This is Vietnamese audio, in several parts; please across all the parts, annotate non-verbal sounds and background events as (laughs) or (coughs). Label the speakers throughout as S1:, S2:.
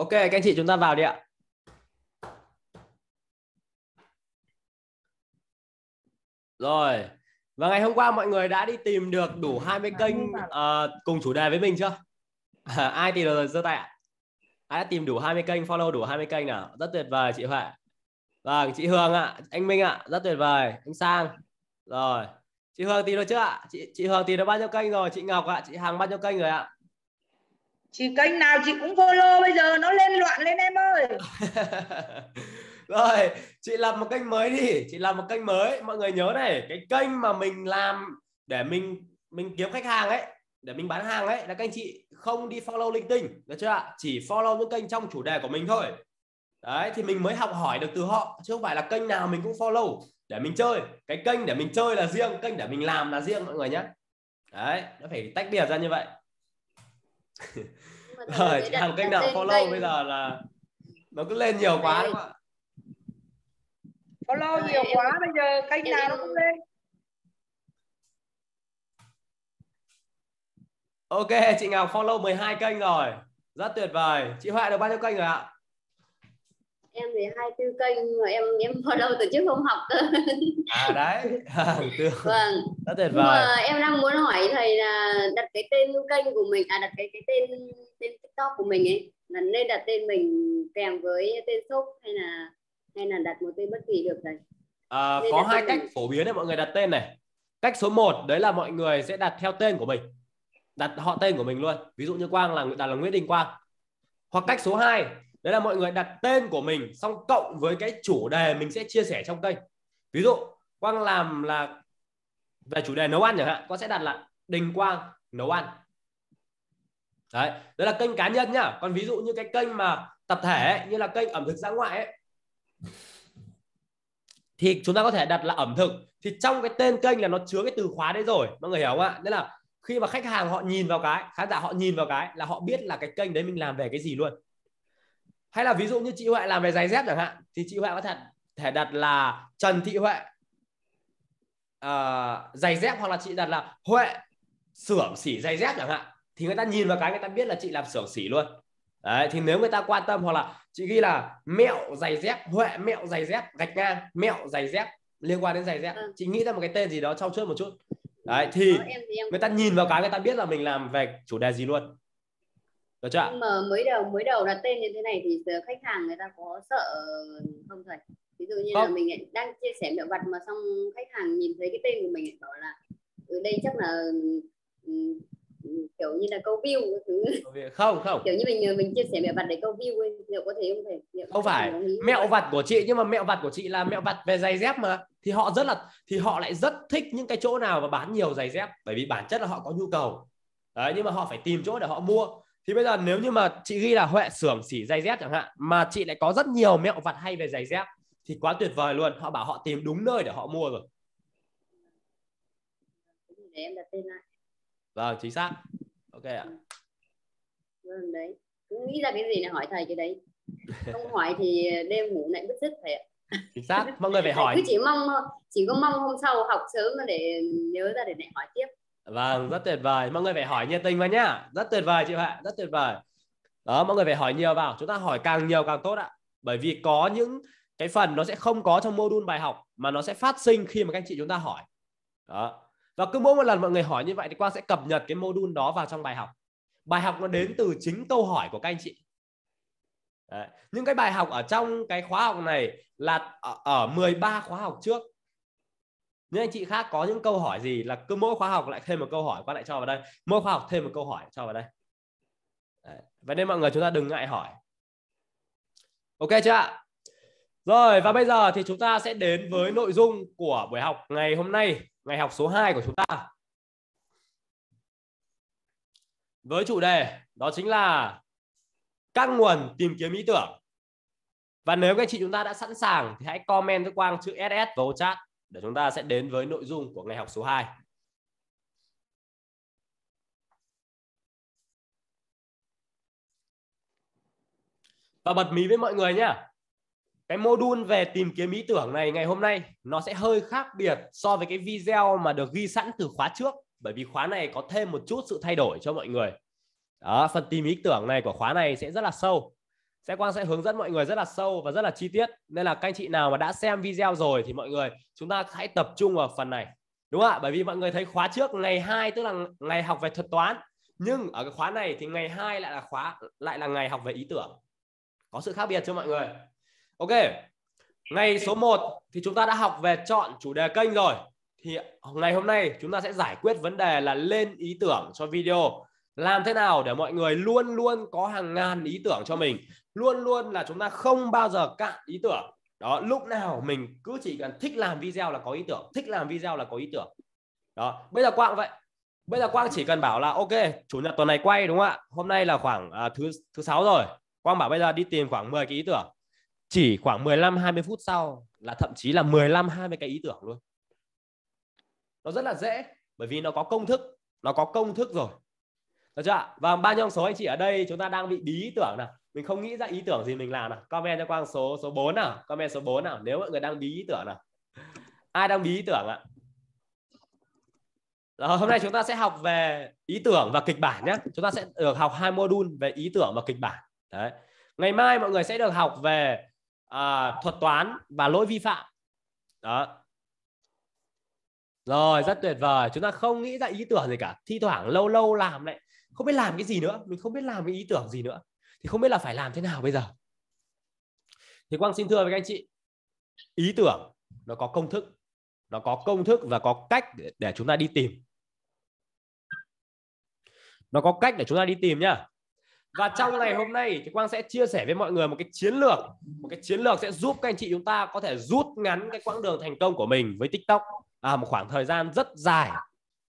S1: Ok, các anh chị chúng ta vào đi ạ.
S2: Rồi. Và ngày hôm qua mọi người đã đi tìm được đủ 20 kênh uh, cùng chủ đề với mình chưa? (laughs) ai tìm được giơ tay ạ? Ai đã tìm đủ 20 kênh, follow đủ 20 kênh nào? Rất tuyệt vời chị Huệ. Vâng, chị Hương ạ, anh Minh ạ, rất tuyệt vời, anh Sang. Rồi. Chị Hương tìm được chưa ạ? Chị chị Hương tìm được bao nhiêu kênh rồi? Chị Ngọc ạ, chị Hằng bao nhiêu kênh rồi ạ?
S3: chị kênh nào chị cũng follow bây giờ nó lên loạn lên em ơi (laughs)
S2: rồi chị làm một kênh mới đi chị làm một kênh mới mọi người nhớ này cái kênh mà mình làm để mình mình kiếm khách hàng ấy để mình bán hàng ấy là các anh chị không đi follow linh tinh được chưa ạ chỉ follow những kênh trong chủ đề của mình thôi đấy thì mình mới học hỏi được từ họ chứ không phải là kênh nào mình cũng follow để mình chơi cái kênh để mình chơi là riêng kênh để mình làm là riêng mọi người nhé đấy nó phải tách biệt ra như vậy (laughs) rồi thằng kênh nào follow bây giờ là nó cứ lên nhiều quá đúng không ạ
S4: follow nhiều em... quá bây giờ kênh em... nào nó cũng
S5: lên
S2: Ok, chị Ngọc follow 12 kênh rồi. Rất tuyệt vời. Chị Hoại được bao nhiêu kênh rồi ạ?
S5: em thì hai tư kênh mà em em (laughs) follow từ trước không học cơ
S2: à đấy (laughs) à,
S5: vâng
S4: rất tuyệt vời mà em đang muốn hỏi thầy
S5: là đặt cái tên kênh của mình à đặt cái cái tên tên tiktok của mình ấy là nên đặt tên mình kèm với tên shop hay là hay là đặt một tên bất kỳ được thầy
S2: à, có hai cách mình... phổ biến để mọi người đặt tên này cách số 1 đấy là mọi người sẽ đặt theo tên của mình đặt họ tên của mình luôn ví dụ như quang là đặt là nguyễn đình quang hoặc cách số 2 đấy là mọi người đặt tên của mình xong cộng với cái chủ đề mình sẽ chia sẻ trong kênh ví dụ quang làm là về chủ đề nấu ăn chẳng hạn con sẽ đặt là đình quang nấu ăn đấy đó là kênh cá nhân nhá còn ví dụ như cái kênh mà tập thể ấy, như là kênh ẩm thực ra ngoại ấy, thì chúng ta có thể đặt là ẩm thực thì trong cái tên kênh là nó chứa cái từ khóa đấy rồi mọi người hiểu không ạ nên là khi mà khách hàng họ nhìn vào cái khán giả họ nhìn vào cái là họ biết là cái kênh đấy mình làm về cái gì luôn hay là ví dụ như chị huệ làm về giày dép chẳng hạn thì chị huệ có thể thể đặt là trần thị huệ uh, giày dép hoặc là chị đặt là huệ xưởng xỉ giày dép chẳng hạn thì người ta nhìn vào cái người ta biết là chị làm xưởng xỉ luôn đấy thì nếu người ta quan tâm hoặc là chị ghi là mẹo giày dép huệ mẹo giày dép gạch ngang mẹo giày dép liên quan đến giày dép ừ. chị nghĩ ra một cái tên gì đó trau chuốt một chút đấy thì ờ, người ta nhìn vào cái người ta biết là mình làm về chủ đề gì luôn được chưa?
S5: mà mới đầu mới đầu đặt tên như thế này thì khách hàng người ta có sợ không thầy? Ví dụ như không. là mình đang chia sẻ mẹo vặt mà xong khách hàng nhìn thấy cái tên của mình bảo là ở ừ, đây chắc là ừ, ừ, kiểu như là câu view thứ
S2: không không kiểu như
S5: mình mình chia sẻ mẹo vặt để câu view ấy. liệu có thể không thể liệu
S2: không phải mẹo vặt của chị nhưng mà mẹo vặt của chị là mẹo vặt về giày dép mà thì họ rất là thì họ lại rất thích những cái chỗ nào mà bán nhiều giày dép bởi vì bản chất là họ có nhu cầu đấy nhưng mà họ phải tìm chỗ để họ mua thì bây giờ nếu như mà chị ghi là huệ xưởng xỉ giày dép chẳng hạn mà chị lại có rất nhiều mẹo vặt hay về giày dép thì quá tuyệt vời luôn họ bảo họ tìm đúng nơi để họ mua rồi
S5: để em đặt tên lại
S2: vâng chính xác ok ạ
S5: vâng đấy cứ nghĩ ra cái gì này hỏi thầy cái đấy (laughs) không hỏi thì đêm ngủ lại bứt rứt thầy ạ
S2: chính xác mọi người phải hỏi cứ chỉ
S5: mong chỉ có mong hôm sau học sớm để nhớ ra để lại hỏi tiếp
S2: vâng rất tuyệt vời mọi người phải hỏi nhiệt tình vào nhá rất tuyệt vời chị bạn rất tuyệt vời đó mọi người phải hỏi nhiều vào chúng ta hỏi càng nhiều càng tốt ạ bởi vì có những cái phần nó sẽ không có trong module bài học mà nó sẽ phát sinh khi mà các anh chị chúng ta hỏi đó và cứ mỗi một lần mọi người hỏi như vậy thì quang sẽ cập nhật cái module đó vào trong bài học bài học nó đến từ chính câu hỏi của các anh chị Đấy. những cái bài học ở trong cái khóa học này là ở, ở 13 khóa học trước nếu anh chị khác có những câu hỏi gì là cứ mỗi khóa học lại thêm một câu hỏi qua lại cho vào đây mỗi khóa học thêm một câu hỏi cho vào đây Đấy. vậy nên mọi người chúng ta đừng ngại hỏi ok chưa ạ rồi và bây giờ thì chúng ta sẽ đến với nội dung của buổi học ngày hôm nay ngày học số 2 của chúng ta với chủ đề đó chính là các nguồn tìm kiếm ý tưởng và nếu các chị chúng ta đã sẵn sàng thì hãy comment cho Quang chữ SS vào chat để chúng ta sẽ đến với nội dung của ngày học số 2. Và bật mí với mọi người nhé. Cái module về tìm kiếm ý tưởng này ngày hôm nay nó sẽ hơi khác biệt so với cái video mà được ghi sẵn từ khóa trước bởi vì khóa này có thêm một chút sự thay đổi cho mọi người. Đó, phần tìm ý tưởng này của khóa này sẽ rất là sâu sẽ quang sẽ hướng dẫn mọi người rất là sâu và rất là chi tiết nên là các anh chị nào mà đã xem video rồi thì mọi người chúng ta hãy tập trung vào phần này đúng không ạ bởi vì mọi người thấy khóa trước ngày 2 tức là ngày học về thuật toán nhưng ở cái khóa này thì ngày 2 lại là khóa lại là ngày học về ý tưởng có sự khác biệt cho mọi người ok ngày số 1 thì chúng ta đã học về chọn chủ đề kênh rồi thì ngày hôm nay chúng ta sẽ giải quyết vấn đề là lên ý tưởng cho video làm thế nào để mọi người luôn luôn có hàng ngàn ý tưởng cho mình luôn luôn là chúng ta không bao giờ cạn ý tưởng đó lúc nào mình cứ chỉ cần thích làm video là có ý tưởng thích làm video là có ý tưởng đó bây giờ quang vậy bây giờ quang chỉ cần bảo là ok chủ nhật tuần này quay đúng không ạ hôm nay là khoảng à, thứ thứ sáu rồi quang bảo bây giờ đi tìm khoảng 10 cái ý tưởng chỉ khoảng 15 20 phút sau là thậm chí là 15 20 cái ý tưởng luôn nó rất là dễ bởi vì nó có công thức nó có công thức rồi được chưa ạ và bao nhiêu số anh chị ở đây chúng ta đang bị bí ý tưởng nào mình không nghĩ ra ý tưởng gì mình làm nào comment cho quang số số 4 nào comment số 4 nào nếu mọi người đang bí ý tưởng nào ai đang bí ý tưởng ạ à? hôm nay chúng ta sẽ học về ý tưởng và kịch bản nhé chúng ta sẽ được học hai module về ý tưởng và kịch bản đấy ngày mai mọi người sẽ được học về à, thuật toán và lỗi vi phạm đó rồi rất tuyệt vời chúng ta không nghĩ ra ý tưởng gì cả thi thoảng lâu lâu làm lại không biết làm cái gì nữa mình không biết làm cái ý tưởng gì nữa thì không biết là phải làm thế nào bây giờ thì quang xin thưa với các anh chị ý tưởng nó có công thức nó có công thức và có cách để, chúng ta đi tìm nó có cách để chúng ta đi tìm nhá và trong ngày hôm nay thì quang sẽ chia sẻ với mọi người một cái chiến lược một cái chiến lược sẽ giúp các anh chị chúng ta có thể rút ngắn cái quãng đường thành công của mình với tiktok à, một khoảng thời gian rất dài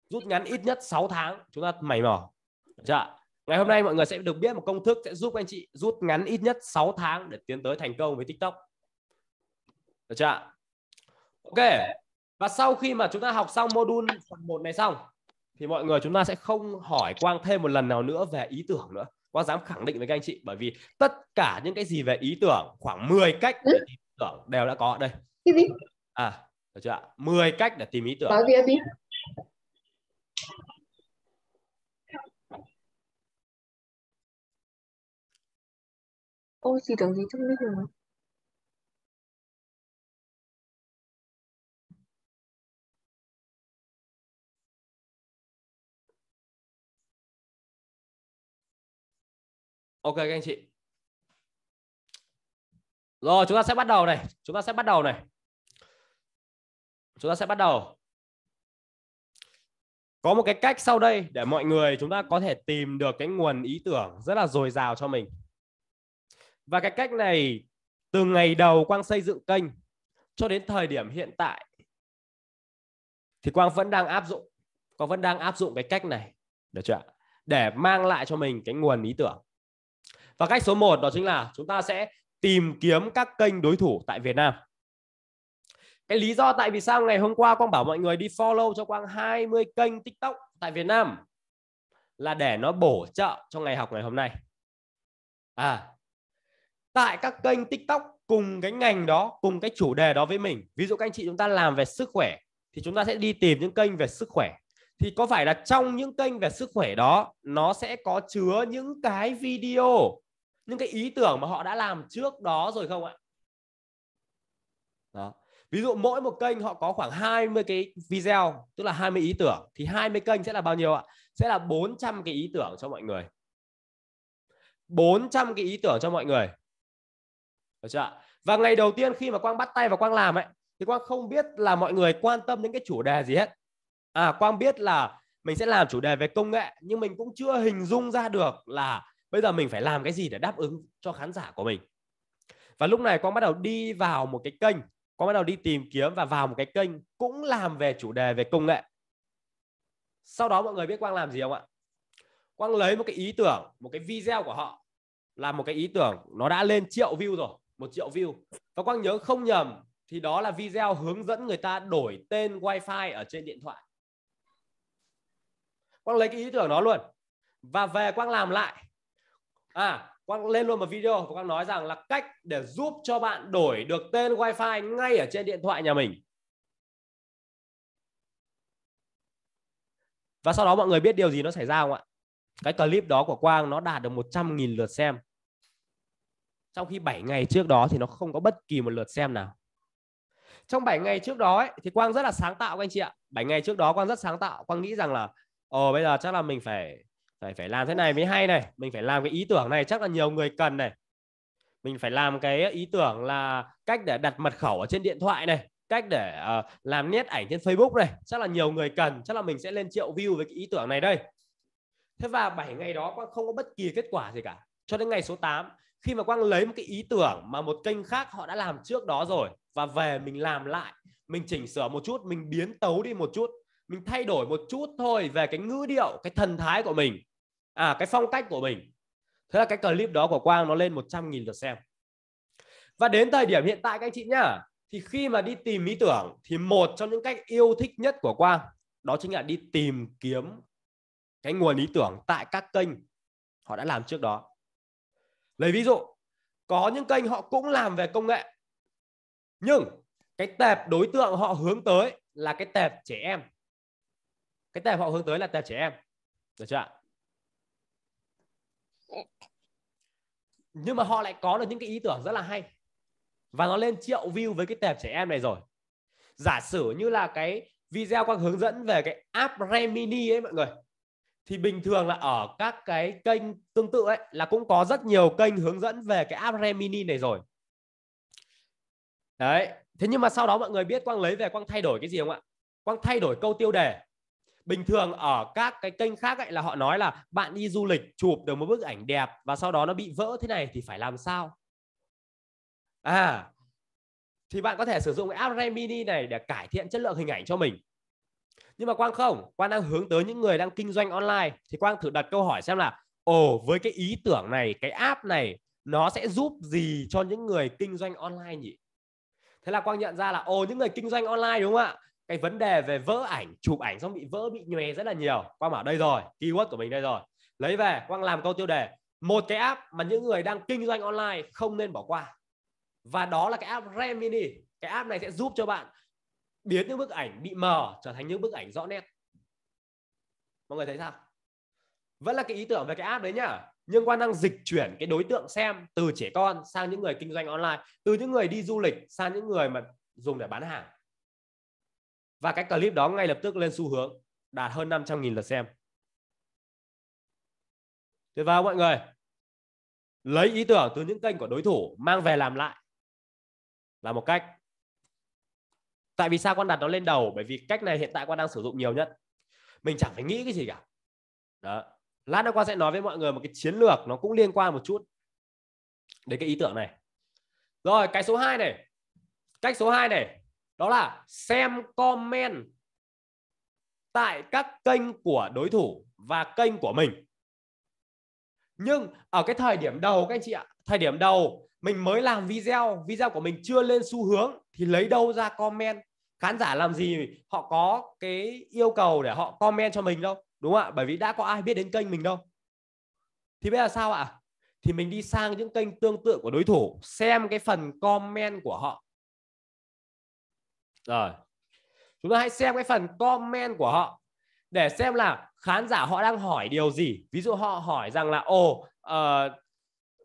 S2: rút ngắn ít nhất 6 tháng chúng ta mày mò được chưa Ngày hôm nay mọi người sẽ được biết một công thức sẽ giúp anh chị rút ngắn ít nhất 6 tháng để tiến tới thành công với TikTok. Được chưa? ạ? Ok. Và sau khi mà chúng ta học xong module phần 1 này xong thì mọi người chúng ta sẽ không hỏi Quang thêm một lần nào nữa về ý tưởng nữa. Quang dám khẳng định với các anh chị bởi vì tất cả những cái gì về ý tưởng khoảng 10 cách để tìm ý tưởng đều đã có đây. Cái gì? À, được chưa ạ? 10 cách để tìm ý tưởng. Nói gì?
S1: Ôi chị tưởng gì trong nước rồi Ok các anh chị Rồi chúng ta sẽ bắt đầu này
S2: Chúng ta sẽ bắt đầu này Chúng ta sẽ bắt đầu Có một cái cách sau đây Để mọi người chúng ta có thể tìm được cái nguồn ý tưởng Rất là dồi dào cho mình và cái cách này từ ngày đầu Quang xây dựng kênh cho đến thời điểm hiện tại thì Quang vẫn đang áp dụng. Quang vẫn đang áp dụng cái cách này. Được chưa Để mang lại cho mình cái nguồn ý tưởng. Và cách số 1 đó chính là chúng ta sẽ tìm kiếm các kênh đối thủ tại Việt Nam. Cái lý do tại vì sao ngày hôm qua Quang bảo mọi người đi follow cho Quang 20 kênh TikTok tại Việt Nam là để nó bổ trợ cho ngày học ngày hôm nay. À, tại các kênh tiktok cùng cái ngành đó cùng cái chủ đề đó với mình ví dụ các anh chị chúng ta làm về sức khỏe thì chúng ta sẽ đi tìm những kênh về sức khỏe thì có phải là trong những kênh về sức khỏe đó nó sẽ có chứa những cái video những cái ý tưởng mà họ đã làm trước đó rồi không ạ đó ví dụ mỗi một kênh họ có khoảng 20 cái video tức là 20 ý tưởng thì 20 kênh sẽ là bao nhiêu ạ sẽ là 400 cái ý tưởng cho mọi người 400 cái ý tưởng cho mọi người được chưa? Và ngày đầu tiên khi mà Quang bắt tay và Quang làm ấy thì Quang không biết là mọi người quan tâm đến cái chủ đề gì hết. À Quang biết là mình sẽ làm chủ đề về công nghệ nhưng mình cũng chưa hình dung ra được là bây giờ mình phải làm cái gì để đáp ứng cho khán giả của mình. Và lúc này Quang bắt đầu đi vào một cái kênh, Quang bắt đầu đi tìm kiếm và vào một cái kênh cũng làm về chủ đề về công nghệ. Sau đó mọi người biết Quang làm gì không ạ? Quang lấy một cái ý tưởng, một cái video của họ là một cái ý tưởng nó đã lên triệu view rồi một triệu view. Và Quang nhớ không nhầm thì đó là video hướng dẫn người ta đổi tên wifi ở trên điện thoại. Quang lấy cái ý tưởng đó luôn. Và về Quang làm lại. À, Quang lên luôn một video và Quang nói rằng là cách để giúp cho bạn đổi được tên wifi ngay ở trên điện thoại nhà mình. Và sau đó mọi người biết điều gì nó xảy ra không ạ? Cái clip đó của Quang nó đạt được 100.000 lượt xem trong khi 7 ngày trước đó thì nó không có bất kỳ một lượt xem nào trong 7 ngày trước đó ấy, thì Quang rất là sáng tạo các anh chị ạ 7 ngày trước đó Quang rất sáng tạo Quang nghĩ rằng là ồ ờ, bây giờ chắc là mình phải phải phải làm thế này mới hay này mình phải làm cái ý tưởng này chắc là nhiều người cần này mình phải làm cái ý tưởng là cách để đặt mật khẩu ở trên điện thoại này cách để uh, làm nét ảnh trên Facebook này chắc là nhiều người cần chắc là mình sẽ lên triệu view với cái ý tưởng này đây thế và 7 ngày đó Quang không có bất kỳ kết quả gì cả cho đến ngày số 8 khi mà quang lấy một cái ý tưởng mà một kênh khác họ đã làm trước đó rồi và về mình làm lại mình chỉnh sửa một chút mình biến tấu đi một chút mình thay đổi một chút thôi về cái ngữ điệu cái thần thái của mình à cái phong cách của mình thế là cái clip đó của quang nó lên 100.000 lượt xem và đến thời điểm hiện tại các anh chị nhá thì khi mà đi tìm ý tưởng thì một trong những cách yêu thích nhất của quang đó chính là đi tìm kiếm cái nguồn ý tưởng tại các kênh họ đã làm trước đó lấy ví dụ có những kênh họ cũng làm về công nghệ nhưng cái tệp đối tượng họ hướng tới là cái tệp trẻ em cái tệp họ hướng tới là tệp trẻ em được chưa ạ nhưng mà họ lại có được những cái ý tưởng rất là hay và nó lên triệu view với cái tệp trẻ em này rồi giả sử như là cái video quang hướng dẫn về cái app Remini ấy mọi người thì bình thường là ở các cái kênh tương tự ấy là cũng có rất nhiều kênh hướng dẫn về cái app Remini này rồi. Đấy, thế nhưng mà sau đó mọi người biết Quang lấy về Quang thay đổi cái gì không ạ? Quang thay đổi câu tiêu đề. Bình thường ở các cái kênh khác ấy là họ nói là bạn đi du lịch chụp được một bức ảnh đẹp và sau đó nó bị vỡ thế này thì phải làm sao? À, thì bạn có thể sử dụng cái app Remini này để cải thiện chất lượng hình ảnh cho mình nhưng mà quang không quang đang hướng tới những người đang kinh doanh online thì quang thử đặt câu hỏi xem là ồ với cái ý tưởng này cái app này nó sẽ giúp gì cho những người kinh doanh online nhỉ thế là quang nhận ra là ồ những người kinh doanh online đúng không ạ cái vấn đề về vỡ ảnh chụp ảnh xong bị vỡ bị nhòe rất là nhiều quang bảo đây rồi keyword của mình đây rồi lấy về quang làm câu tiêu đề một cái app mà những người đang kinh doanh online không nên bỏ qua và đó là cái app Remini cái app này sẽ giúp cho bạn biến những bức ảnh bị mờ trở thành những bức ảnh rõ nét mọi người thấy sao vẫn là cái ý tưởng về cái app đấy nhá nhưng quan năng dịch chuyển cái đối tượng xem từ trẻ con sang những người kinh doanh online từ những người đi du lịch sang những người mà dùng để bán hàng và cái clip đó ngay lập tức lên xu hướng đạt hơn 500 nghìn lượt xem tuyệt vời mọi người lấy ý tưởng từ những kênh của đối thủ mang về làm lại là một cách tại vì sao con đặt nó lên đầu bởi vì cách này hiện tại con đang sử dụng nhiều nhất mình chẳng phải nghĩ cái gì cả đó lát nữa con sẽ nói với mọi người một cái chiến lược nó cũng liên quan một chút đến cái ý tưởng này rồi cái số 2 này cách số 2 này đó là xem comment tại các kênh của đối thủ và kênh của mình nhưng ở cái thời điểm đầu các anh chị ạ thời điểm đầu mình mới làm video video của mình chưa lên xu hướng thì lấy đâu ra comment khán giả làm gì họ có cái yêu cầu để họ comment cho mình đâu đúng không ạ bởi vì đã có ai biết đến kênh mình đâu thì bây giờ sao ạ thì mình đi sang những kênh tương tự của đối thủ xem cái phần comment của họ rồi chúng ta hãy xem cái phần comment của họ để xem là khán giả họ đang hỏi điều gì ví dụ họ hỏi rằng là ồ uh,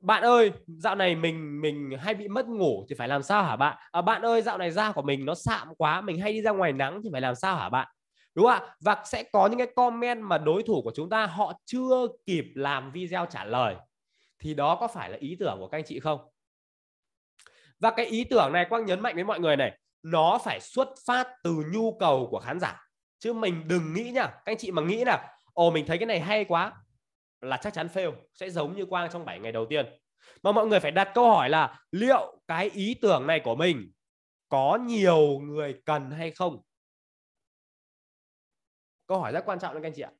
S2: bạn ơi dạo này mình mình hay bị mất ngủ thì phải làm sao hả bạn à, bạn ơi dạo này da của mình nó sạm quá mình hay đi ra ngoài nắng thì phải làm sao hả bạn đúng không ạ và sẽ có những cái comment mà đối thủ của chúng ta họ chưa kịp làm video trả lời thì đó có phải là ý tưởng của các anh chị không và cái ý tưởng này quang nhấn mạnh với mọi người này nó phải xuất phát từ nhu cầu của khán giả chứ mình đừng nghĩ nha các anh chị mà nghĩ là ồ mình thấy cái này hay quá là chắc chắn fail sẽ giống như Quang trong 7 ngày đầu tiên mà mọi người phải đặt câu hỏi là liệu cái ý tưởng này của mình có nhiều người cần hay không câu hỏi rất quan trọng đấy các anh chị ạ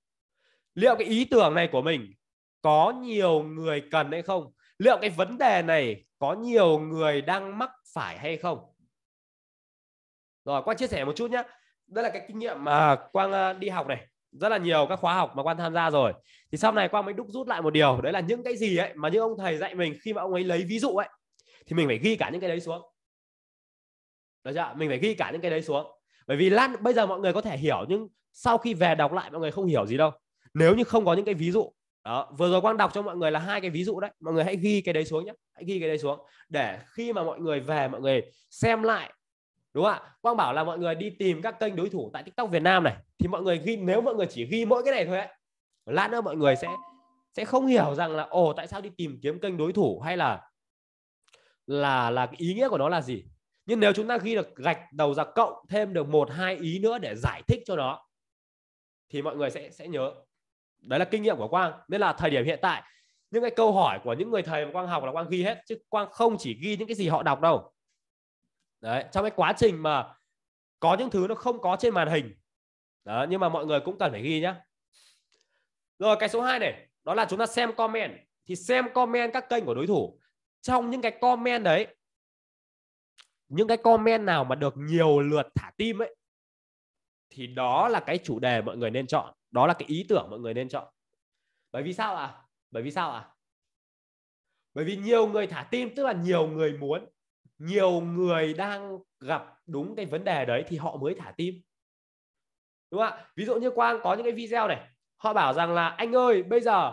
S2: liệu cái ý tưởng này của mình có nhiều người cần hay không liệu cái vấn đề này có nhiều người đang mắc phải hay không rồi quang chia sẻ một chút nhé đây là cái kinh nghiệm mà quang à, đi học này rất là nhiều các khóa học mà quan tham gia rồi thì sau này quang mới đúc rút lại một điều đấy là những cái gì ấy mà những ông thầy dạy mình khi mà ông ấy lấy ví dụ ấy thì mình phải ghi cả những cái đấy xuống được chưa mình phải ghi cả những cái đấy xuống bởi vì lát bây giờ mọi người có thể hiểu nhưng sau khi về đọc lại mọi người không hiểu gì đâu nếu như không có những cái ví dụ đó vừa rồi quang đọc cho mọi người là hai cái ví dụ đấy mọi người hãy ghi cái đấy xuống nhé hãy ghi cái đấy xuống để khi mà mọi người về mọi người xem lại đúng không ạ quang bảo là mọi người đi tìm các kênh đối thủ tại tiktok việt nam này thì mọi người ghi nếu mọi người chỉ ghi mỗi cái này thôi ấy, lát nữa mọi người sẽ sẽ không hiểu rằng là ồ tại sao đi tìm kiếm kênh đối thủ hay là là là ý nghĩa của nó là gì nhưng nếu chúng ta ghi được gạch đầu ra cộng thêm được một hai ý nữa để giải thích cho nó thì mọi người sẽ sẽ nhớ đấy là kinh nghiệm của quang nên là thời điểm hiện tại những cái câu hỏi của những người thầy mà quang học là quang ghi hết chứ quang không chỉ ghi những cái gì họ đọc đâu đấy trong cái quá trình mà có những thứ nó không có trên màn hình đó, nhưng mà mọi người cũng cần phải ghi nhé rồi cái số 2 này đó là chúng ta xem comment thì xem comment các kênh của đối thủ trong những cái comment đấy những cái comment nào mà được nhiều lượt thả tim ấy thì đó là cái chủ đề mọi người nên chọn đó là cái ý tưởng mọi người nên chọn bởi vì sao ạ à? bởi vì sao ạ à? bởi vì nhiều người thả tim tức là nhiều người muốn nhiều người đang gặp đúng cái vấn đề đấy thì họ mới thả tim đúng không ạ ví dụ như quang có những cái video này họ bảo rằng là anh ơi bây giờ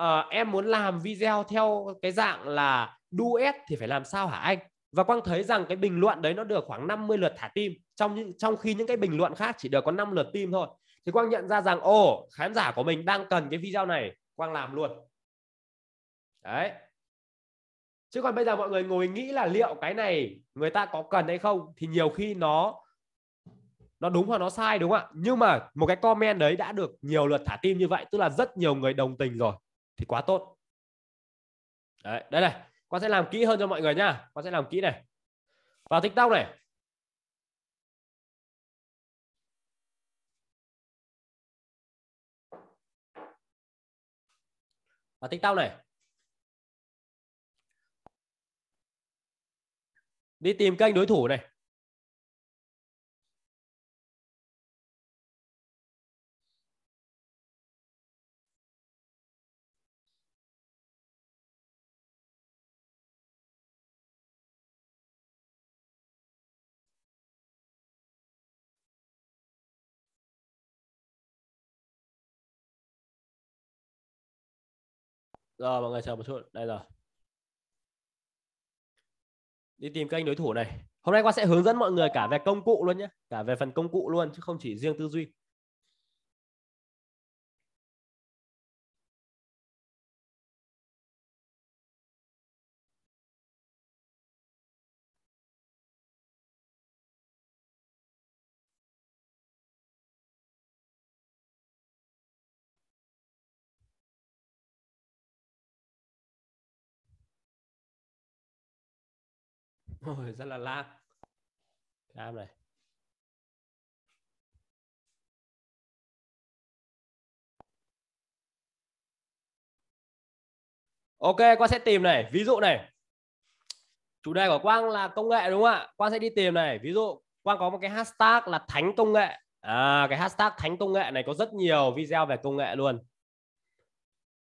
S2: uh, em muốn làm video theo cái dạng là duet thì phải làm sao hả anh và quang thấy rằng cái bình luận đấy nó được khoảng 50 lượt thả tim trong những trong khi những cái bình luận khác chỉ được có 5 lượt tim thôi thì quang nhận ra rằng ồ khán giả của mình đang cần cái video này quang làm luôn đấy chứ còn bây giờ mọi người ngồi nghĩ là liệu cái này người ta có cần hay không thì nhiều khi nó nó đúng hoặc nó sai đúng không ạ nhưng mà một cái comment đấy đã được nhiều lượt thả tim như vậy tức là rất nhiều người đồng tình rồi thì quá tốt đấy đây này con sẽ làm kỹ hơn cho mọi người nha con sẽ làm kỹ này vào tiktok
S1: này vào tiktok này đi tìm kênh đối thủ này Rồi mọi người chờ một chút,
S2: đây rồi đi tìm kênh đối thủ này hôm nay qua sẽ hướng dẫn mọi người cả về công cụ luôn nhé cả về phần công cụ luôn chứ không chỉ riêng tư duy
S1: rồi rất là lag cam này Ok,
S2: Quang sẽ tìm này. Ví dụ này. Chủ đề của Quang là công nghệ đúng không ạ? Quang sẽ đi tìm này. Ví dụ Quang có một cái hashtag là Thánh Công Nghệ. À, cái hashtag Thánh Công Nghệ này có rất nhiều video về công nghệ luôn.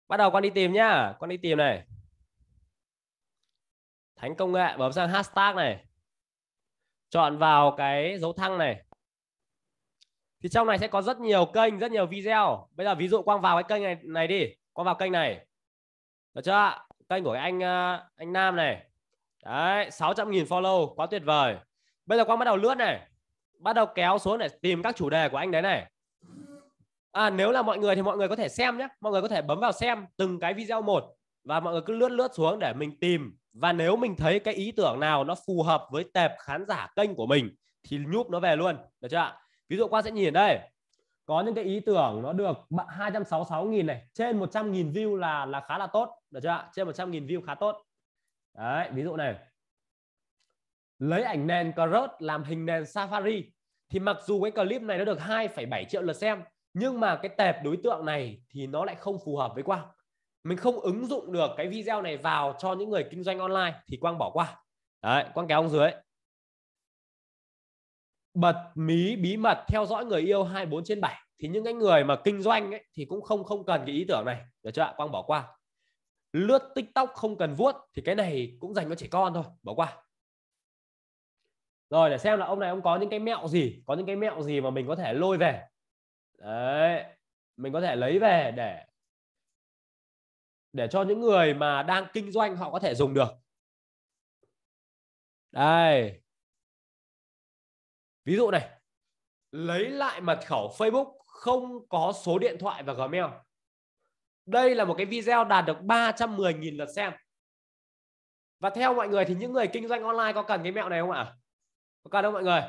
S2: Bắt đầu Quang đi tìm nhá. Quang đi tìm này. Thánh công nghệ bấm sang hashtag này. Chọn vào cái dấu thăng này. Thì trong này sẽ có rất nhiều kênh, rất nhiều video. Bây giờ ví dụ quang vào cái kênh này này đi, quang vào kênh này. Được chưa? Kênh của anh ờ, anh Nam này. Đấy, 600.000 follow, quá tuyệt vời. Bây giờ quang bắt đầu lướt này. Bắt đầu kéo xuống để tìm các chủ đề của anh đấy này. À, nếu là mọi người thì mọi người có thể xem nhé. Mọi người có thể bấm vào xem từng cái video một và mọi người cứ lướt lướt xuống để mình tìm và nếu mình thấy cái ý tưởng nào nó phù hợp với tệp khán giả kênh của mình thì nhúp nó về luôn được chưa ạ ví dụ qua sẽ nhìn đây có những cái ý tưởng nó được 266.000 này trên 100.000 view là là khá là tốt được chưa ạ trên 100.000 view khá tốt đấy ví dụ này lấy ảnh nền cà làm hình nền safari thì mặc dù cái clip này nó được 2,7 triệu lượt xem nhưng mà cái tệp đối tượng này thì nó lại không phù hợp với Quang mình không ứng dụng được cái video này vào cho những người kinh doanh online thì quang bỏ qua đấy quang kéo ông dưới bật mí bí mật theo dõi người yêu 24 trên 7 thì những cái người mà kinh doanh ấy, thì cũng không không cần cái ý tưởng này được chưa ạ quang bỏ qua lướt tiktok không cần vuốt thì cái này cũng dành cho trẻ con thôi bỏ qua rồi để xem là ông này ông có những cái mẹo gì có những cái mẹo gì mà mình có thể lôi về đấy mình có thể lấy về để để cho những người mà
S1: đang kinh doanh họ có thể dùng được đây
S2: ví dụ này lấy lại mật khẩu Facebook không có số điện thoại và Gmail đây là một cái video đạt được 310.000 lượt xem và theo mọi người thì những người kinh doanh online có cần cái mẹo này không ạ? Có cần không mọi người?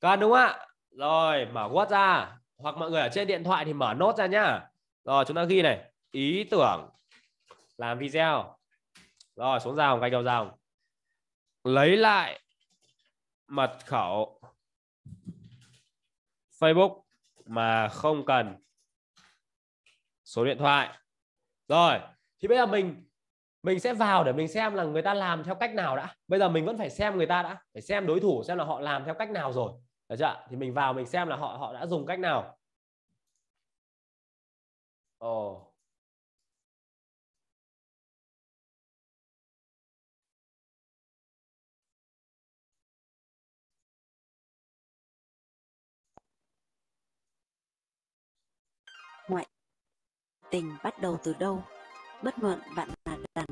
S2: Cần đúng không ạ? Rồi mở Word ra hoặc mọi người ở trên điện thoại thì mở nốt ra nhá. Rồi chúng ta ghi này ý tưởng làm video rồi xuống dòng gạch đầu dòng lấy lại mật khẩu Facebook mà không cần số điện thoại rồi thì bây giờ mình mình sẽ vào để mình xem là người ta làm theo cách nào đã bây giờ mình vẫn phải xem người ta đã phải xem đối thủ xem là họ làm theo cách nào rồi được chưa thì mình vào mình xem là họ họ đã dùng cách nào
S4: ồ oh.
S1: tình bắt đầu từ đâu, bất luận bạn là đàn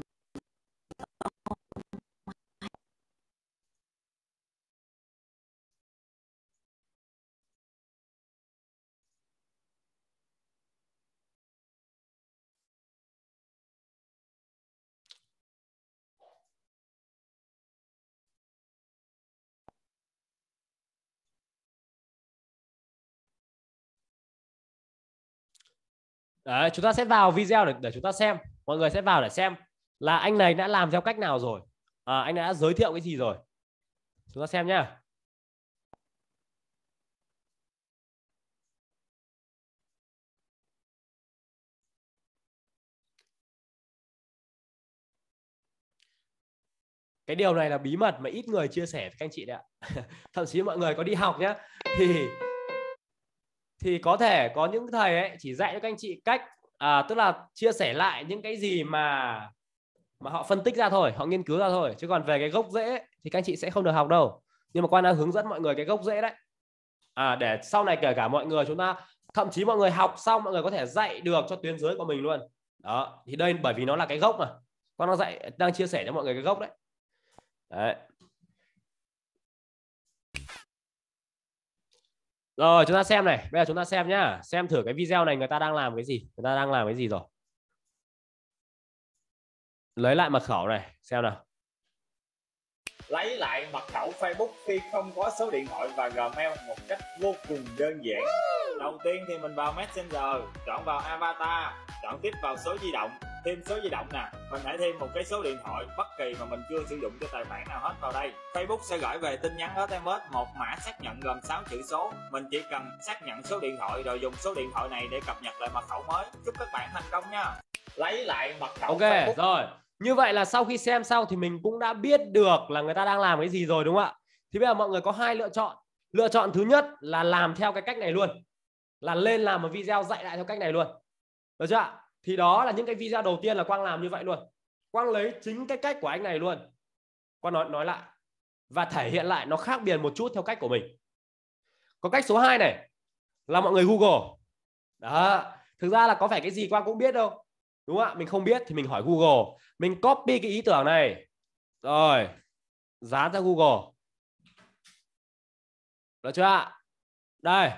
S2: đấy chúng ta sẽ vào video để, để chúng ta xem mọi người sẽ vào để xem là anh này đã làm theo cách nào rồi à, anh đã giới thiệu cái gì rồi chúng ta xem nhá cái điều này là bí mật mà ít người chia sẻ với các anh chị đấy ạ (laughs) thậm chí mọi người có đi học nhá thì thì có thể có những thầy ấy chỉ dạy cho các anh chị cách à, tức là chia sẻ lại những cái gì mà mà họ phân tích ra thôi họ nghiên cứu ra thôi chứ còn về cái gốc rễ thì các anh chị sẽ không được học đâu nhưng mà quan đang hướng dẫn mọi người cái gốc rễ đấy à, để sau này kể cả mọi người chúng ta thậm chí mọi người học xong mọi người có thể dạy được cho tuyến dưới của mình luôn đó thì đây bởi vì nó là cái gốc mà quan đang dạy đang chia sẻ cho mọi người cái gốc đấy đấy Rồi chúng ta xem này, bây giờ chúng ta xem nhá, xem thử cái video này người ta đang làm cái gì, người ta đang làm cái gì rồi. Lấy lại mật khẩu này, xem nào lấy lại mật khẩu Facebook khi không có số điện thoại và Gmail một cách vô cùng đơn giản. Đầu tiên thì mình vào Messenger, chọn vào avatar, chọn tiếp vào số di động, thêm số di động nè mình hãy thêm một cái số điện thoại bất kỳ mà mình chưa sử dụng cho tài khoản nào hết vào đây Facebook sẽ gửi về tin nhắn SMS một mã xác nhận gồm 6 chữ số mình chỉ cần xác nhận số điện thoại rồi dùng số điện thoại này để cập nhật lại mật khẩu mới chúc các bạn thành công nha lấy lại mật khẩu ok Facebook. rồi như vậy là sau khi xem xong thì mình cũng đã biết được là người ta đang làm cái gì rồi đúng không ạ thì bây giờ mọi người có hai lựa chọn lựa chọn thứ nhất là làm theo cái cách này luôn là lên làm một video dạy lại theo cách này luôn được chưa ạ thì đó là những cái video đầu tiên là quang làm như vậy luôn quang lấy chính cái cách của anh này luôn quang nói nói lại và thể hiện lại nó khác biệt một chút theo cách của mình có cách số 2 này là mọi người google đó thực ra là có phải cái gì quang cũng biết đâu đúng không ạ mình không biết thì mình hỏi google mình copy cái ý tưởng này rồi dán ra google được chưa ạ đây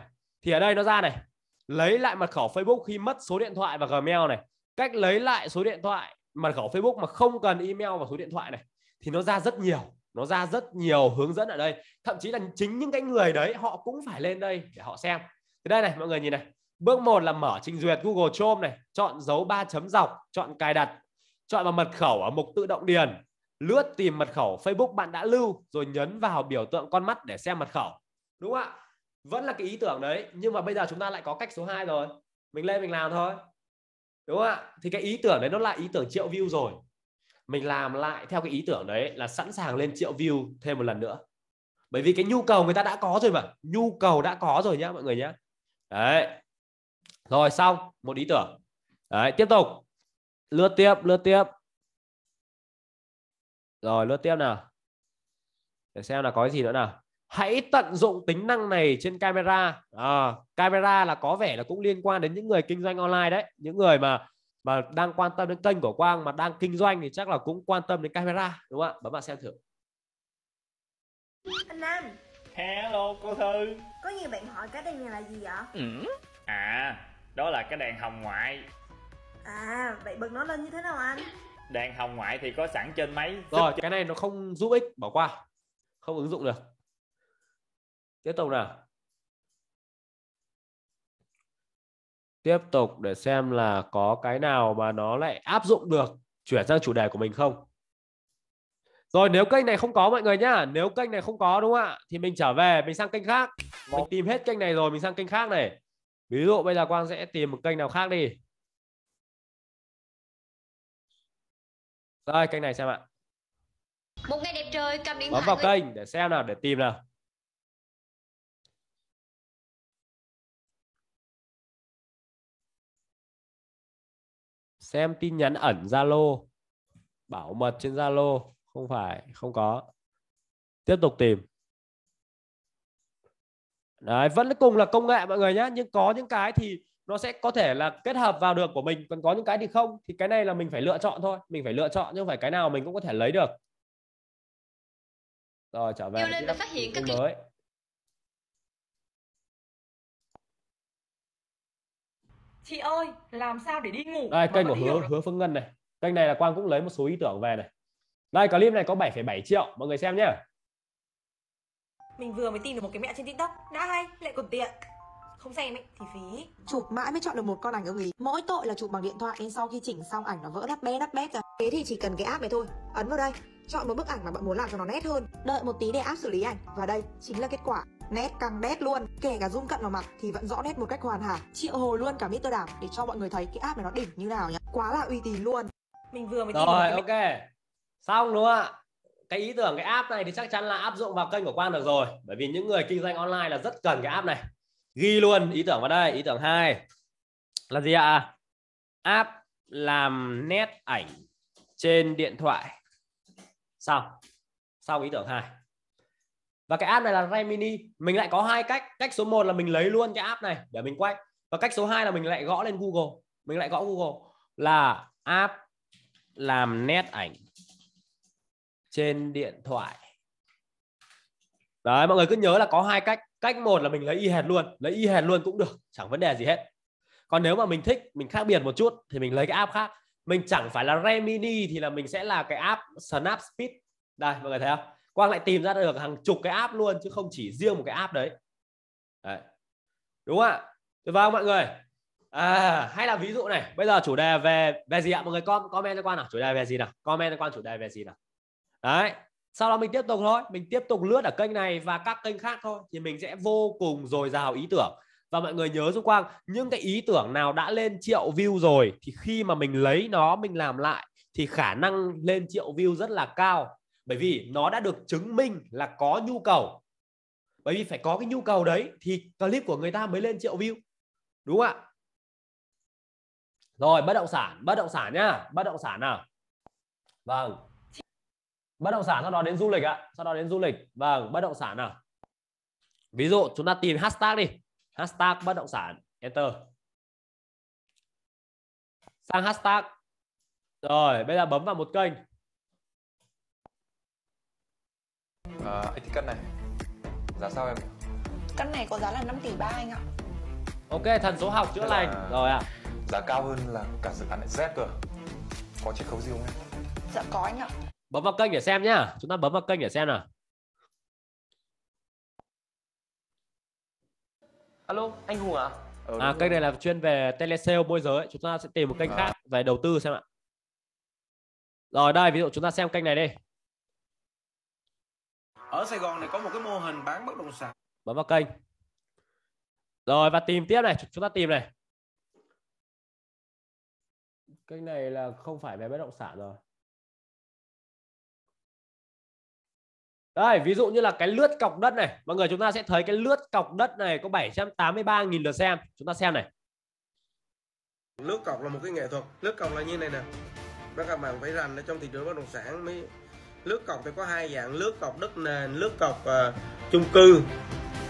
S2: thì ở đây nó ra này lấy lại mật khẩu facebook khi mất số điện thoại và gmail này cách lấy lại số điện thoại mật khẩu facebook mà không cần email và số điện thoại này thì nó ra rất nhiều nó ra rất nhiều hướng dẫn ở đây thậm chí là chính những cái người đấy họ cũng phải lên đây để họ xem thì đây này mọi người nhìn này Bước 1 là mở trình duyệt Google Chrome này, chọn dấu ba chấm dọc, chọn cài đặt, chọn vào mật khẩu ở mục tự động điền, lướt tìm mật khẩu Facebook bạn đã lưu rồi nhấn vào biểu tượng con mắt để xem mật khẩu. Đúng không ạ? Vẫn là cái ý tưởng đấy, nhưng mà bây giờ chúng ta lại có cách số 2 rồi. Mình lên mình làm thôi. Đúng không ạ? Thì cái ý tưởng đấy nó lại ý tưởng triệu view rồi. Mình làm lại theo cái ý tưởng đấy là sẵn sàng lên triệu view thêm một lần nữa. Bởi vì cái nhu cầu người ta đã có rồi mà, nhu cầu đã có rồi nhá mọi người nhá. Đấy, rồi xong một ý tưởng đấy tiếp tục lướt tiếp lướt tiếp rồi lướt tiếp nào để xem là có gì nữa nào hãy tận dụng tính năng này trên camera à, camera là có vẻ là cũng liên quan đến những người kinh doanh online đấy những người mà mà đang quan tâm đến kênh của quang mà đang kinh doanh thì chắc là cũng quan tâm đến camera đúng không ạ bấm vào xem thử anh nam hello cô thư có nhiều bạn hỏi cái tên này là gì vậy ừ. à đó là cái đèn hồng ngoại à vậy bật nó lên như thế nào anh đèn hồng ngoại thì có sẵn trên máy rồi cái này nó không giúp ích bỏ qua không ứng dụng được tiếp tục nào tiếp tục để xem là có cái nào mà nó lại áp dụng được chuyển sang chủ đề của mình không rồi nếu kênh này không có mọi người nhá nếu kênh này không có đúng không ạ thì mình trở về mình sang kênh khác mình tìm hết kênh này rồi mình sang kênh khác này ví dụ bây giờ quang sẽ tìm
S1: một kênh nào khác đi Rồi kênh này xem ạ một ngày đẹp trời cầm điện bấm thoại vào người... kênh để xem nào để tìm nào xem tin nhắn ẩn Zalo bảo
S2: mật trên Zalo không phải không có tiếp tục tìm đấy vẫn cùng là công nghệ mọi người nhé nhưng có những cái thì nó sẽ có thể là kết hợp vào được của mình còn có những cái thì không thì cái này là mình phải lựa chọn thôi mình phải lựa chọn chứ không phải cái nào mình cũng có thể lấy được rồi trở về lên phát
S4: hiện các mới
S3: chị ơi làm sao để đi ngủ đây kênh của hứa hứa
S2: phương ngân này kênh này là quang cũng lấy một số ý tưởng về này đây clip này có 7,7 triệu mọi người xem nhé
S3: mình vừa mới tìm được một cái mẹ trên TikTok Đã hay, lại còn tiện không xem ấy thì phí chụp mãi mới chọn được một con ảnh ưng ý mỗi tội là chụp bằng điện thoại nên sau khi chỉnh xong ảnh nó vỡ đắp bé đắp bé cả thế thì chỉ cần cái app này thôi ấn vào đây chọn một bức ảnh mà bạn muốn làm cho nó nét hơn đợi một tí để app xử lý ảnh và đây chính là kết quả nét căng đét luôn kể cả zoom cận vào mặt thì vẫn rõ nét một cách hoàn hảo triệu hồi luôn cả Mr. Đảm để cho mọi người thấy cái app này nó đỉnh như nào nhá quá là uy tín luôn mình vừa mới tìm rồi
S2: ok xong đúng không ạ cái ý tưởng cái app này thì chắc chắn là áp dụng vào kênh của Quang được rồi bởi vì những người kinh doanh online là rất cần cái app này ghi luôn ý tưởng vào đây ý tưởng hai là gì ạ à? app làm nét ảnh trên điện thoại xong xong ý tưởng hai và cái app này là Ray Mini mình lại có hai cách cách số 1 là mình lấy luôn cái app này để mình quay và cách số 2 là mình lại gõ lên Google mình lại gõ Google là app làm nét ảnh trên điện thoại đấy mọi người cứ nhớ là có hai cách cách một là mình lấy y hệt luôn lấy y hệt luôn cũng được chẳng vấn đề gì hết còn nếu mà mình thích mình khác biệt một chút thì mình lấy cái app khác mình chẳng phải là Remini thì là mình sẽ là cái app Snap Speed đây mọi người thấy không Quang lại tìm ra được hàng chục cái app luôn chứ không chỉ riêng một cái app đấy, đấy. đúng không ạ được dạ không vâng, mọi người à, hay là ví dụ này bây giờ chủ đề về về gì ạ mọi người comment cho quan nào chủ đề về gì nào comment cho quan chủ đề về gì nào đấy sau đó mình tiếp tục thôi mình tiếp tục lướt ở kênh này và các kênh khác thôi thì mình sẽ vô cùng dồi dào ý tưởng và mọi người nhớ giúp quang những cái ý tưởng nào đã lên triệu view rồi thì khi mà mình lấy nó mình làm lại thì khả năng lên triệu view rất là cao bởi vì nó đã được chứng minh là có nhu cầu bởi vì phải có cái nhu cầu đấy thì clip của người ta mới lên triệu view đúng không ạ rồi bất động sản bất động sản nhá bất động sản nào vâng bất động sản sau đó đến du lịch ạ sau đó đến du lịch vâng bất động sản nào ví dụ chúng ta tìm hashtag đi hashtag bất động sản enter sang hashtag rồi bây giờ bấm vào một kênh à, anh thích căn này giá sao em
S3: căn này có giá là 5 tỷ ba anh ạ
S2: ok thần số học chữa Thế lành rồi ạ giá cao hơn là cả dự án lại Z cơ có chiết khấu gì không em dạ có anh ạ bấm vào kênh để xem nhá chúng ta bấm vào kênh để xem nào alo anh hùng à ừ, à ờ, kênh này là chuyên về telesale môi giới chúng ta sẽ tìm một kênh à. khác về đầu tư xem ạ rồi đây ví dụ chúng ta xem kênh này đi
S6: ở Sài Gòn này có một cái mô hình bán bất động sản
S2: bấm vào kênh rồi và tìm tiếp này chúng ta tìm này kênh này là không phải về bất động sản rồi Đây, ví dụ như là cái lướt cọc đất này, mọi người chúng ta sẽ thấy cái lướt cọc đất này có 783.000 lượt xem. Chúng ta xem này.
S6: Lướt cọc là một cái nghệ thuật. Lướt cọc là như này nè. các bạn phải rành ở trong thị trường bất động sản mới lướt cọc thì có hai dạng lướt cọc đất nền, lướt cọc uh, chung cư.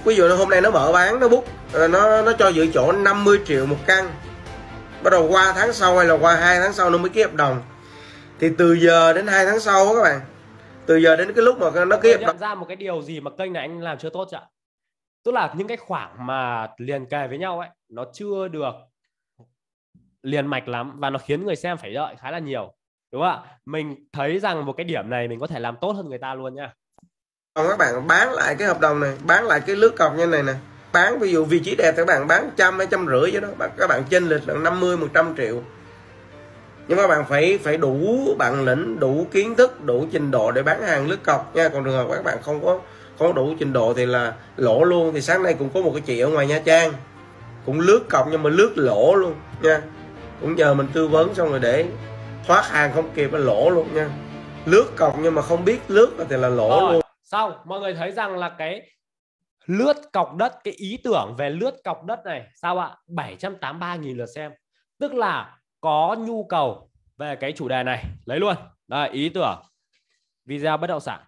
S6: Ví dụ hôm nay nó mở bán nó bút ờ, nó nó cho giữ chỗ 50 triệu một căn. Bắt đầu qua tháng sau hay là qua hai tháng sau nó mới ký hợp đồng. Thì từ giờ đến hai
S2: tháng sau các bạn từ giờ đến cái lúc mà nó ký nhận ra một cái điều gì mà kênh này anh làm chưa tốt ạ tức là những cái khoảng mà liền kề với nhau ấy nó chưa được liền mạch lắm và nó khiến người xem phải đợi khá là nhiều đúng không ạ mình thấy rằng một cái điểm này mình có thể làm tốt hơn người ta luôn nha
S6: còn các bạn bán lại cái hợp đồng này bán lại cái lướt cọc như này nè bán ví dụ vị trí đẹp thì các bạn bán trăm hay trăm rưỡi vậy đó các bạn chênh lệch là 50 100 triệu nhưng mà bạn phải phải đủ bản lĩnh đủ kiến thức đủ trình độ để bán hàng lướt cọc nha còn trường hợp các bạn không có không đủ trình độ thì là lỗ luôn thì sáng nay cũng có một cái chị ở ngoài nha trang cũng lướt cọc nhưng mà lướt lỗ luôn nha cũng nhờ mình tư vấn xong rồi để thoát hàng không kịp là lỗ luôn nha lướt cọc nhưng mà không biết lướt thì là lỗ rồi, luôn
S2: xong mọi người thấy rằng là cái lướt cọc đất cái ý tưởng về lướt cọc đất này sao ạ 783.000 lượt xem tức là có nhu cầu về cái chủ đề này lấy luôn đây ý tưởng video bất động sản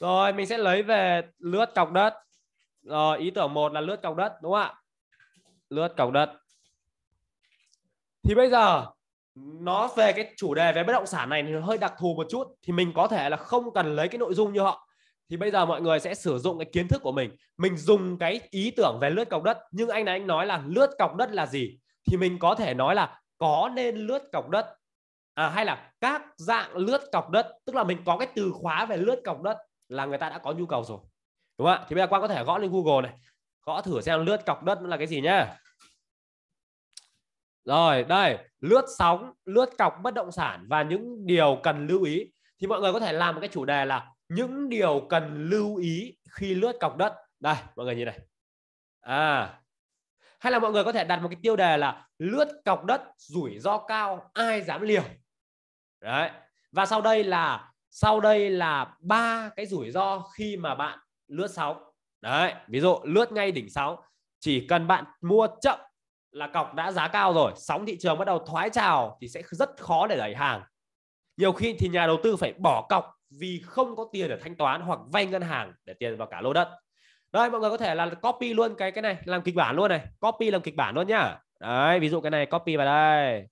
S2: rồi mình sẽ lấy về lướt cọc đất rồi ý tưởng một là lướt cọc đất đúng không ạ lướt cọc đất thì bây giờ nó về cái chủ đề về bất động sản này thì nó hơi đặc thù một chút thì mình có thể là không cần lấy cái nội dung như họ thì bây giờ mọi người sẽ sử dụng cái kiến thức của mình mình dùng cái ý tưởng về lướt cọc đất nhưng anh này anh nói là lướt cọc đất là gì thì mình có thể nói là có nên lướt cọc đất à, hay là các dạng lướt cọc đất tức là mình có cái từ khóa về lướt cọc đất là người ta đã có nhu cầu rồi đúng không ạ thì bây giờ quang có thể gõ lên google này gõ thử xem lướt cọc đất là cái gì nhá rồi đây lướt sóng lướt cọc bất động sản và những điều cần lưu ý thì mọi người có thể làm một cái chủ đề là những điều cần lưu ý khi lướt cọc đất đây mọi người nhìn này à hay là mọi người có thể đặt một cái tiêu đề là lướt cọc đất rủi ro cao ai dám liều đấy và sau đây là sau đây là ba cái rủi ro khi mà bạn lướt sóng đấy ví dụ lướt ngay đỉnh sóng chỉ cần bạn mua chậm là cọc đã giá cao rồi sóng thị trường bắt đầu thoái trào thì sẽ rất khó để đẩy hàng nhiều khi thì nhà đầu tư phải bỏ cọc vì không có tiền để thanh toán hoặc vay ngân hàng để tiền vào cả lô đất đây mọi người có thể là copy luôn cái cái này làm kịch bản luôn này copy làm kịch bản luôn nhá đấy ví dụ cái này copy vào đây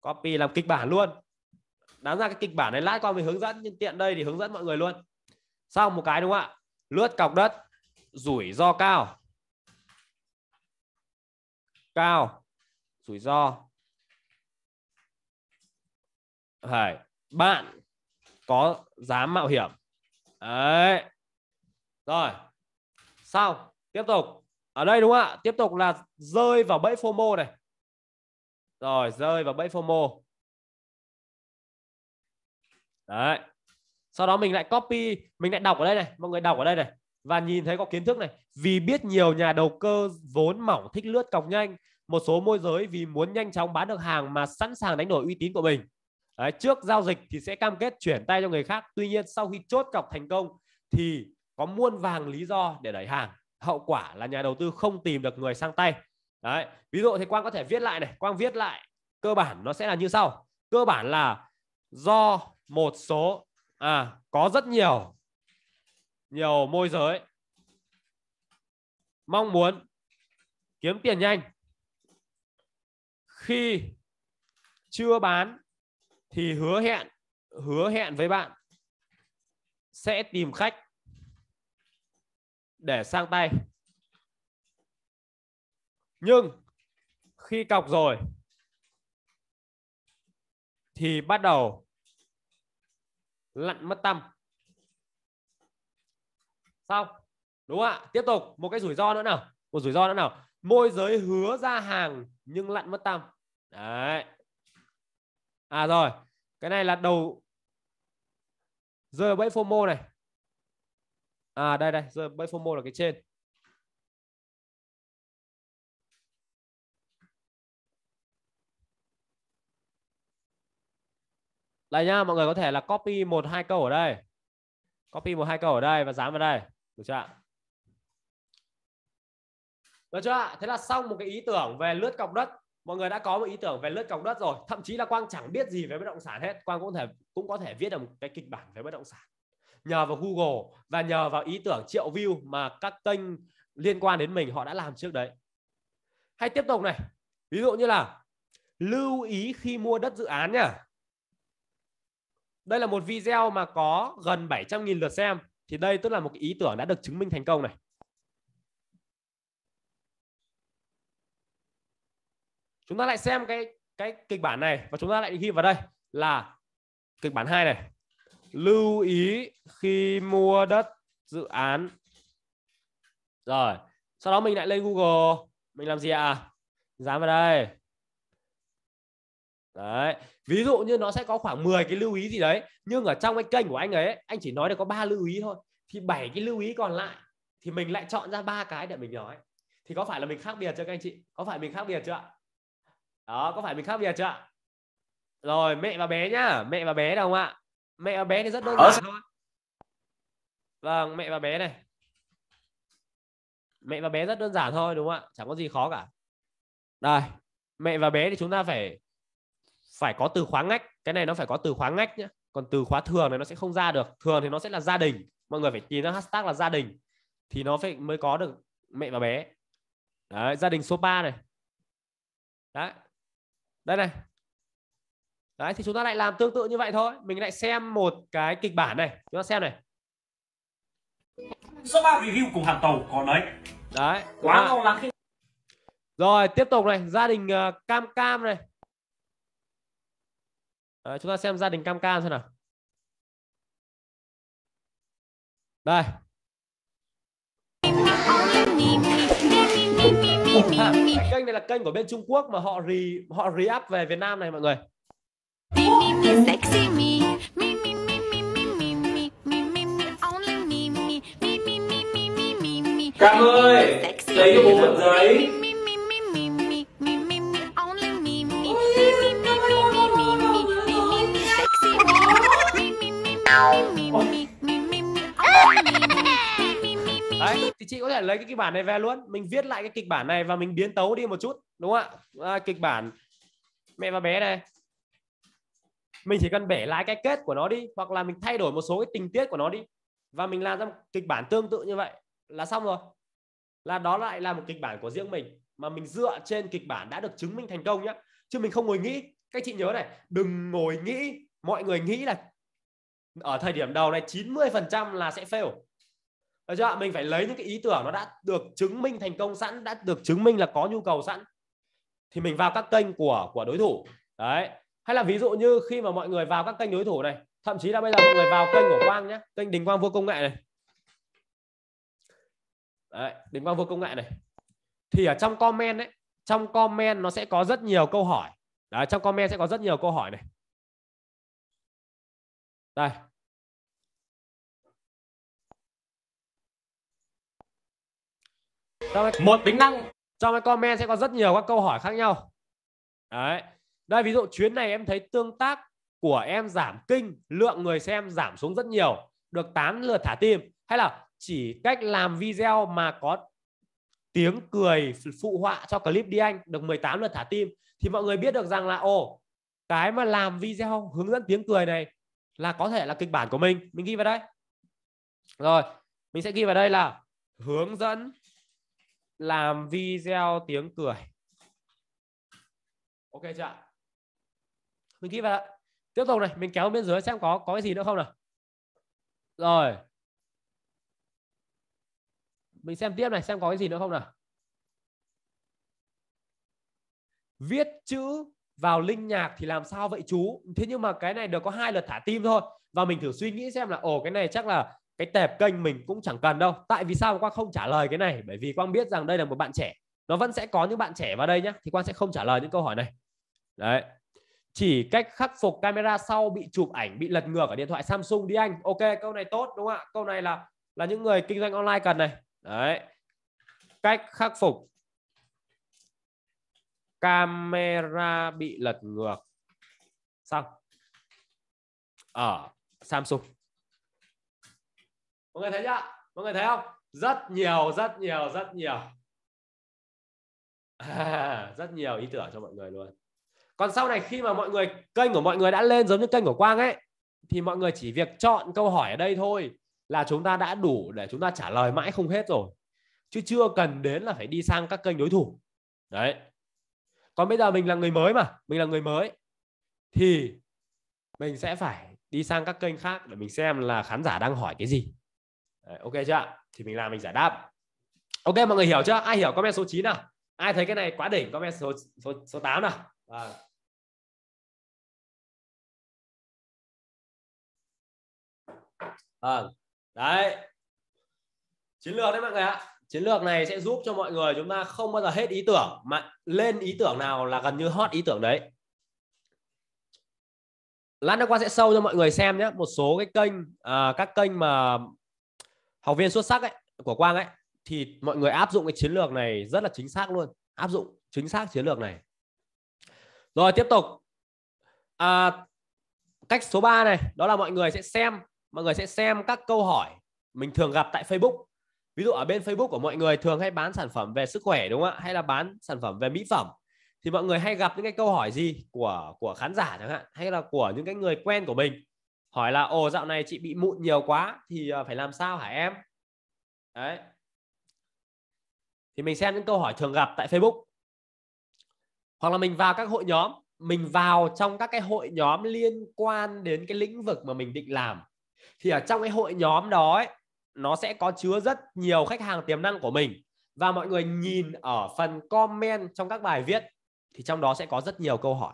S2: copy làm kịch bản luôn đáng ra cái kịch bản này lát qua mình hướng dẫn nhưng tiện đây thì hướng dẫn mọi người luôn xong một cái đúng không ạ lướt cọc đất rủi ro cao cao rủi ro Đấy. bạn có dám mạo hiểm đấy rồi sao tiếp tục ở đây đúng không ạ tiếp tục là rơi vào bẫy FOMO
S1: này rồi rơi vào bẫy FOMO
S2: đấy sau đó mình lại copy mình lại đọc ở đây này mọi người đọc ở đây này và nhìn thấy có kiến thức này vì biết nhiều nhà đầu cơ vốn mỏng thích lướt cọc nhanh một số môi giới vì muốn nhanh chóng bán được hàng mà sẵn sàng đánh đổi uy tín của mình Đấy, trước giao dịch thì sẽ cam kết chuyển tay cho người khác tuy nhiên sau khi chốt cọc thành công thì có muôn vàng lý do để đẩy hàng hậu quả là nhà đầu tư không tìm được người sang tay đấy ví dụ thì quang có thể viết lại này quang viết lại cơ bản nó sẽ là như sau cơ bản là do một số à có rất nhiều nhiều môi giới mong muốn kiếm tiền nhanh khi chưa bán thì hứa hẹn hứa hẹn với bạn sẽ tìm khách để sang tay nhưng khi cọc rồi thì bắt đầu lặn mất tâm xong đúng không ạ tiếp tục một cái rủi ro nữa nào một rủi ro nữa nào môi giới hứa ra hàng nhưng lặn mất tâm đấy à rồi cái này là đầu rơi bẫy fomo này à đây đây giờ
S1: bẫy FOMO là cái trên
S2: lại nhá mọi người có thể là copy một hai câu ở đây copy một hai câu ở đây và dán vào đây được chưa ạ được chưa ạ thế là xong một cái ý tưởng về lướt cọc đất mọi người đã có một ý tưởng về lướt cọc đất rồi thậm chí là quang chẳng biết gì về bất động sản hết quang cũng thể cũng có thể viết được một cái kịch bản về bất động sản nhờ vào Google và nhờ vào ý tưởng triệu view mà các kênh liên quan đến mình họ đã làm trước đấy. Hay tiếp tục này, ví dụ như là lưu ý khi mua đất dự án nhá. Đây là một video mà có gần 700.000 lượt xem thì đây tức là một ý tưởng đã được chứng minh thành công này. Chúng ta lại xem cái cái kịch bản này và chúng ta lại ghi vào đây là kịch bản 2 này lưu ý khi mua đất dự án rồi sau đó mình lại lên google mình làm gì ạ à? dán vào đây đấy ví dụ như nó sẽ có khoảng 10 cái lưu ý gì đấy nhưng ở trong cái kênh của anh ấy anh chỉ nói được có ba lưu ý thôi thì bảy cái lưu ý còn lại thì mình lại chọn ra ba cái để mình nói thì có phải là mình khác biệt chưa các anh chị có phải mình khác biệt chưa đó có phải mình khác biệt chưa rồi mẹ và bé nhá mẹ và bé đâu ạ mẹ và bé thì rất đơn ờ, giản thôi vâng mẹ và bé này mẹ và bé rất đơn giản thôi đúng không ạ chẳng có gì khó cả đây mẹ và bé thì chúng ta phải phải có từ khóa ngách cái này nó phải có từ khóa ngách nhé còn từ khóa thường này nó sẽ không ra được thường thì nó sẽ là gia đình mọi người phải tìm ra hashtag là gia đình thì nó phải mới có được mẹ và bé đấy gia đình số 3 này đấy đây này đấy thì chúng ta lại làm tương tự như vậy thôi mình lại xem một cái kịch bản này chúng ta xem này số 3 review cùng hàng tàu có đấy đấy quá à. lo lắng khi rồi tiếp tục này gia đình uh, cam cam này đấy, chúng ta xem gia đình cam cam xem
S1: nào đây
S2: kênh này là kênh của bên Trung Quốc mà họ rì họ re up về Việt Nam này mọi người
S7: Cam ơi, lấy cho bố một giấy
S2: Đấy, thì chị có thể lấy cái kịch bản này về luôn Mình viết lại cái kịch bản này và mình biến tấu đi một chút Đúng không ạ? À, kịch bản mẹ và bé này mình chỉ cần bẻ lại cái kết của nó đi hoặc là mình thay đổi một số cái tình tiết của nó đi và mình làm ra một kịch bản tương tự như vậy là xong rồi là đó lại là một kịch bản của riêng mình mà mình dựa trên kịch bản đã được chứng minh thành công nhé chứ mình không ngồi nghĩ các chị nhớ này đừng ngồi nghĩ mọi người nghĩ là ở thời điểm đầu này 90% là sẽ fail được chưa? mình phải lấy những cái ý tưởng nó đã được chứng minh thành công sẵn đã được chứng minh là có nhu cầu sẵn thì mình vào các kênh của của đối thủ đấy hay là ví dụ như khi mà mọi người vào các kênh đối thủ này thậm chí là bây giờ mọi người vào kênh của Quang nhé kênh Đình Quang vô công nghệ này Đấy, Đình Quang vô công nghệ này thì ở trong comment đấy trong comment nó sẽ có rất nhiều câu hỏi Đấy, trong comment sẽ có rất nhiều câu hỏi này đây trong cái... một tính năng trong cái comment sẽ có rất nhiều các câu hỏi khác nhau đấy đây ví dụ chuyến này em thấy tương tác của em giảm kinh lượng người xem giảm xuống rất nhiều được 8 lượt thả tim hay là chỉ cách làm video mà có tiếng cười phụ họa cho clip đi anh được 18 lượt thả tim thì mọi người biết được rằng là ồ cái mà làm video hướng dẫn tiếng cười này là có thể là kịch bản của mình mình ghi vào đây rồi mình sẽ ghi vào đây là hướng dẫn làm video tiếng cười ok chưa ạ mình kỹ vào tiếp tục này mình kéo bên dưới xem có có cái gì nữa không nào rồi mình xem tiếp này xem có cái gì nữa không nào viết chữ vào linh nhạc thì làm sao vậy chú thế nhưng mà cái này được có hai lượt thả tim thôi và mình thử suy nghĩ xem là ồ cái này chắc là cái tệp kênh mình cũng chẳng cần đâu tại vì sao quang không trả lời cái này bởi vì quang biết rằng đây là một bạn trẻ nó vẫn sẽ có những bạn trẻ vào đây nhá thì quang sẽ không trả lời những câu hỏi này đấy chỉ cách khắc phục camera sau bị chụp ảnh bị lật ngược ở điện thoại Samsung đi anh ok câu này tốt đúng không ạ câu này là là những người kinh doanh online cần này đấy cách khắc phục camera bị lật ngược xong ở Samsung
S1: mọi người thấy chưa mọi người thấy không rất
S2: nhiều rất nhiều rất nhiều (laughs) rất nhiều ý tưởng cho mọi người luôn còn sau này khi mà mọi người kênh của mọi người đã lên giống như kênh của quang ấy thì mọi người chỉ việc chọn câu hỏi ở đây thôi là chúng ta đã đủ để chúng ta trả lời mãi không hết rồi chứ chưa cần đến là phải đi sang các kênh đối thủ đấy còn bây giờ mình là người mới mà mình là người mới thì mình sẽ phải đi sang các kênh khác để mình xem là khán giả đang hỏi cái gì đấy, ok chưa thì mình làm mình giải đáp ok mọi người hiểu chưa ai hiểu comment số 9 nào ai thấy cái này quá đỉnh comment số
S1: số số tám nào à.
S2: À. đấy chiến lược đấy mọi người ạ chiến lược này sẽ giúp cho mọi người chúng ta không bao giờ hết ý tưởng mà lên ý tưởng nào là gần như hot ý tưởng đấy lát nữa qua sẽ sâu cho mọi người xem nhé một số cái kênh à, các kênh mà học viên xuất sắc ấy của quang ấy thì mọi người áp dụng cái chiến lược này rất là chính xác luôn áp dụng chính xác chiến lược này rồi tiếp tục à, cách số 3 này đó là mọi người sẽ xem mọi người sẽ xem các câu hỏi mình thường gặp tại Facebook ví dụ ở bên Facebook của mọi người thường hay bán sản phẩm về sức khỏe đúng không ạ hay là bán sản phẩm về mỹ phẩm thì mọi người hay gặp những cái câu hỏi gì của của khán giả chẳng hạn hay là của những cái người quen của mình hỏi là ồ dạo này chị bị mụn nhiều quá thì ờ, phải làm sao hả em đấy thì mình xem những câu hỏi thường gặp tại Facebook hoặc là mình vào các hội nhóm mình vào trong các cái hội nhóm liên quan đến cái lĩnh vực mà mình định làm thì ở trong cái hội nhóm đó ấy, nó sẽ có chứa rất nhiều khách hàng tiềm năng của mình và mọi người nhìn ở phần comment trong các bài viết thì trong đó sẽ có rất nhiều câu hỏi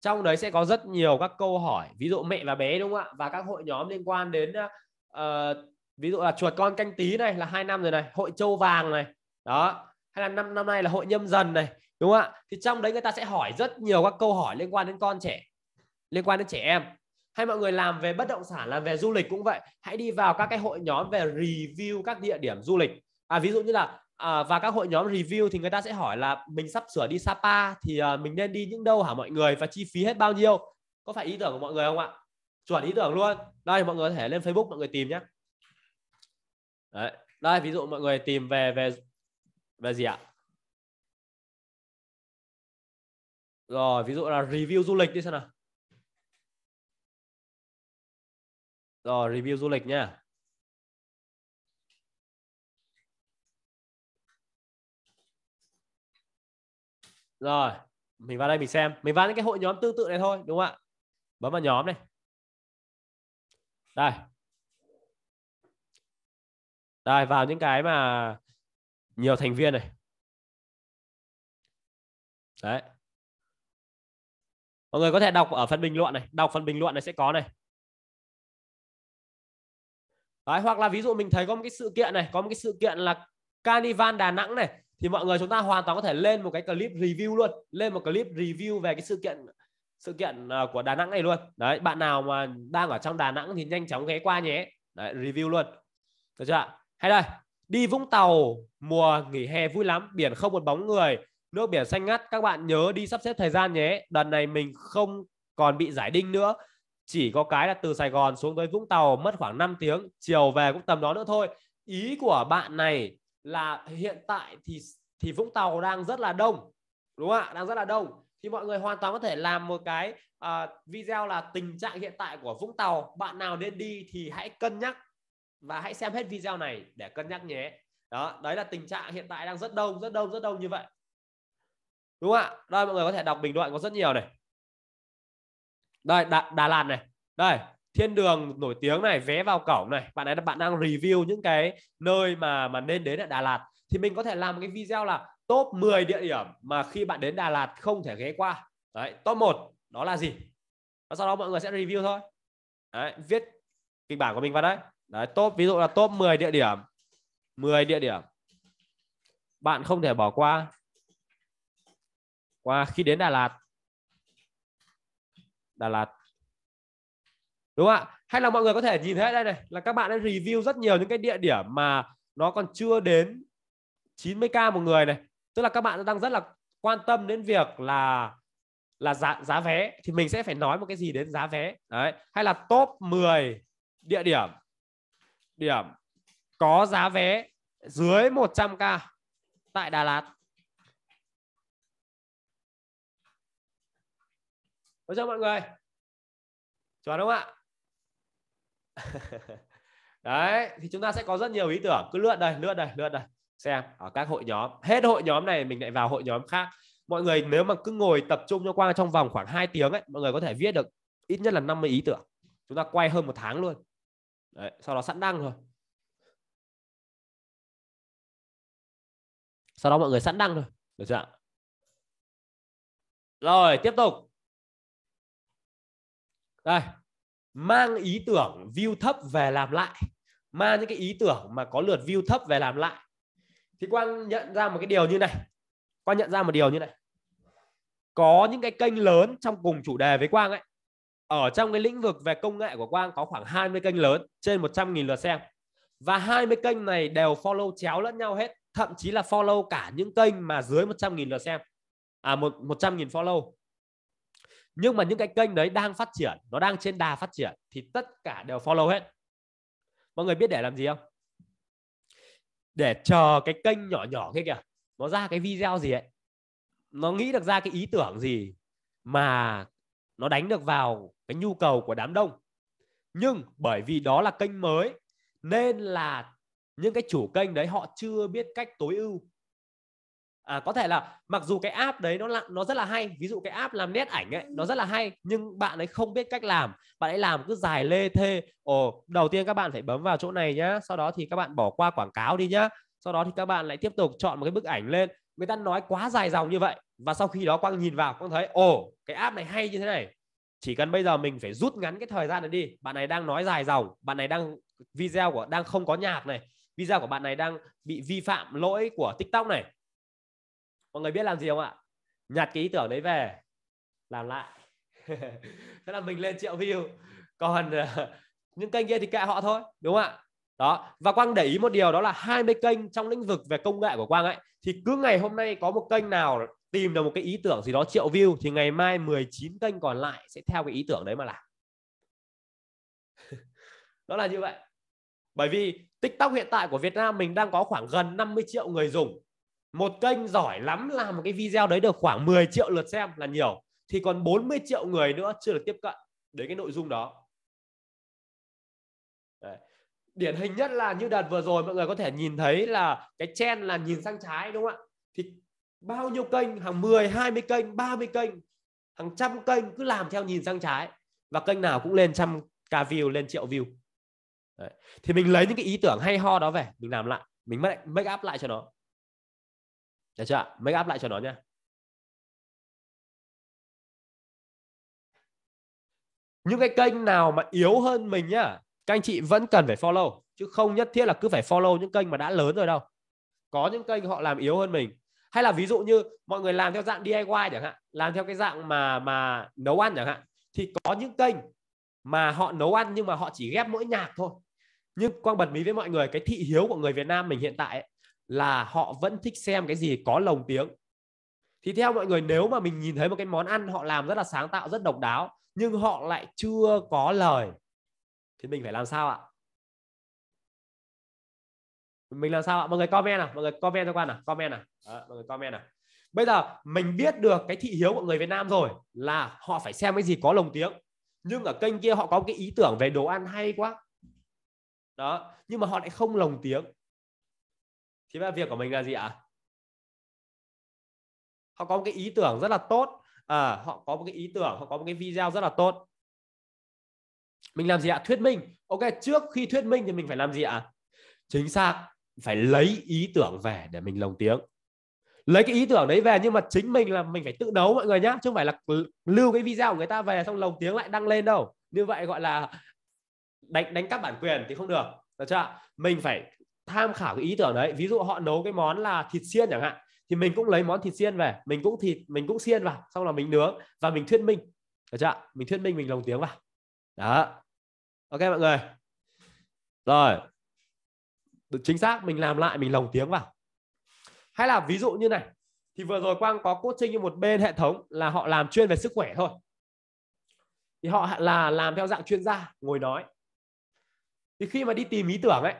S2: trong đấy sẽ có rất nhiều các câu hỏi ví dụ mẹ và bé đúng không ạ và các hội nhóm liên quan đến uh, ví dụ là chuột con canh tí này là hai năm rồi này hội châu vàng này đó hay là năm năm nay là hội nhâm dần này đúng không ạ thì trong đấy người ta sẽ hỏi rất nhiều các câu hỏi liên quan đến con trẻ liên quan đến trẻ em hay mọi người làm về bất động sản làm về du lịch cũng vậy hãy đi vào các cái hội nhóm về review các địa điểm du lịch à ví dụ như là à, và các hội nhóm review thì người ta sẽ hỏi là mình sắp sửa đi Sapa thì à, mình nên đi những đâu hả mọi người và chi phí hết bao nhiêu có phải ý tưởng của mọi người không ạ chuẩn ý tưởng luôn đây mọi người có thể lên Facebook mọi người tìm nhé Đấy. đây ví dụ mọi người tìm về về về gì ạ
S1: rồi ví dụ là review du lịch đi xem nào rồi review du lịch nha
S2: rồi mình vào đây mình xem mình vào những cái hội nhóm tương tự này thôi đúng không ạ bấm vào nhóm này đây đây vào
S1: những cái mà nhiều thành viên này đấy mọi người có thể đọc ở phần bình luận này đọc phần bình luận này sẽ có này
S2: Đấy, hoặc là ví dụ mình thấy có một cái sự kiện này có một cái sự kiện là Carnival Đà Nẵng này thì mọi người chúng ta hoàn toàn có thể lên một cái clip review luôn lên một clip review về cái sự kiện sự kiện à, của Đà Nẵng này luôn đấy bạn nào mà đang ở trong Đà Nẵng thì nhanh chóng ghé qua nhé đấy, review luôn được chưa ạ hay đây đi Vũng Tàu mùa nghỉ hè vui lắm biển không một bóng người nước biển xanh ngắt các bạn nhớ đi sắp xếp thời gian nhé đợt này mình không còn bị giải đinh nữa chỉ có cái là từ Sài Gòn xuống tới Vũng Tàu mất khoảng 5 tiếng chiều về cũng tầm đó nữa thôi ý của bạn này là hiện tại thì thì Vũng Tàu đang rất là đông đúng không ạ đang rất là đông thì mọi người hoàn toàn có thể làm một cái uh, video là tình trạng hiện tại của Vũng Tàu bạn nào nên đi thì hãy cân nhắc và hãy xem hết video này để cân nhắc nhé đó đấy là tình trạng hiện tại đang rất đông rất đông rất đông như vậy đúng không ạ đây mọi người có thể đọc bình luận có rất nhiều này đây Đà, Đà Lạt này đây thiên đường nổi tiếng này vé vào cổng này bạn ấy bạn đang review những cái nơi mà mà nên đến ở Đà Lạt thì mình có thể làm cái video là top 10 địa điểm mà khi bạn đến Đà Lạt không thể ghé qua đấy top 1 đó là gì và sau đó mọi người sẽ review thôi đấy, viết kịch bản của mình vào đấy đấy top ví dụ là top 10 địa điểm 10 địa điểm bạn không thể bỏ qua và khi đến Đà Lạt Đà Lạt đúng không ạ hay là mọi người có thể nhìn thấy đây này là các bạn đã review rất nhiều những cái địa điểm mà nó còn chưa đến 90k một người này tức là các bạn đang rất là quan tâm đến việc là là giá giá vé thì mình sẽ phải nói một cái gì đến giá vé đấy hay là top 10 địa điểm điểm có giá vé dưới 100k tại Đà Lạt Có chưa mọi người? Chuẩn không ạ? (laughs) Đấy, thì chúng ta sẽ có rất nhiều ý tưởng. Cứ lượn đây, lượn đây, lượn đây. Xem ở các hội nhóm. Hết hội nhóm này mình lại vào hội nhóm khác. Mọi người nếu mà cứ ngồi tập trung cho quang trong vòng khoảng 2 tiếng ấy, mọi người có thể viết được ít nhất là 50 ý tưởng. Chúng ta quay hơn một tháng luôn. Đấy, sau đó sẵn đăng rồi.
S1: Sau đó mọi người sẵn đăng rồi. Được chưa ạ?
S2: Rồi, tiếp tục đây mang ý tưởng view thấp về làm lại mang những cái ý tưởng mà có lượt view thấp về làm lại thì quang nhận ra một cái điều như này quang nhận ra một điều như này có những cái kênh lớn trong cùng chủ đề với quang ấy ở trong cái lĩnh vực về công nghệ của quang có khoảng 20 kênh lớn trên 100.000 lượt xem và 20 kênh này đều follow chéo lẫn nhau hết thậm chí là follow cả những kênh mà dưới 100.000 lượt xem à một 100.000 follow nhưng mà những cái kênh đấy đang phát triển nó đang trên đà phát triển thì tất cả đều follow hết mọi người biết để làm gì không để chờ cái kênh nhỏ nhỏ kia kìa nó ra cái video gì ấy nó nghĩ được ra cái ý tưởng gì mà nó đánh được vào cái nhu cầu của đám đông nhưng bởi vì đó là kênh mới nên là những cái chủ kênh đấy họ chưa biết cách tối ưu à, có thể là mặc dù cái app đấy nó là nó rất là hay ví dụ cái app làm nét ảnh ấy nó rất là hay nhưng bạn ấy không biết cách làm bạn ấy làm cứ dài lê thê ồ đầu tiên các bạn phải bấm vào chỗ này nhá sau đó thì các bạn bỏ qua quảng cáo đi nhá sau đó thì các bạn lại tiếp tục chọn một cái bức ảnh lên người ta nói quá dài dòng như vậy và sau khi đó quang nhìn vào quang thấy ồ cái app này hay như thế này chỉ cần bây giờ mình phải rút ngắn cái thời gian này đi bạn này đang nói dài dòng bạn này đang video của đang không có nhạc này video của bạn này đang bị vi phạm lỗi của tiktok này mọi người biết làm gì không ạ nhặt cái ý tưởng đấy về làm lại (laughs) thế là mình lên triệu view còn ờ, những kênh kia thì kệ họ thôi đúng không ạ đó và quang để ý một điều đó là 20 kênh trong lĩnh vực về công nghệ của quang ấy thì cứ ngày hôm nay có một kênh nào tìm được một cái ý tưởng gì đó triệu view thì ngày mai 19 kênh còn lại sẽ theo cái ý tưởng đấy mà làm (laughs) đó là như vậy bởi vì TikTok hiện tại của Việt Nam mình đang có khoảng gần 50 triệu người dùng một kênh giỏi lắm làm một cái video đấy được khoảng 10 triệu lượt xem là nhiều thì còn 40 triệu người nữa chưa được tiếp cận đến cái nội dung đó đấy. điển hình nhất là như đợt vừa rồi mọi người có thể nhìn thấy là cái chen là nhìn sang trái đúng không ạ thì bao nhiêu kênh hàng 10 20 kênh 30 kênh hàng trăm kênh cứ làm theo nhìn sang trái và kênh nào cũng lên trăm k view lên triệu view Đấy. thì mình lấy những cái ý tưởng hay ho đó về mình làm lại mình make up lại cho nó được chưa? Make up lại cho nó nha.
S1: Những cái kênh nào mà
S2: yếu hơn mình nhá, các anh chị vẫn cần phải follow chứ không nhất thiết là cứ phải follow những kênh mà đã lớn rồi đâu. Có những kênh họ làm yếu hơn mình. Hay là ví dụ như mọi người làm theo dạng DIY chẳng hạn, làm theo cái dạng mà mà nấu ăn chẳng hạn thì có những kênh mà họ nấu ăn nhưng mà họ chỉ ghép mỗi nhạc thôi nhưng quang bật mí với mọi người cái thị hiếu của người Việt Nam mình hiện tại ấy, là họ vẫn thích xem cái gì có lồng tiếng thì theo mọi người nếu mà mình nhìn thấy một cái món ăn họ làm rất là sáng tạo rất độc đáo nhưng họ lại chưa có lời thì mình phải làm sao ạ mình làm sao ạ mọi người comment nào mọi người comment cho quan nào comment nào Đó, mọi người comment nào bây giờ mình biết được cái thị hiếu của người Việt Nam rồi là họ phải xem cái gì có lồng tiếng nhưng ở kênh kia họ có cái ý tưởng về đồ ăn hay quá đó nhưng mà họ lại không lồng tiếng
S1: thì là việc của mình là gì ạ họ có một cái ý tưởng rất
S2: là tốt à, họ có một cái ý tưởng họ có một cái video rất là tốt mình làm gì ạ thuyết minh ok trước khi thuyết minh thì mình phải làm gì ạ chính xác phải lấy ý tưởng về để mình lồng tiếng lấy cái ý tưởng đấy về nhưng mà chính mình là mình phải tự nấu mọi người nhá chứ không phải là lưu cái video của người ta về xong lồng tiếng lại đăng lên đâu như vậy gọi là đánh đánh cắp bản quyền thì không được được chưa mình phải tham khảo cái ý tưởng đấy ví dụ họ nấu cái món là thịt xiên chẳng hạn thì mình cũng lấy món thịt xiên về mình cũng thịt mình cũng xiên vào xong là mình nướng và mình thuyết minh được chưa mình thuyết minh mình lồng tiếng vào đó ok mọi người rồi chính xác mình làm lại mình lồng tiếng vào hay là ví dụ như này thì vừa rồi quang có coaching như một bên hệ thống là họ làm chuyên về sức khỏe thôi thì họ là làm theo dạng chuyên gia ngồi nói thì khi mà đi tìm ý tưởng ấy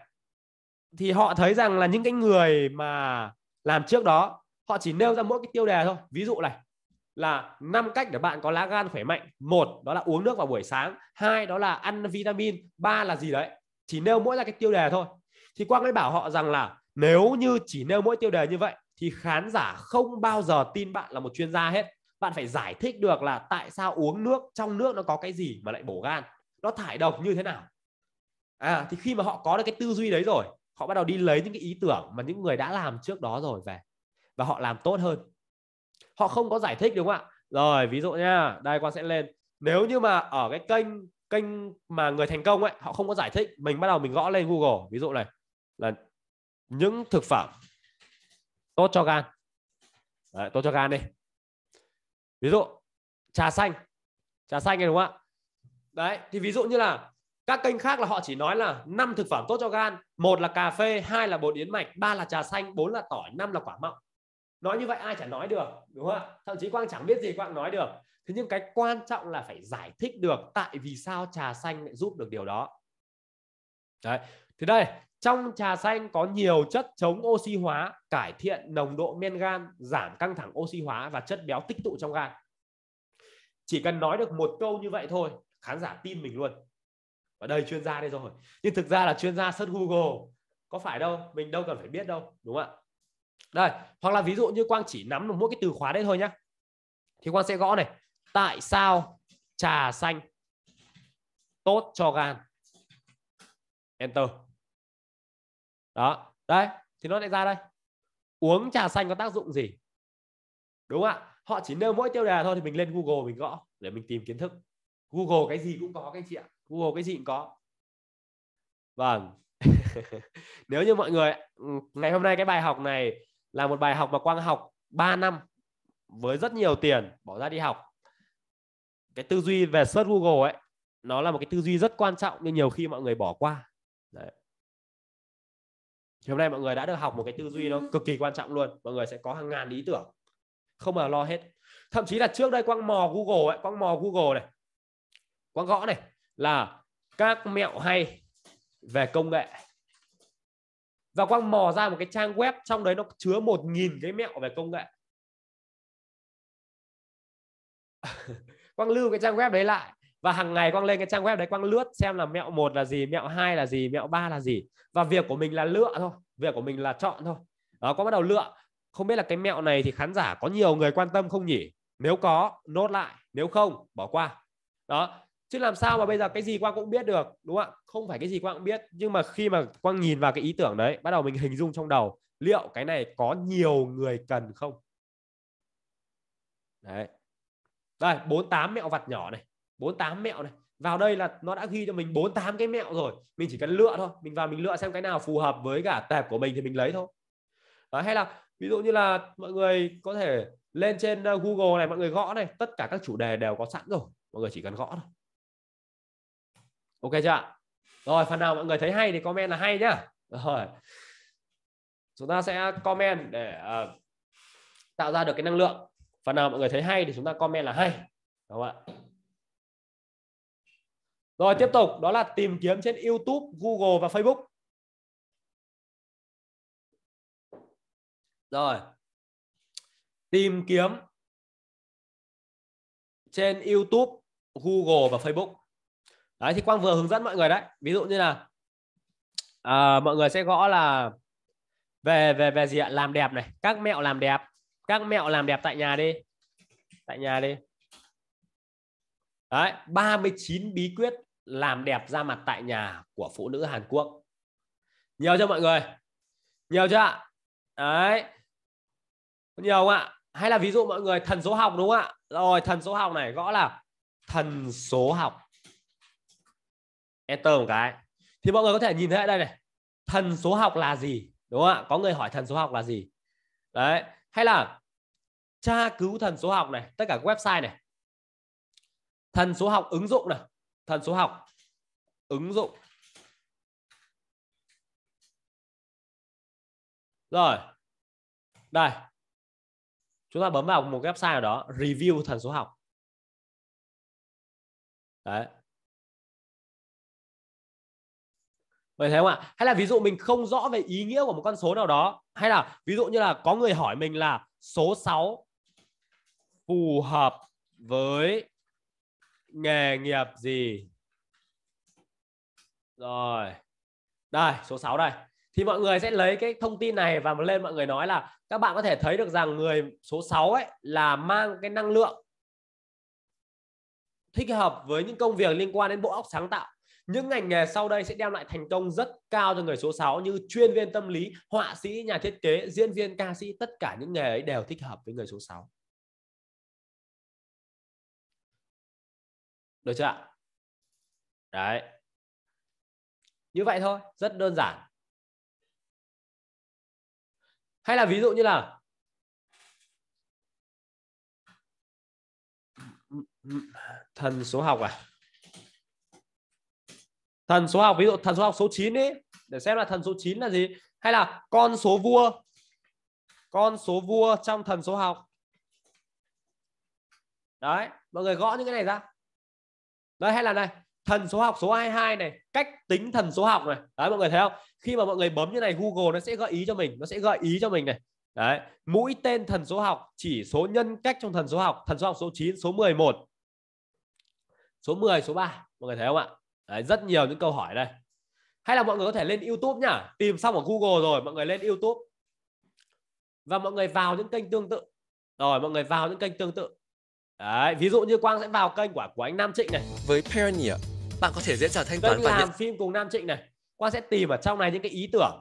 S2: thì họ thấy rằng là những cái người mà làm trước đó họ chỉ nêu ra mỗi cái tiêu đề thôi ví dụ này là năm cách để bạn có lá gan khỏe mạnh một đó là uống nước vào buổi sáng hai đó là ăn vitamin ba là gì đấy chỉ nêu mỗi ra cái tiêu đề thôi thì quang mới bảo họ rằng là nếu như chỉ nêu mỗi tiêu đề như vậy thì khán giả không bao giờ tin bạn là một chuyên gia hết bạn phải giải thích được là tại sao uống nước trong nước nó có cái gì mà lại bổ gan nó thải độc như thế nào à thì khi mà họ có được cái tư duy đấy rồi họ bắt đầu đi lấy những cái ý tưởng mà những người đã làm trước đó rồi về và họ làm tốt hơn họ không có giải thích đúng không ạ rồi ví dụ nha đây quan sẽ lên nếu như mà ở cái kênh kênh mà người thành công ấy họ không có giải thích mình bắt đầu mình gõ lên google ví dụ này là những thực phẩm tốt cho gan Đấy, tốt cho gan đi ví dụ trà xanh trà xanh này đúng không ạ đấy thì ví dụ như là các kênh khác là họ chỉ nói là năm thực phẩm tốt cho gan một là cà phê hai là bột yến mạch ba là trà xanh bốn là tỏi năm là quả mọng nói như vậy ai chả nói được đúng không ạ thậm chí quang chẳng biết gì quang nói được thế nhưng cái quan trọng là phải giải thích được tại vì sao trà xanh lại giúp được điều đó đấy thì đây trong trà xanh có nhiều chất chống oxy hóa cải thiện nồng độ men gan giảm căng thẳng oxy hóa và chất béo tích tụ trong gan chỉ cần nói được một câu như vậy thôi khán giả tin mình luôn và đây chuyên gia đây rồi nhưng thực ra là chuyên gia search google có phải đâu mình đâu cần phải biết đâu đúng không ạ đây hoặc là ví dụ như quang chỉ nắm được mỗi cái từ khóa đấy thôi nhá thì quang sẽ gõ này tại sao trà xanh tốt cho gan enter đó đấy thì nó lại ra đây uống trà xanh có tác dụng gì đúng không ạ họ chỉ nêu mỗi tiêu đề thôi thì mình lên google mình gõ để mình tìm kiến thức google cái gì cũng có các anh chị ạ google cái gì cũng có vâng (laughs) nếu như mọi người ừ, ngày hôm nay cái bài học này là một bài học mà quang học 3 năm với rất nhiều tiền bỏ ra đi học cái tư duy về search google ấy nó là một cái tư duy rất quan trọng nhưng nhiều khi mọi người bỏ qua Đấy. hôm nay mọi người đã được học một cái tư duy nó ừ. cực kỳ quan trọng luôn mọi người sẽ có hàng ngàn ý tưởng không bao lo hết thậm chí là trước đây quang mò google ấy quang mò google này quang gõ này là các mẹo hay về công nghệ và quang mò ra một cái trang web trong đấy nó chứa một nghìn cái mẹo về công nghệ (laughs) quang lưu cái trang web đấy lại và hàng ngày quang lên cái trang web đấy quang lướt xem là mẹo một là gì mẹo hai là gì mẹo ba là gì và việc của mình là lựa thôi việc của mình là chọn thôi đó quang bắt đầu lựa không biết là cái mẹo này thì khán giả có nhiều người quan tâm không nhỉ nếu có nốt lại nếu không bỏ qua đó chứ làm sao mà bây giờ cái gì quang cũng biết được đúng không ạ không phải cái gì quang cũng biết nhưng mà khi mà quang nhìn vào cái ý tưởng đấy bắt đầu mình hình dung trong đầu liệu cái này có nhiều người cần không đấy đây 48 mẹo vặt nhỏ này 48 mẹo này vào đây là nó đã ghi cho mình 48 cái mẹo rồi mình chỉ cần lựa thôi mình vào mình lựa xem cái nào phù hợp với cả tệp của mình thì mình lấy thôi đó, hay là ví dụ như là mọi người có thể lên trên ờ, Google này mọi người gõ này tất cả các chủ đề đều có sẵn rồi mọi người chỉ cần gõ thôi ok chưa rồi phần nào mọi người thấy hay thì comment là hay nhá rồi chúng ta sẽ comment để uh, tạo ra được cái năng lượng phần nào mọi người thấy hay thì chúng ta comment là hay đúng không ạ rồi tiếp tục
S1: đó là tìm kiếm trên YouTube, Google và Facebook. Rồi. Tìm kiếm
S2: trên YouTube, Google và Facebook đấy thì quang vừa hướng dẫn mọi người đấy ví dụ như là à, mọi người sẽ gõ là về về về gì ạ làm đẹp này các mẹo làm đẹp các mẹo làm đẹp tại nhà đi tại nhà đi đấy 39 bí quyết làm đẹp da mặt tại nhà của phụ nữ Hàn Quốc nhiều cho mọi người nhiều chưa ạ đấy nhiều không ạ hay là ví dụ mọi người thần số học đúng không ạ rồi thần số học này gõ là thần số học enter một cái thì mọi người có thể nhìn thấy đây này thần số học là gì đúng không ạ có người hỏi thần số học là gì đấy hay là tra cứu thần số học này tất cả các website này thần số học ứng dụng này thần số học
S1: ứng dụng rồi đây chúng ta bấm vào một website nào đó review thần số học đấy
S2: vậy thấy không ạ hay là ví dụ mình không rõ về ý nghĩa của một con số nào đó hay là ví dụ như là có người hỏi mình là số 6 phù hợp với nghề nghiệp gì rồi đây số 6 đây thì mọi người sẽ lấy cái thông tin này và lên mọi người nói là các bạn có thể thấy được rằng người số 6 ấy là mang cái năng lượng thích hợp với những công việc liên quan đến bộ óc sáng tạo những ngành nghề sau đây sẽ đem lại thành công rất cao cho người số 6 như chuyên viên tâm lý, họa sĩ, nhà thiết kế, diễn viên, ca sĩ, tất cả những nghề ấy đều thích hợp với người số 6.
S1: Được chưa ạ? Đấy. Như vậy thôi, rất đơn giản. Hay là ví dụ như là
S2: thần số học à? thần số học ví dụ thần số học số 9 ấy để xem là thần số 9 là gì hay là con số vua con số vua trong thần số học đấy mọi người gõ những cái này ra đấy hay là này thần số học số 22 này cách tính thần số học này đấy mọi người thấy không khi mà mọi người bấm như này Google nó sẽ gợi ý cho mình nó sẽ gợi ý cho mình này đấy mũi tên thần số học chỉ số nhân cách trong thần số học thần số học số 9 số 11 số 10 số 3 mọi người thấy không ạ Đấy, rất nhiều những câu hỏi đây hay là mọi người có thể lên YouTube nhá tìm xong ở Google rồi mọi người lên YouTube và mọi người vào những kênh tương tự rồi mọi người vào những kênh tương tự Đấy, ví dụ như Quang sẽ vào kênh của của anh Nam Trịnh này với Pioneer bạn có thể dễ dàng thanh toán kênh và làm nhận... phim cùng Nam Trịnh này Quang sẽ tìm ở trong này những cái ý tưởng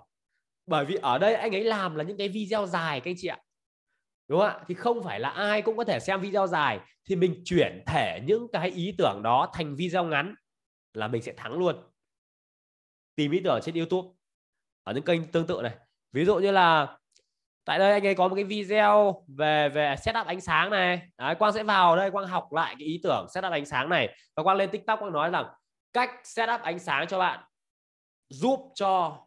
S2: bởi vì ở đây anh ấy làm là những cái video dài các anh chị ạ đúng không ạ thì không phải là ai cũng có thể xem video dài thì mình chuyển thể những cái ý tưởng đó thành video ngắn là mình sẽ thắng luôn tìm ý tưởng trên YouTube ở những kênh tương tự này ví dụ như là tại đây anh ấy có một cái video về về setup ánh sáng này Đấy, quang sẽ vào đây quang học lại cái ý tưởng setup ánh sáng này và quang lên tiktok quang nói rằng cách setup ánh sáng cho bạn giúp cho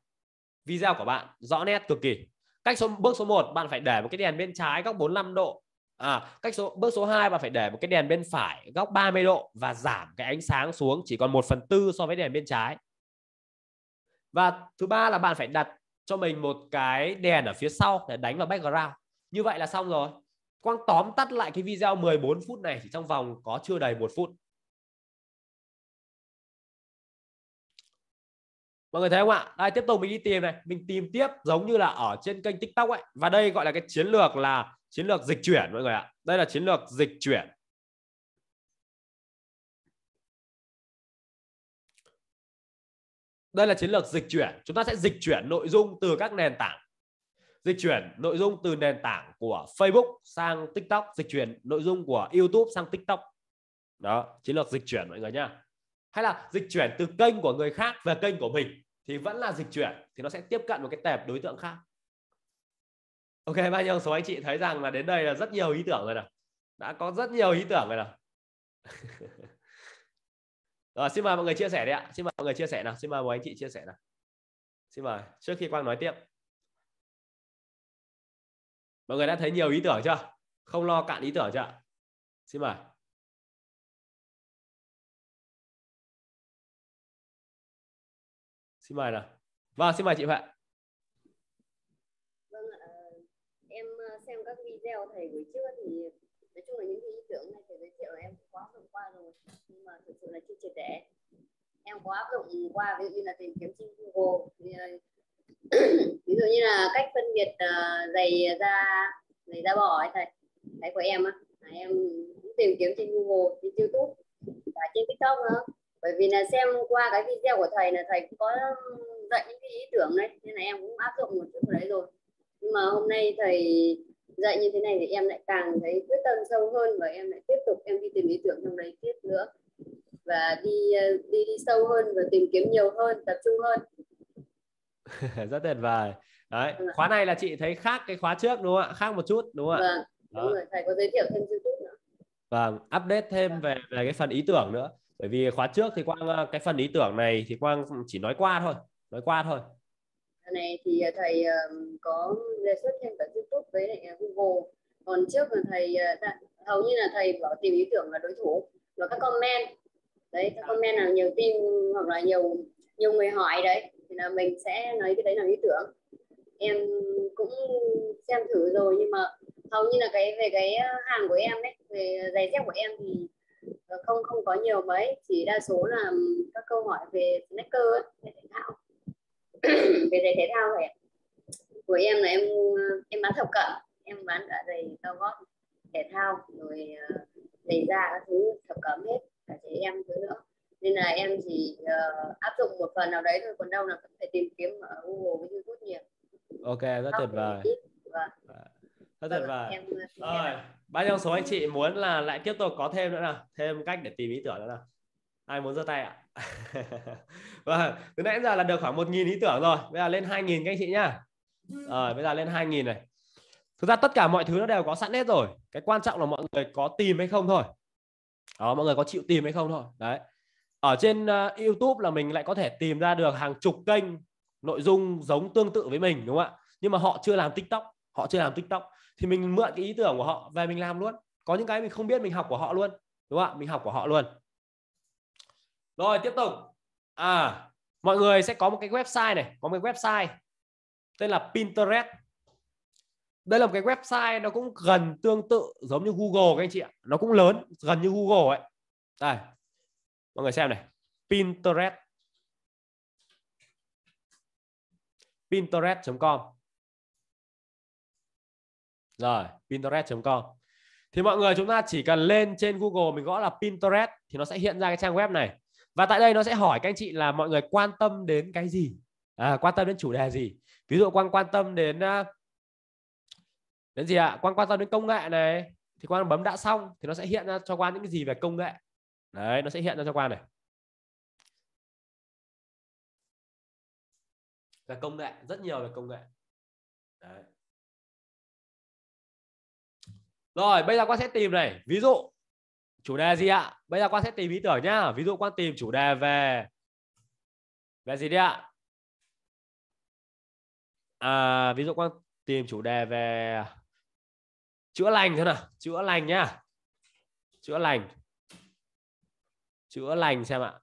S2: video của bạn rõ nét cực kỳ cách số bước số 1 bạn phải để một cái đèn bên trái góc 45 độ à, cách số bước số 2 bạn phải để một cái đèn bên phải góc 30 độ và giảm cái ánh sáng xuống chỉ còn 1 phần tư so với đèn bên trái và thứ ba là bạn phải đặt cho mình một cái đèn ở phía sau để đánh vào background như vậy là xong rồi quang tóm tắt lại cái video 14 phút này chỉ trong vòng có chưa đầy một phút mọi người thấy không ạ đây tiếp tục mình đi tìm này mình tìm tiếp giống như là ở trên kênh tiktok ấy và đây gọi là cái chiến lược là chiến lược dịch chuyển mọi người ạ đây là chiến lược dịch chuyển đây là chiến lược dịch chuyển chúng ta sẽ dịch chuyển nội dung từ các nền tảng dịch chuyển nội dung từ nền tảng của Facebook sang TikTok dịch chuyển nội dung của YouTube sang TikTok đó chiến lược dịch chuyển mọi người nhá hay là dịch chuyển từ kênh của người khác về kênh của mình thì vẫn là dịch chuyển thì nó sẽ tiếp cận một cái tệp đối tượng khác ok bao nhiêu số anh chị thấy rằng là đến đây là rất nhiều ý tưởng rồi nào đã có rất nhiều ý tưởng rồi nào (laughs) rồi xin mời mọi người chia sẻ đi ạ xin mời mọi người chia sẻ nào xin mời mọi anh chị chia sẻ nào xin mời trước khi quang nói tiếp mọi người đã thấy nhiều ý tưởng chưa không lo cạn ý tưởng chưa
S1: xin mời xin mời nào vâng xin mời chị huệ
S5: theo thầy buổi trước thì nói chung là những cái ý tưởng này thầy giới thiệu em cũng có áp dụng qua rồi nhưng mà thực sự là chưa triệt để em có áp dụng qua ví dụ như là tìm kiếm trên google ờ, (clears throat) ví dụ như là cách phân biệt uh, giày da giày da bò ấy thầy đấy của em á em cũng tìm kiếm trên google trên youtube và trên tiktok nữa bởi vì là xem qua cái video của thầy là thầy cũng có dạy những cái ý tưởng đấy nên là em cũng áp dụng một chút đấy rồi nhưng mà hôm nay thầy dạy như thế này thì em lại càng thấy quyết tâm sâu hơn và em lại tiếp tục em đi tìm ý tưởng trong đấy tiếp nữa và đi ờ, đi, đi sâu hơn và tìm kiếm nhiều hơn tập trung hơn
S2: (laughs) rất tuyệt vời đấy vâng. khóa này là chị thấy khác cái khóa trước đúng không ạ khác một chút đúng không ạ vâng. đúng rồi
S5: thầy có giới thiệu thêm chút nữa
S2: vâng update thêm vâng. về về cái phần ý tưởng nữa bởi vì khóa trước thì quang ờ, cái phần ý tưởng này thì quang chỉ nói qua thôi nói qua thôi
S5: này thì à, thầy à, có đề xuất thêm cả YouTube với lại à, Google còn trước là thầy hầu như là thầy bảo tìm ý tưởng là đối thủ và các comment đấy các dạ. comment là nhiều tin hoặc là nhiều nhiều người hỏi đấy thì là mình sẽ nói cái đấy là ý tưởng em cũng xem thử rồi nhưng mà hầu như là cái về cái hàng của em đấy về giày dép của em thì ờ, không không có nhiều mấy chỉ đa số là các câu hỏi về sneaker ấy, để thao về giày thể thao này của em là em em bán thập cận em bán cả giày cao gót thể thao rồi ờ, giày da các thứ thập cẩm hết cả chị em thứ nữa nên là em chỉ uh, áp dụng một phần nào đấy thôi còn đâu là phải tìm kiếm ở google với youtube nhiều
S2: ok rất tuyệt vời vâng. dạ, rất tuyệt vâng, vời ờ, rồi bao nhiêu số anh chị muốn là lại tiếp tục có thêm nữa nào thêm cách để tìm ý tưởng nữa nào ai muốn giơ tay ạ (laughs) và vâng, từ nãy giờ là được khoảng 1.000 ý tưởng rồi bây giờ lên 2.000 các anh chị nhá à, bây giờ lên 2.000 này thực ra tất cả mọi thứ nó đều có sẵn hết rồi cái quan trọng là mọi người có tìm hay không thôi đó mọi người có chịu tìm hay không thôi đấy ở trên uh, YouTube là mình lại có thể tìm ra được hàng chục kênh nội dung giống tương tự với mình đúng không ạ nhưng mà họ chưa làm TikTok họ chưa làm TikTok thì mình mượn cái ý tưởng của họ về mình làm luôn có những cái mình không biết mình học của họ luôn đúng không ạ mình học của họ luôn rồi tiếp tục à mọi người sẽ có một cái website này có một cái website tên là Pinterest đây là một cái website nó cũng gần tương tự giống như Google các anh chị ạ nó cũng lớn gần như Google ấy đây mọi người xem này Pinterest Pinterest.com rồi Pinterest.com thì mọi người chúng ta chỉ cần lên trên Google mình gõ là Pinterest thì nó sẽ hiện ra cái trang web này và tại đây nó sẽ hỏi các anh chị là mọi người quan tâm đến cái gì à, quan tâm đến chủ đề gì ví dụ quan quan tâm đến à, đến gì ạ quan quan tâm đến công nghệ này thì quan bấm đã xong thì nó sẽ hiện ra cho quan những cái gì về công nghệ đấy nó sẽ hiện ra cho quan này
S1: về công nghệ rất nhiều về công nghệ đấy. rồi bây giờ quan sẽ tìm này ví dụ
S2: chủ đề gì ạ bây giờ quan sẽ tìm ý tưởng nhá ví dụ quan tìm chủ đề về về gì đi ạ à, ví dụ quan tìm chủ đề về chữa lành thôi nào chữa lành nhá chữa lành chữa lành xem ạ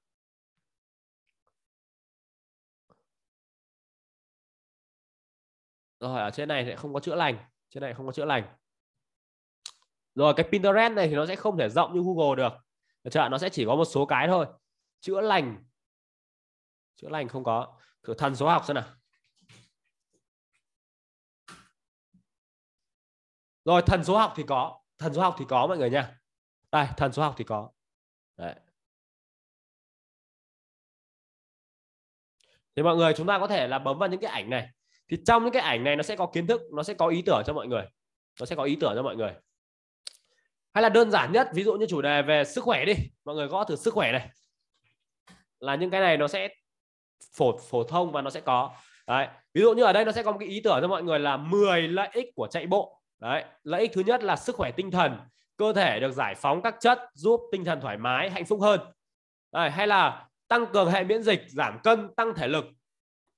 S2: rồi ở trên này lại không có chữa lành trên này không có chữa lành rồi cái Pinterest này thì nó sẽ không thể rộng như Google được được chưa nó sẽ chỉ có một số cái thôi chữa lành chữa lành không có thử thần số học xem nào
S1: rồi thần số học thì có thần số học thì có mọi người nha đây thần số học thì có Đấy.
S2: thì mọi người chúng ta có thể là bấm vào những cái ảnh này thì trong những cái ảnh này nó sẽ có kiến thức nó sẽ có ý tưởng cho mọi người nó sẽ có ý tưởng cho mọi người hay là đơn giản nhất ví dụ như chủ đề về sức khỏe đi mọi người gõ thử sức khỏe này là những cái này nó sẽ phổ phổ thông và nó sẽ có đấy ví dụ như ở đây nó sẽ có một cái ý tưởng cho mọi người là 10 lợi ích của chạy bộ đấy lợi ích thứ nhất là sức khỏe tinh thần cơ thể được giải phóng các chất giúp tinh thần thoải mái hạnh phúc hơn đấy, hay là tăng cường hệ miễn dịch giảm cân tăng thể lực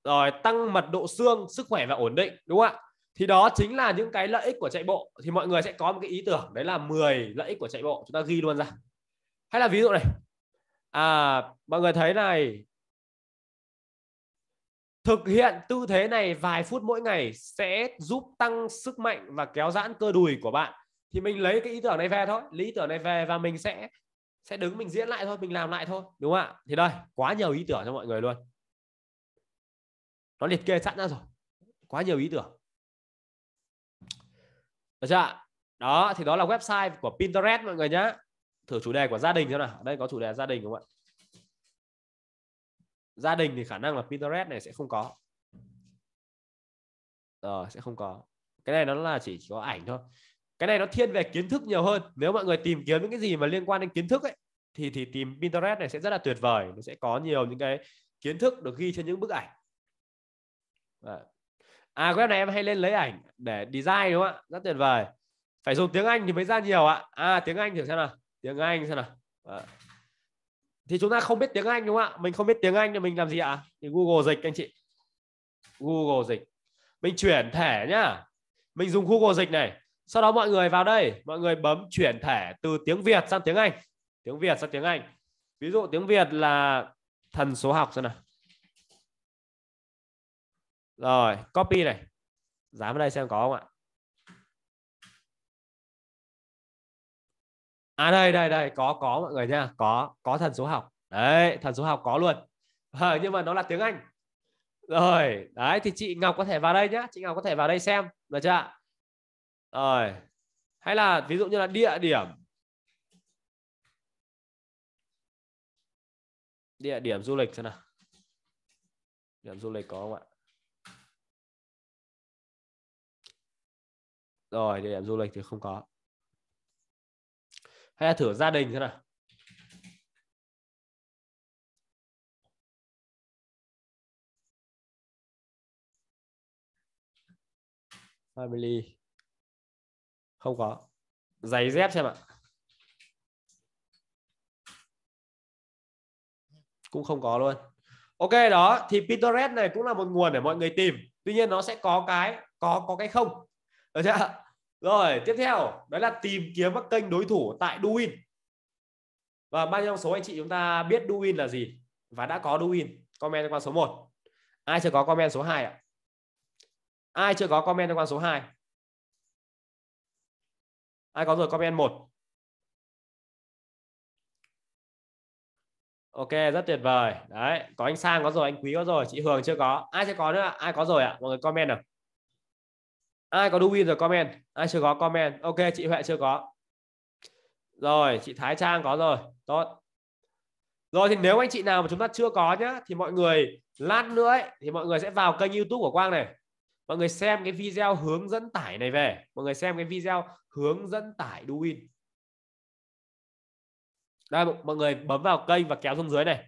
S2: rồi tăng mật độ xương sức khỏe và ổn định đúng không ạ thì đó chính là những cái lợi ích của chạy bộ thì mọi người sẽ có một cái ý tưởng đấy là 10 lợi ích của chạy bộ chúng ta ghi luôn ra hay là ví dụ này à mọi người thấy này thực hiện tư thế này vài phút mỗi ngày sẽ giúp tăng sức mạnh và kéo giãn cơ đùi của bạn thì mình lấy cái ý tưởng này về thôi lý tưởng này về và mình sẽ sẽ đứng mình diễn lại thôi mình làm lại thôi đúng không ạ thì đây quá nhiều ý tưởng cho mọi người luôn nó liệt kê sẵn ra rồi quá nhiều ý tưởng được chưa đó thì đó là website của Pinterest mọi người nhé. thử chủ đề của gia đình xem nào đây có chủ đề gia đình không ạ gia đình thì khả năng là Pinterest này sẽ không có ờ, sẽ không có cái này nó là chỉ, có ảnh thôi cái này nó thiên về kiến thức nhiều hơn nếu mọi người tìm kiếm những cái gì mà liên quan đến kiến thức ấy thì thì tìm Pinterest này sẽ rất là tuyệt vời nó sẽ có nhiều những cái kiến thức được ghi trên những bức ảnh à à web này em hay lên lấy ảnh để design đúng không ạ rất tuyệt vời phải dùng tiếng anh thì mới ra nhiều ạ à tiếng anh thử xem nào tiếng anh xem nào à. thì chúng ta không biết tiếng anh đúng không ạ mình không biết tiếng anh thì mình làm gì ạ thì google dịch anh chị google dịch mình chuyển thẻ nhá mình dùng google dịch này sau đó mọi người vào đây mọi người bấm chuyển thẻ từ tiếng việt sang tiếng anh tiếng việt sang tiếng anh ví dụ tiếng việt là thần số học xem nào rồi copy này dám vào đây xem có không ạ à đây đây đây có có mọi người nha có có thần số học đấy thần số học có luôn à, nhưng mà nó là tiếng anh rồi đấy thì chị ngọc có thể vào đây nhá chị ngọc có thể vào đây xem được chưa rồi hay là ví dụ như là địa điểm
S1: địa điểm du lịch xem nào điểm du lịch có không ạ rồi địa điểm du lịch thì không có hay là thử gia đình thế nào family không có giày dép xem ạ
S2: cũng không có luôn ok đó thì Pinterest này cũng là một nguồn để mọi người tìm tuy nhiên nó sẽ có cái có có cái không được chưa rồi tiếp theo đó là tìm kiếm các kênh đối thủ tại Duin và bao nhiêu số anh chị chúng ta biết Duin là gì và đã có Duin comment cho con số 1 ai chưa có comment số 2 ạ ai chưa có comment cho
S1: con số 2 ai có rồi comment 1 Ok, rất tuyệt vời. Đấy, có anh
S2: Sang có rồi, anh Quý có rồi, chị Hường chưa có. Ai chưa có nữa? Ai có rồi ạ? Mọi người comment nào ai có đu Duin rồi comment ai chưa có comment ok chị Huệ chưa có rồi chị Thái Trang có rồi tốt rồi thì nếu anh chị nào mà chúng ta chưa có nhá thì mọi người lát nữa ấy, thì mọi người sẽ vào kênh YouTube của Quang này mọi người xem cái video hướng dẫn tải này về mọi người xem cái video hướng dẫn tải đu Duin đây mọi người bấm vào kênh và kéo xuống dưới này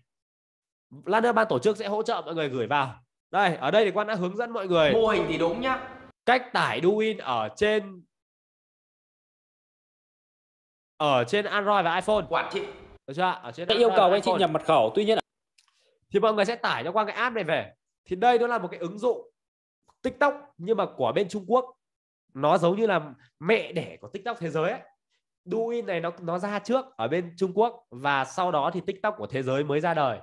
S2: lát nữa ban tổ chức sẽ hỗ trợ mọi người gửi vào đây ở đây thì Quang đã hướng dẫn mọi người mô hình thì đúng nhá cách tải Duin ở trên ở trên Android và iPhone quản trị được chưa ở trên yêu cầu anh chị nhập mật khẩu tuy nhiên thì mọi người sẽ tải nó qua cái app này về thì đây nó là một cái ứng dụng TikTok nhưng mà của bên Trung Quốc nó giống như là mẹ đẻ của TikTok thế giới ấy. Douyin này nó nó ra trước ở bên Trung Quốc và sau đó thì TikTok của thế giới mới ra đời.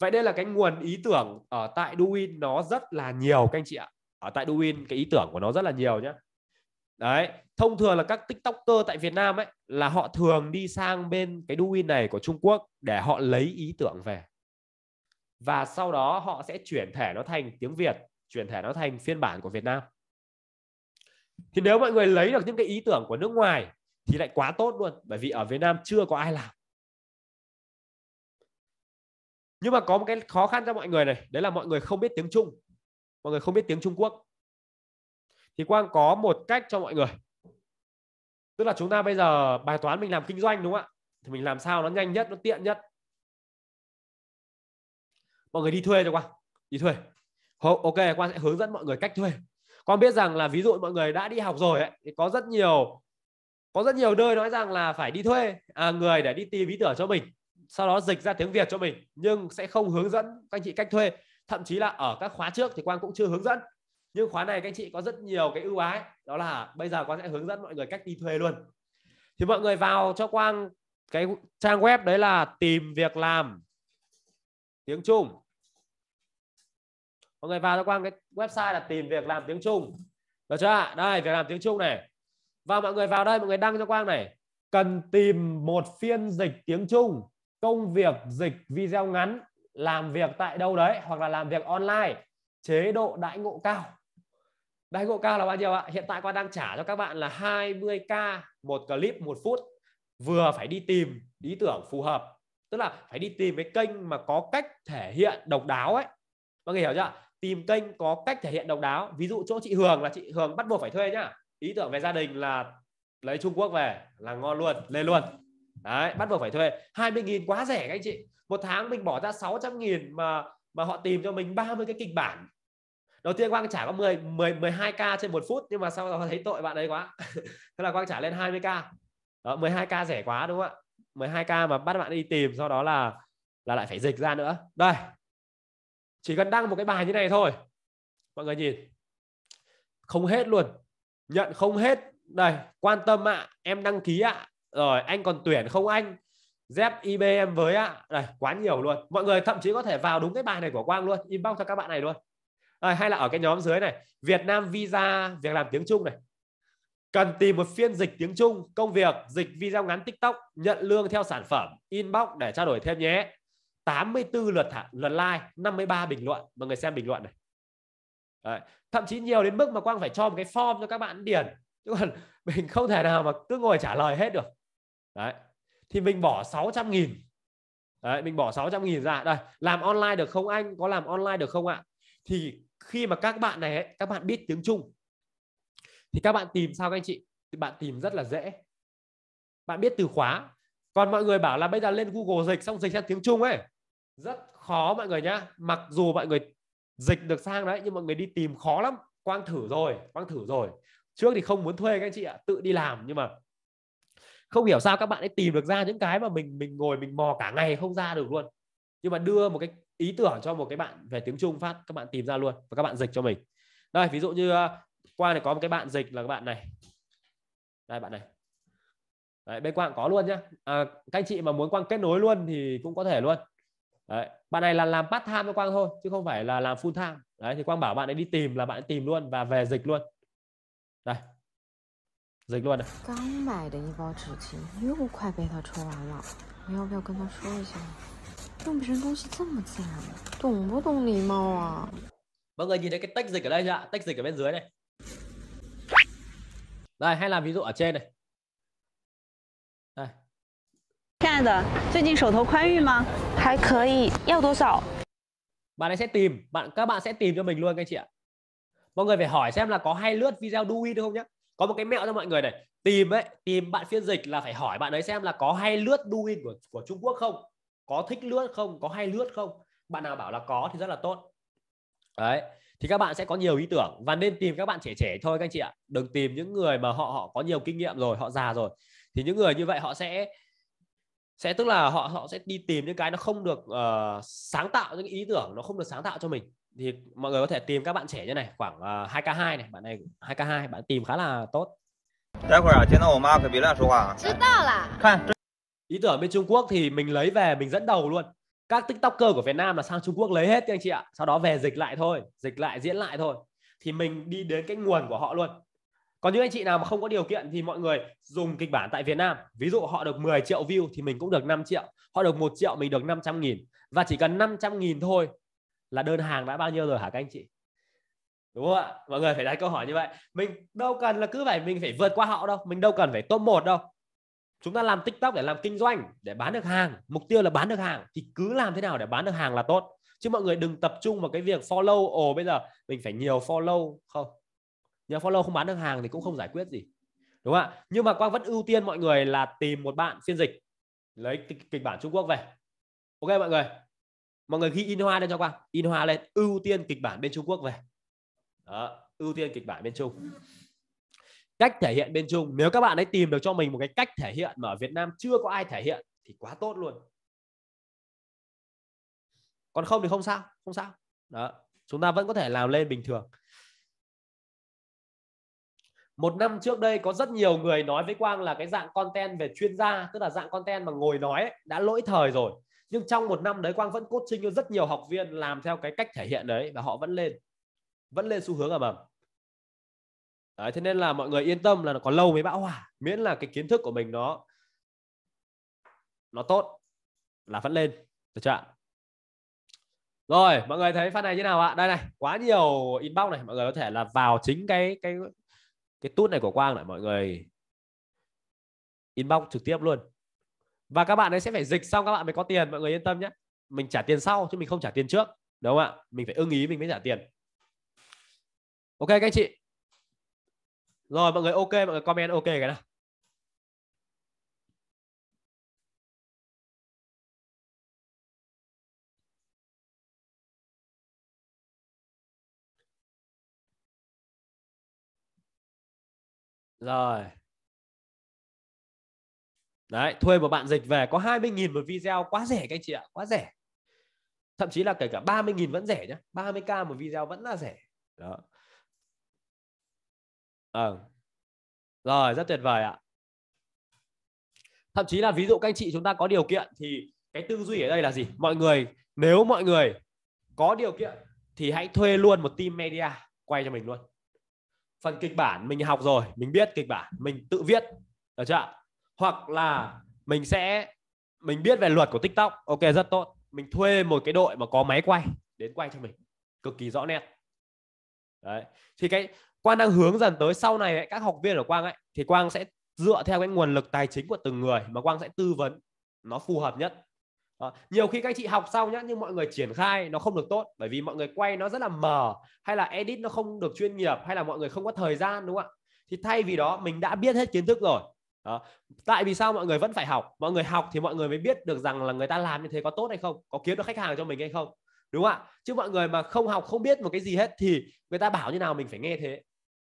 S2: Vậy đây là cái nguồn ý tưởng ở tại Duin nó rất là nhiều các anh chị ạ ở tại Douyin cái ý tưởng của nó rất là nhiều nhé đấy thông thường là các tiktoker tại Việt Nam ấy là họ thường đi sang bên cái Douyin này của Trung Quốc để họ lấy ý tưởng về và sau đó họ sẽ chuyển thể nó thành tiếng Việt chuyển thể nó thành phiên bản của Việt Nam thì nếu mọi người lấy được những cái ý tưởng của nước ngoài thì lại quá tốt luôn bởi vì ở Việt Nam chưa có ai làm nhưng mà có một cái khó khăn cho mọi người này đấy là mọi người không biết tiếng Trung mọi người không biết tiếng Trung Quốc thì Quang có một cách cho mọi người tức là chúng ta bây giờ bài toán mình làm kinh doanh đúng không ạ thì mình làm sao nó nhanh nhất nó tiện nhất mọi người đi thuê cho Quang đi thuê ok Quang sẽ hướng dẫn mọi người cách thuê Quang biết rằng là ví dụ mọi người đã đi học rồi ấy, thì có rất nhiều có rất nhiều nơi nói rằng là phải đi thuê à, người để đi tìm ý tưởng cho mình sau đó dịch ra tiếng Việt cho mình nhưng sẽ không hướng dẫn các anh chị cách thuê thậm chí là ở các khóa trước thì quang cũng chưa hướng dẫn nhưng khóa này các anh chị có rất nhiều cái ưu ái đó là bây giờ quang sẽ hướng dẫn mọi người cách đi thuê luôn thì mọi người vào cho quang cái trang web đấy là tìm việc làm tiếng trung mọi người vào cho quang cái website là tìm việc làm tiếng trung được chưa ạ đây việc làm tiếng trung này và mọi người vào đây mọi người đăng cho quang này cần tìm một phiên dịch tiếng trung công việc dịch video ngắn làm việc tại đâu đấy hoặc là làm việc online chế độ đãi ngộ cao đãi ngộ cao là bao nhiêu ạ hiện tại con đang trả cho các bạn là 20k một clip một phút vừa phải đi tìm ý tưởng phù hợp tức là phải đi tìm cái kênh mà có cách thể hiện độc đáo ấy mọi người hiểu chưa tìm kênh có cách thể hiện độc đáo ví dụ chỗ chị Hường là chị Hường bắt buộc phải thuê nhá ý tưởng về gia đình là lấy Trung Quốc về là ngon luôn lên luôn đấy bắt buộc phải thuê 20.000 quá rẻ các anh chị một tháng mình bỏ ra 600 nghìn mà mà họ tìm cho mình 30 cái kịch bản đầu tiên quang trả có 10, 10 12k trên một phút nhưng mà sau đó thấy tội bạn ấy quá (laughs) thế là quang trả lên 20k đó, 12k rẻ quá đúng không ạ 12k mà bắt bạn đi tìm sau đó là là lại phải dịch ra nữa đây chỉ cần đăng một cái bài như này thôi mọi người nhìn không hết luôn nhận không hết đây quan tâm ạ à, em đăng ký ạ à. rồi anh còn tuyển không anh ZIB IBM với ạ à. đây quá nhiều luôn mọi người thậm chí có thể vào đúng cái bài này của Quang luôn inbox cho các bạn này luôn à, hay là ở cái nhóm dưới này Việt Nam visa việc làm tiếng Trung này cần tìm một phiên dịch tiếng Trung công việc dịch video ngắn TikTok nhận lương theo sản phẩm inbox để trao đổi thêm nhé 84 lượt thả, lượt like 53 bình luận mọi người xem bình luận này Đấy. thậm chí nhiều đến mức mà Quang phải cho một cái form cho các bạn điền chứ còn (laughs) mình không thể nào mà cứ ngồi trả lời hết được Đấy thì mình bỏ 600 nghìn Đấy, mình bỏ 600 nghìn ra đây làm online được không anh có làm online được không ạ thì khi mà các bạn này ấy, các bạn biết tiếng Trung thì các bạn tìm sao các anh chị thì bạn tìm rất là dễ bạn biết từ khóa còn mọi người bảo là bây giờ lên Google dịch xong dịch sang tiếng Trung ấy rất khó mọi người nhá mặc dù mọi người dịch được sang đấy nhưng mọi người đi tìm khó lắm quang thử rồi quang thử rồi trước thì không muốn thuê các anh chị ạ tự đi làm nhưng mà không hiểu sao các bạn ấy tìm được ra những cái mà mình mình ngồi mình mò cả ngày không ra được luôn nhưng mà đưa một cái ý tưởng cho một cái bạn về tiếng Trung phát các bạn tìm ra luôn và các bạn dịch cho mình đây ví dụ như ờ, qua này có một cái bạn dịch là các bạn này đây bạn này Đấy, bên Quang có luôn nhá. À, các anh chị mà muốn Quang kết nối luôn thì cũng có thể luôn. Đấy, bạn này là làm part time với Quang thôi chứ không phải là làm full time. Đấy thì Quang bảo bạn ấy đi tìm là bạn ấy tìm luôn và về dịch luôn. Đây, dịch luôn này.
S7: 刚买的一包纸巾又快被他抽完了，你要不要跟他说一下？用别人东西这么自然，懂不
S2: 懂礼貌啊？Mọi người nhìn thấy cái tách dịch ở đây chưa ạ? Tách dịch ở bên dưới này. Đây, hay làm ví dụ ở trên này.
S3: Đây. 亲爱的，最近手头宽裕吗？还可以，要多少
S2: ？Bạn ấy sẽ tìm, bạn các bạn sẽ tìm cho mình luôn các anh chị ạ. Mọi người phải hỏi xem là có hay lướt video đuôi được không nhé có một cái mẹo cho mọi người này tìm ấy tìm bạn phiên dịch là phải hỏi bạn ấy xem là có hay lướt Douyin của của Trung Quốc không có thích lướt không có hay lướt không bạn nào bảo là có thì rất là tốt đấy thì các bạn sẽ có nhiều ý tưởng và nên tìm các bạn trẻ trẻ thôi các anh chị ạ đừng tìm những người mà họ họ có nhiều kinh nghiệm rồi họ già rồi thì những người như vậy họ sẽ sẽ tức là họ họ sẽ đi tìm những cái nó không được uh, sáng tạo những ý tưởng nó không được sáng tạo cho mình thì mọi người có thể tìm các bạn trẻ như này khoảng uh, ờ, 2k2 này bạn này 2k2 bạn tìm khá là tốt à? Ý tưởng bên Trung Quốc thì mình lấy về mình dẫn đầu luôn. Các TikToker của Việt Nam là sang Trung Quốc lấy hết anh chị ạ. Sau đó về dịch lại thôi, dịch lại diễn lại thôi. Thì mình đi đến cái nguồn của họ luôn. Còn những anh chị nào mà không có điều kiện thì mọi người dùng kịch bản tại Việt Nam. Ví dụ họ được 10 triệu view thì mình cũng được 5 triệu. Họ được 1 triệu mình được 500 nghìn. Và chỉ cần 500 nghìn thôi là đơn hàng đã bao nhiêu rồi hả các anh chị đúng không ạ mọi người phải đặt câu hỏi như vậy mình đâu cần là cứ phải mình phải vượt qua họ đâu mình đâu cần phải top một đâu chúng ta làm tiktok để làm kinh doanh để bán được hàng mục tiêu là bán được hàng thì cứ làm thế nào để bán được hàng là tốt chứ mọi người đừng tập trung vào cái việc follow ồ bây giờ mình phải nhiều follow không nhờ follow không bán được hàng thì cũng không giải quyết gì đúng không ạ nhưng mà quang vẫn ưu tiên mọi người là tìm một bạn phiên dịch lấy kịch bản trung quốc về ok mọi người mọi người ghi in hoa lên cho quang in hoa lên ưu tiên kịch bản bên trung quốc về Đó, ưu tiên kịch bản bên trung cách thể hiện bên trung nếu các bạn ấy tìm được cho mình một cái cách thể hiện mà ở việt nam chưa có ai thể hiện thì quá tốt luôn còn không thì không sao không sao đó chúng ta vẫn có thể làm lên bình thường một năm trước đây có rất nhiều người nói với quang là cái dạng content về chuyên gia tức là dạng content mà ngồi nói ấy, đã lỗi thời rồi nhưng trong một năm đấy quang vẫn coaching cho rất nhiều học viên làm theo cái cách thể hiện đấy và họ vẫn lên vẫn lên xu hướng ở à mầm đấy, thế nên là mọi người yên tâm là nó có lâu mới bão hòa miễn là cái kiến thức của mình nó nó tốt là vẫn lên được chưa rồi mọi người thấy phát này như nào ạ đây này quá nhiều inbox này mọi người có thể là vào chính cái cái cái tút này của quang này mọi người inbox trực tiếp luôn và các bạn ấy sẽ phải dịch xong các bạn mới có tiền mọi người yên tâm nhé mình trả tiền sau chứ mình không trả tiền trước đúng không ạ mình phải ưng ý mình mới trả tiền ok các anh chị rồi mọi người ok mọi người comment ok cái nào
S1: rồi đấy thuê một bạn dịch
S2: về có 20.000 một video quá rẻ các anh chị ạ quá rẻ thậm chí là kể cả 30.000 vẫn rẻ nhé 30k một video vẫn là rẻ đó à. rồi rất tuyệt vời ạ thậm chí là ví dụ các anh chị chúng ta có điều kiện thì cái tư duy ở đây là gì mọi người nếu mọi người có điều kiện thì hãy thuê luôn một team media quay cho mình luôn phần kịch bản mình học rồi mình biết kịch bản mình tự viết được chưa ạ hoặc là mình sẽ mình biết về luật của tiktok ok rất tốt mình thuê một cái đội mà có máy quay đến quay cho mình cực kỳ rõ nét đấy thì cái quang đang hướng dần tới sau này ấy, các học viên của quang ấy thì quang sẽ dựa theo cái nguồn lực tài chính của từng người mà quang sẽ tư vấn nó phù hợp nhất đó. nhiều khi các chị học xong nhá nhưng mọi người triển khai nó không được tốt bởi vì mọi người quay nó rất là mờ hay là edit nó không được chuyên nghiệp hay là mọi người không có thời gian đúng không ạ thì thay vì đó mình đã biết hết kiến thức rồi đó. tại vì sao mọi người vẫn phải học mọi người học thì mọi người mới biết được rằng là người ta làm như thế có tốt hay không có kiếm được khách hàng cho mình hay không đúng không ạ chứ mọi người mà không học không biết một cái gì hết thì người ta bảo như nào mình phải nghe thế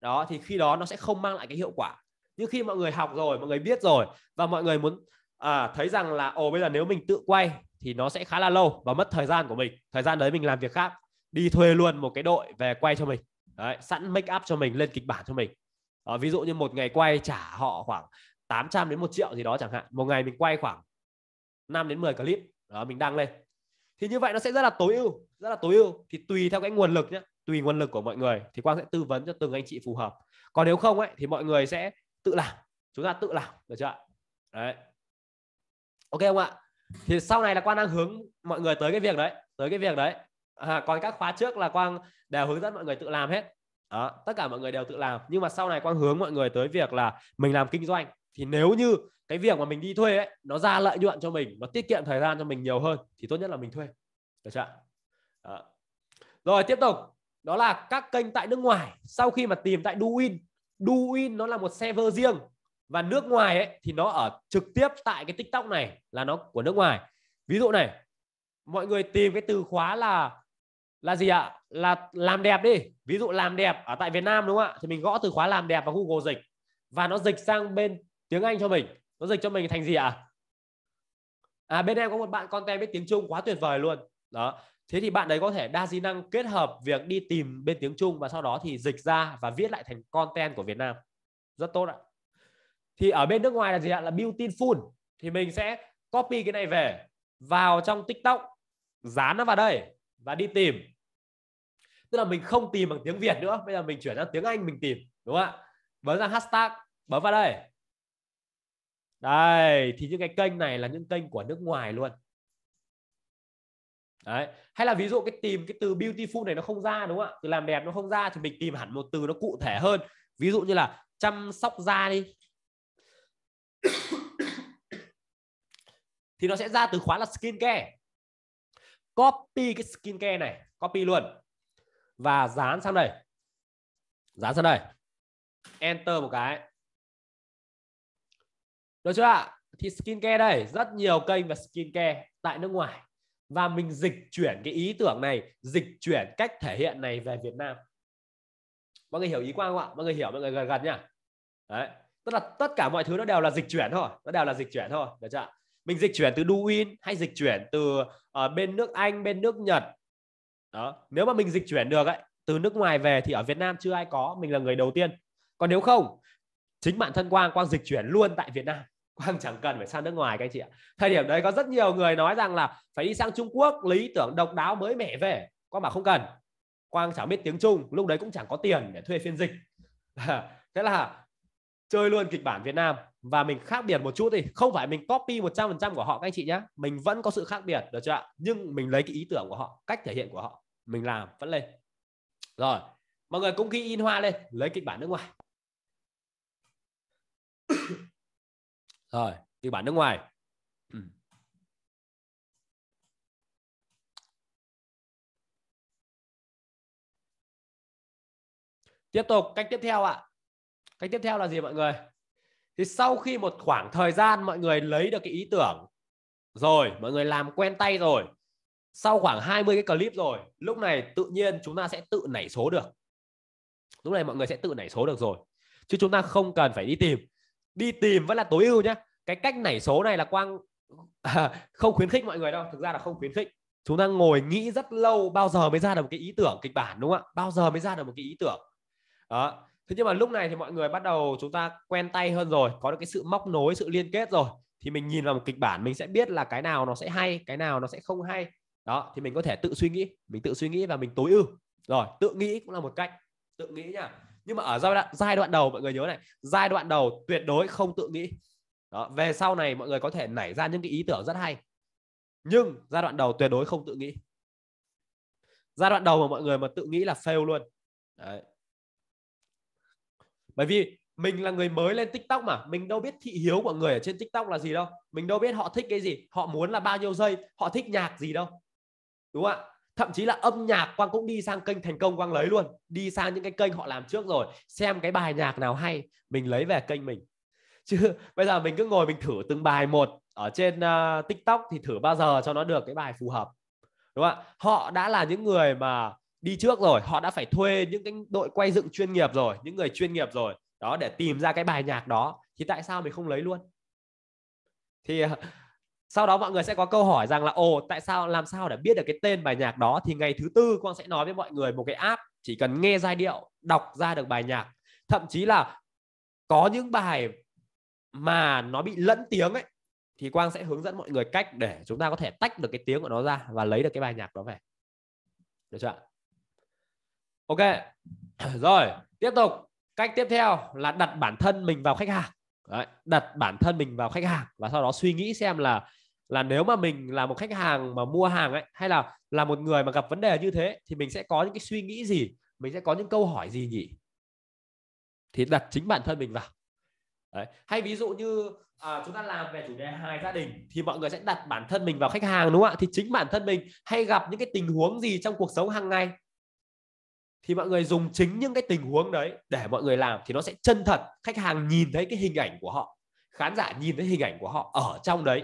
S2: đó thì khi đó nó sẽ không mang lại cái hiệu quả nhưng khi mọi người học rồi mọi người biết rồi và mọi người muốn à, thấy rằng là ồ bây giờ nếu mình tự quay thì nó sẽ khá là lâu và mất thời gian của mình thời gian đấy mình làm việc khác đi thuê luôn một cái đội về quay cho mình đấy, sẵn make up cho mình lên kịch bản cho mình ví dụ như một ngày quay trả họ khoảng 800 đến 1 triệu gì đó chẳng hạn một ngày mình quay khoảng 5 đến 10 clip đó mình đăng lên thì như vậy nó sẽ rất là tối ưu rất là tối ưu thì tùy theo cái nguồn lực nhé tùy nguồn lực của mọi người thì quang sẽ tư vấn cho từng anh chị phù hợp còn nếu không ấy thì mọi người sẽ tự làm chúng ta tự làm được chưa đấy ok không ạ thì sau này là quang đang hướng mọi người tới cái việc đấy tới cái việc đấy à, còn các khóa trước là quang đều hướng dẫn mọi người tự làm hết đó, tất cả mọi người đều tự làm nhưng mà sau này quang hướng mọi người tới việc là mình làm kinh doanh thì nếu như cái việc mà mình đi thuê ấy nó ra lợi nhuận cho mình nó tiết kiệm thời gian cho mình nhiều hơn thì tốt nhất là mình thuê được chưa đó. rồi tiếp tục đó là các kênh tại nước ngoài sau khi mà tìm tại Duin Duin nó là một server riêng và nước ngoài ấy thì nó ở trực tiếp tại cái TikTok này là nó của nước ngoài ví dụ này mọi người tìm cái từ khóa là là gì ạ là làm đẹp đi ví dụ làm đẹp ở tại Việt Nam đúng không ạ thì mình gõ từ khóa làm đẹp vào Google dịch và nó dịch sang bên tiếng Anh cho mình nó dịch cho mình thành gì ạ à? à bên em có một bạn content biết tiếng Trung quá tuyệt vời luôn đó thế thì bạn đấy có thể đa di năng kết hợp việc đi tìm bên tiếng Trung và sau đó thì dịch ra và viết lại thành content của Việt Nam rất tốt ạ thì ở bên nước ngoài là gì ạ là beautiful thì mình sẽ copy cái này về vào trong TikTok dán nó vào đây và đi tìm tức là mình không tìm bằng tiếng Việt nữa bây giờ mình chuyển sang tiếng Anh mình tìm đúng không ạ bấm ra hashtag bấm vào đây đây thì những cái kênh này là những kênh của nước ngoài luôn Đấy. Hay là ví dụ cái tìm cái từ beautiful này nó không ra đúng không ạ? Từ làm đẹp nó không ra thì mình tìm hẳn một từ nó cụ thể hơn. Ví dụ như là chăm sóc da đi. (coughs) thì nó sẽ ra từ khóa là skin care. Copy cái skin care này, copy luôn. Và dán sang đây. Dán sang đây. Enter một cái được chưa ạ thì skincare đây rất nhiều kênh và skincare tại nước ngoài và mình dịch chuyển cái ý tưởng này dịch chuyển cách thể hiện này về Việt Nam mọi người hiểu ý quang không ạ mọi người hiểu mọi người gần gần nhá đấy tức là tất cả mọi thứ nó đều là dịch chuyển thôi nó đều là dịch chuyển thôi được chưa mình dịch chuyển từ Duin hay dịch chuyển từ ở ờ, bên nước Anh bên nước Nhật đó nếu mà mình dịch chuyển được ấy từ nước ngoài về thì ở Việt Nam chưa ai có mình là người đầu tiên còn nếu không chính bản thân quang quang dịch chuyển luôn tại Việt Nam (laughs) Quang chẳng cần phải sang nước ngoài các anh chị ạ. Thời điểm đấy có rất nhiều người nói rằng là phải đi sang Trung Quốc lý tưởng độc đáo mới mẻ về. Quang bảo không cần. Quang chẳng biết tiếng Trung, lúc đấy cũng chẳng có tiền để thuê phiên dịch. (laughs) Thế là chơi luôn kịch bản Việt Nam và mình khác biệt một chút thì không phải mình copy 100% của họ các anh chị nhé. Mình vẫn có sự khác biệt được chưa ạ? Nhưng mình lấy cái ý tưởng của họ, cách thể hiện của họ, mình làm vẫn lên. Rồi, mọi người cũng ghi in hoa lên, lấy kịch bản nước ngoài rồi kịch bản nước ngoài ừ. tiếp tục cách tiếp theo ạ cách tiếp theo là gì mọi người thì sau khi một khoảng thời gian mọi người lấy được cái ý tưởng rồi mọi người làm quen tay rồi sau khoảng 20 cái clip rồi lúc này tự nhiên chúng ta sẽ tự nảy số được lúc này mọi người sẽ tự nảy số được rồi chứ chúng ta không cần phải đi tìm đi tìm vẫn là tối ưu nhá cái cách nảy số này là quang (laughs) không khuyến khích mọi người đâu thực ra là không khuyến khích chúng ta ngồi nghĩ rất lâu bao giờ mới ra được một cái ý tưởng kịch bản đúng không ạ bao giờ mới ra được một cái ý tưởng đó thế nhưng mà lúc này thì mọi người bắt đầu chúng ta quen tay hơn rồi có được cái sự móc nối sự liên kết rồi thì mình nhìn vào một kịch bản mình sẽ biết là cái nào nó sẽ hay cái nào nó sẽ không hay đó thì mình có thể tự suy nghĩ mình tự suy nghĩ và mình tối ưu rồi tự nghĩ cũng là một cách tự nghĩ nhá nhưng mà ở giai đoạn giai đoạn đầu mọi người nhớ này giai đoạn đầu tuyệt đối không tự nghĩ đó về sau này mọi người có thể nảy ra những cái ý tưởng rất hay nhưng giai đoạn đầu tuyệt đối không tự nghĩ giai đoạn đầu mà mọi người mà tự nghĩ là fail luôn đấy bởi vì mình là người mới lên tiktok mà mình đâu biết thị hiếu của người ở trên tiktok là gì đâu mình đâu biết họ thích cái gì họ muốn là bao nhiêu giây họ thích nhạc gì đâu đúng không ạ thậm chí là âm nhạc quang cũng đi sang kênh thành công quang lấy luôn đi sang những cái kênh họ làm trước rồi xem cái bài nhạc nào hay mình lấy về kênh mình (laughs) chứ bây giờ mình cứ ngồi mình thử từng bài một ở trên uh, tiktok thì thử bao giờ cho nó được cái bài phù hợp đúng không ạ họ đã là những người mà đi trước rồi họ đã phải thuê những cái đội quay dựng chuyên nghiệp rồi những người chuyên nghiệp rồi đó để tìm ra cái bài nhạc đó thì tại sao mình không lấy luôn thì sau đó mọi người sẽ có câu hỏi rằng là ồ tại sao làm sao để biết được cái tên bài nhạc đó thì ngày thứ tư quang sẽ nói với mọi người một cái app chỉ cần nghe giai điệu đọc ra được bài nhạc thậm chí là có những bài mà nó bị lẫn tiếng ấy thì quang sẽ hướng dẫn mọi người cách để chúng ta có thể tách được cái tiếng của nó ra và lấy được cái bài nhạc đó về được chưa ok (clears throat) rồi tiếp tục cách tiếp theo là đặt bản thân mình vào khách hàng Đấy, đặt bản thân mình vào khách hàng và sau đó suy nghĩ xem là là nếu mà mình là một khách hàng mà mua hàng ấy hay là là một người mà gặp vấn đề như thế thì mình sẽ có những cái suy nghĩ gì mình sẽ có những câu hỏi gì nhỉ thì đặt chính bản thân mình vào Đấy. hay ví dụ như à, chúng ta làm về chủ đề hai gia đình thì mọi người sẽ đặt bản thân mình vào khách hàng đúng không ạ thì chính bản thân mình hay gặp những cái tình huống gì trong cuộc sống hàng ngày thì mọi người dùng chính những cái tình huống đấy để mọi người làm thì nó sẽ chân thật khách hàng nhìn thấy cái hình ảnh của họ khán giả nhìn thấy hình ảnh của họ ở trong đấy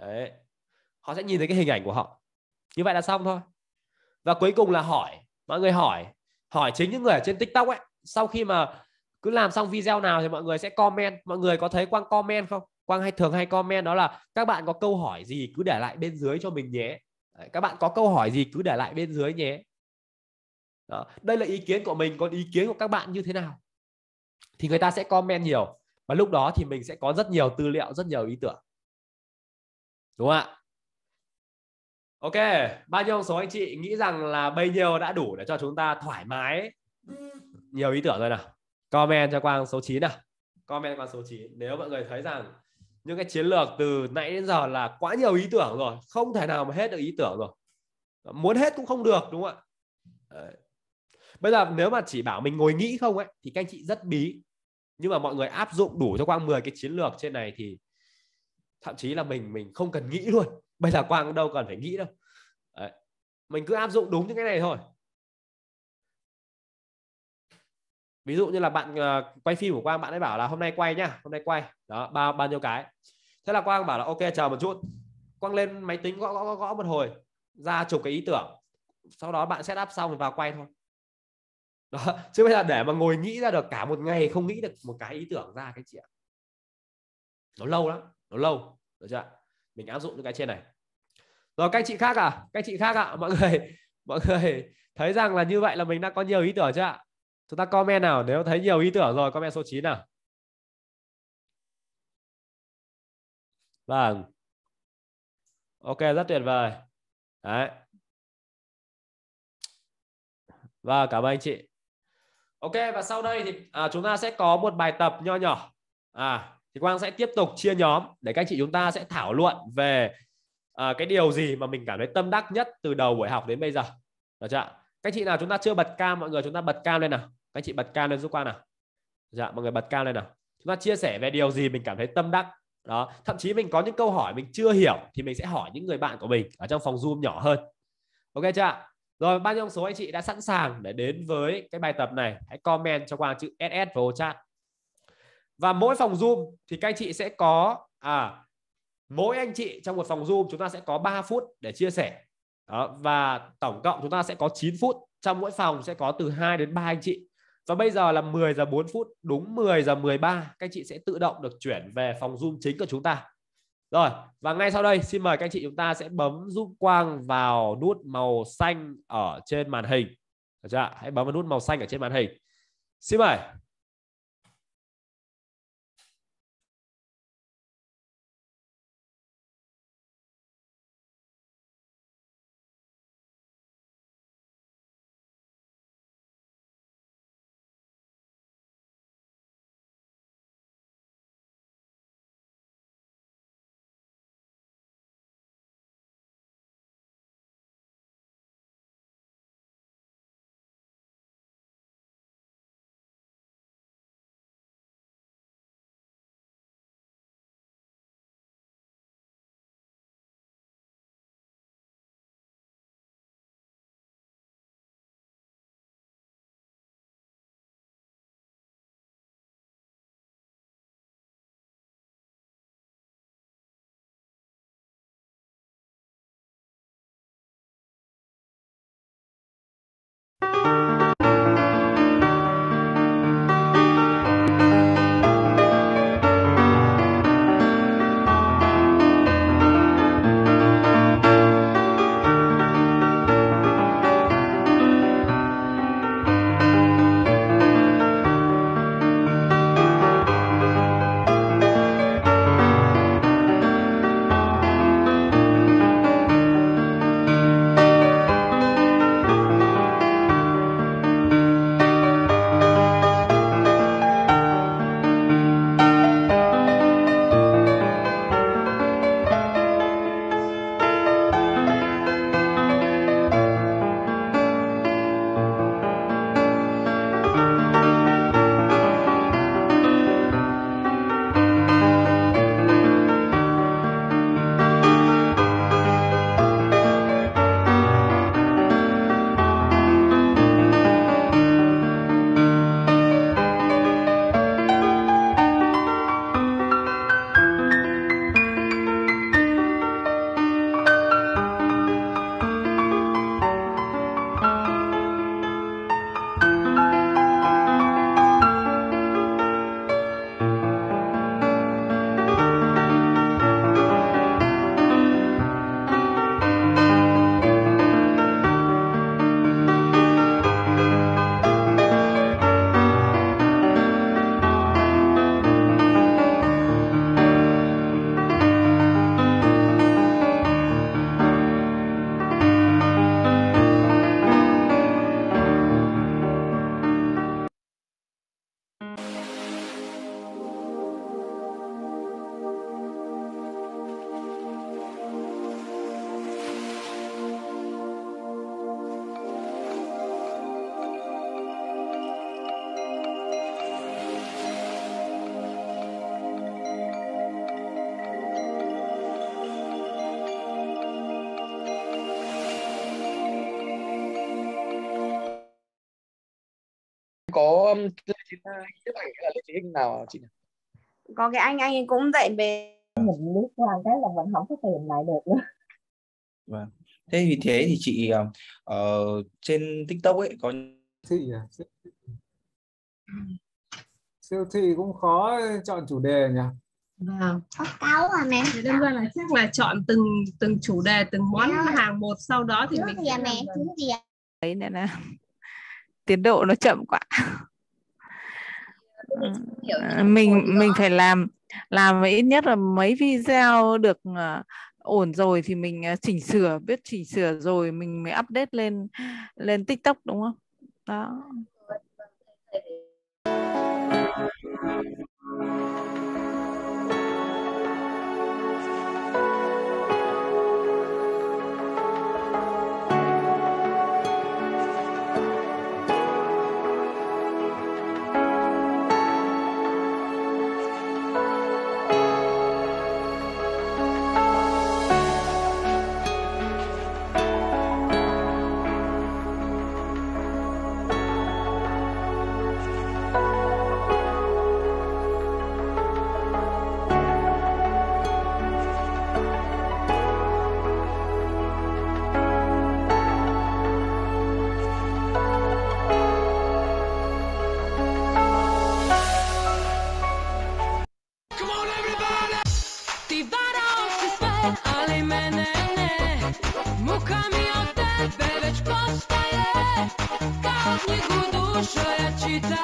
S1: đấy họ sẽ nhìn
S2: thấy cái hình ảnh của họ như vậy là xong thôi và cuối cùng là hỏi mọi người hỏi hỏi chính những người ở trên tiktok ấy sau khi mà cứ làm xong video nào thì mọi người sẽ comment mọi người có thấy quang comment không quang hay thường hay comment đó là các bạn có câu hỏi gì cứ để lại bên dưới cho mình nhé Đấy, các bạn có câu hỏi gì cứ để lại bên dưới nhé đó. đây là ý kiến của mình còn ý kiến của các bạn như thế nào thì người ta sẽ comment nhiều và lúc đó thì mình sẽ có rất nhiều tư liệu rất nhiều ý tưởng đúng không ạ ok bao nhiêu số anh chị nghĩ rằng là bây nhiêu đã đủ để cho chúng ta thoải mái nhiều ý tưởng rồi nào comment cho quang số 9 nào comment quang số 9 nếu mọi người thấy rằng những cái chiến lược từ nãy đến giờ là quá nhiều ý tưởng rồi không thể nào mà hết được ý tưởng rồi muốn hết cũng không được đúng không ạ bây giờ nếu mà chỉ bảo mình ngồi nghĩ không ấy thì các anh chị rất bí nhưng mà mọi người áp dụng đủ cho quang 10 cái chiến lược trên này thì thậm chí là mình mình không cần nghĩ luôn bây giờ quang đâu cần phải nghĩ đâu Đấy. mình cứ áp dụng đúng những cái này thôi ví dụ như là bạn uh, quay phim của quang bạn ấy bảo là hôm nay quay nhá hôm nay quay đó bao bao nhiêu cái thế là quang bảo là ok chờ một chút quang lên máy tính gõ gõ gõ, gõ một hồi ra chụp cái ý tưởng sau đó bạn setup xong rồi vào quay thôi đó chứ bây giờ để mà ngồi nghĩ ra được cả một ngày không nghĩ được một cái ý tưởng ra cái chuyện nó lâu lắm nó lâu được chưa mình áp dụng những cái trên này rồi các chị khác à các chị khác ạ à? mọi người (laughs) mọi người thấy rằng là như vậy là mình đã có nhiều ý tưởng chưa ạ chúng ta comment nào nếu thấy nhiều ý tưởng rồi comment số 9 nào
S1: vâng ok rất tuyệt
S2: vời đấy và vâng, cảm ơn anh chị ok và sau đây thì à, chúng ta sẽ có một bài tập nho nhỏ à thì Quang sẽ tiếp tục chia nhóm để các chị chúng ta sẽ thảo luận về à, cái điều gì mà mình cảm thấy tâm đắc nhất từ đầu buổi học đến bây giờ được chưa các chị nào chúng ta chưa bật cam mọi người chúng ta bật cam lên nào các chị bật cam lên giúp Quang nào dạ mọi người bật cam lên nào chúng ta chia sẻ về điều gì mình cảm thấy tâm đắc đó thậm chí mình có những câu hỏi mình chưa hiểu thì mình sẽ hỏi những người bạn của mình ở trong phòng zoom nhỏ hơn ok chưa rồi bao nhiêu số anh chị đã sẵn sàng để đến với cái bài tập này hãy comment cho quang chữ ss vào ô chat và mỗi phòng zoom thì các anh chị sẽ có à mỗi anh chị trong một phòng zoom chúng ta sẽ có 3 phút để chia sẻ đó, và tổng cộng chúng ta sẽ có 9 phút trong mỗi phòng sẽ có từ 2 đến 3 anh chị và bây giờ là 10 giờ 4 phút đúng 10 giờ 13 các anh chị sẽ tự động được chuyển về phòng zoom chính của chúng ta rồi và ngay sau đây xin mời các anh chị chúng ta sẽ bấm zoom quang vào nút màu xanh ở trên màn hình được chưa? hãy bấm vào nút màu xanh ở trên màn hình xin mời
S8: con Lê Thị nhiếp ảnh là Lê Thị Hinh nào chị nhỉ? Có cái anh anh cũng dạy về
S9: mình lúc làm cái là mình không có tiền lại được nữa.
S10: Vâng. Thế vì thế thì chị uh, trên TikTok ấy có thị à? Siêu thị cũng khó chọn chủ đề
S7: nhỉ?
S9: Vâng. Có cáo à mẹ. Thế đơn giản là chắc là chọn từng từng chủ đề từng món dạ. hàng một sau đó thì Trước mình gì à mẹ? Trước gì à? Đấy
S10: nè là (laughs) tiến độ nó chậm quá Ờ, ờ, mình mình phải làm làm ít nhất là mấy video được ờ, ổn rồi thì mình chỉnh sửa biết chỉnh sửa rồi mình mới update lên lên tiktok đúng không đó
S4: vâng, vâng, every time.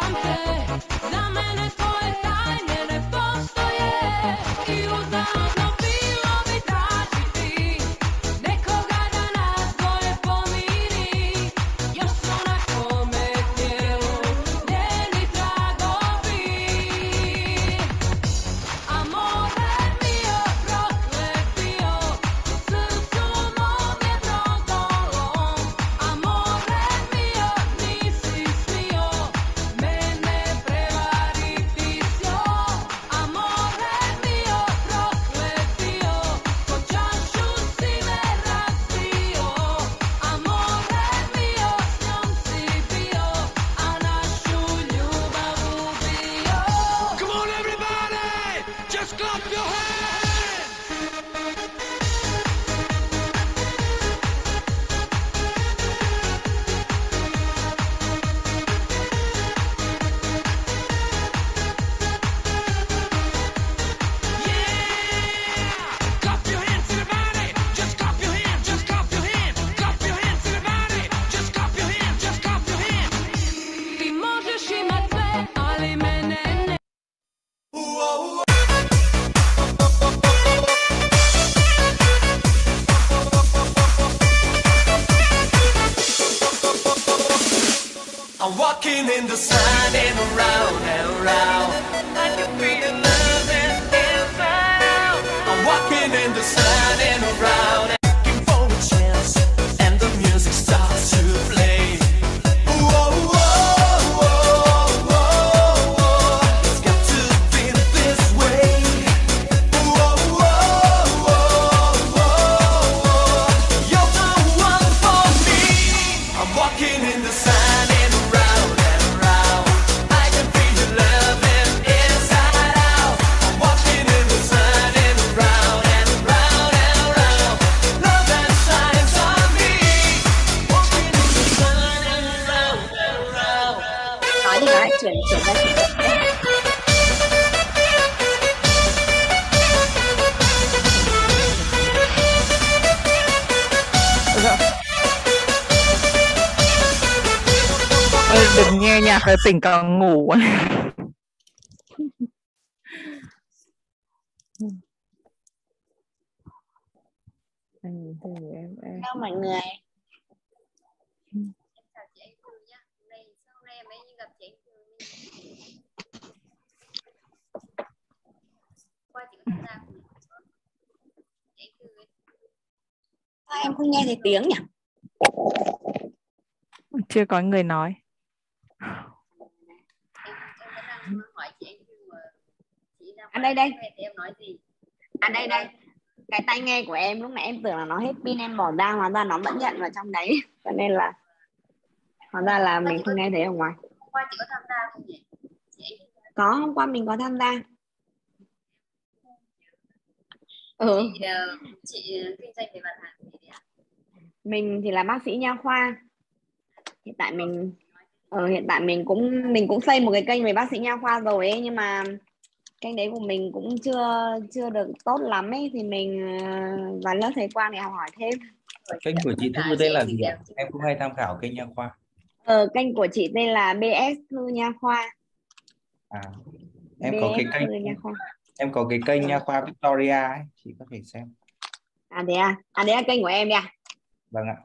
S10: tình còn ngủ (laughs) anh
S9: thấy
S4: chào mọi người em chào chị anh Phương nhá hôm nay hôm nay em mới gặp chị anh Phương qua chị có tham chị anh Phương
S5: em
S8: không nghe thấy tiếng nhỉ
S9: chưa có người nói
S8: anh đây đây
S5: em nói gì
S8: anh đây đây cái tay nghe của em lúc nãy em tưởng là nó hết pin em bỏ ra hóa ra nó vẫn nhận vào trong đấy (laughs) cho nên là hóa ra là mình không nghe thấy ở ngoài
S5: qua chị có tham gia không nhỉ
S8: có hôm qua mình có tham gia ừ. chị, ờ,
S5: ờ, kinh doanh về mặt hàng gì
S8: mình thì là bác sĩ nha khoa hiện tại mình ở ờ, ừ, hiện tại mình cũng mình cũng xây một cái kênh về bác sĩ nha khoa rồi ấy nhưng mà cái đấy của mình cũng chưa chưa được tốt lắm ấy thì mình ờ, và lớp thầy Quang để học hỏi thêm
S10: kênh của chị Thư đây là gì Em cũng hay tham khảo kênh nha khoa.
S8: Ờ, kênh của chị tên là BS Thư Nha Khoa.
S10: À, em BS có cái kênh nha khoa. em có cái kênh Nha Khoa Victoria ấy, chị có thể xem.
S8: À thế à? À đấy là kênh của em nha à?
S10: Vâng ạ.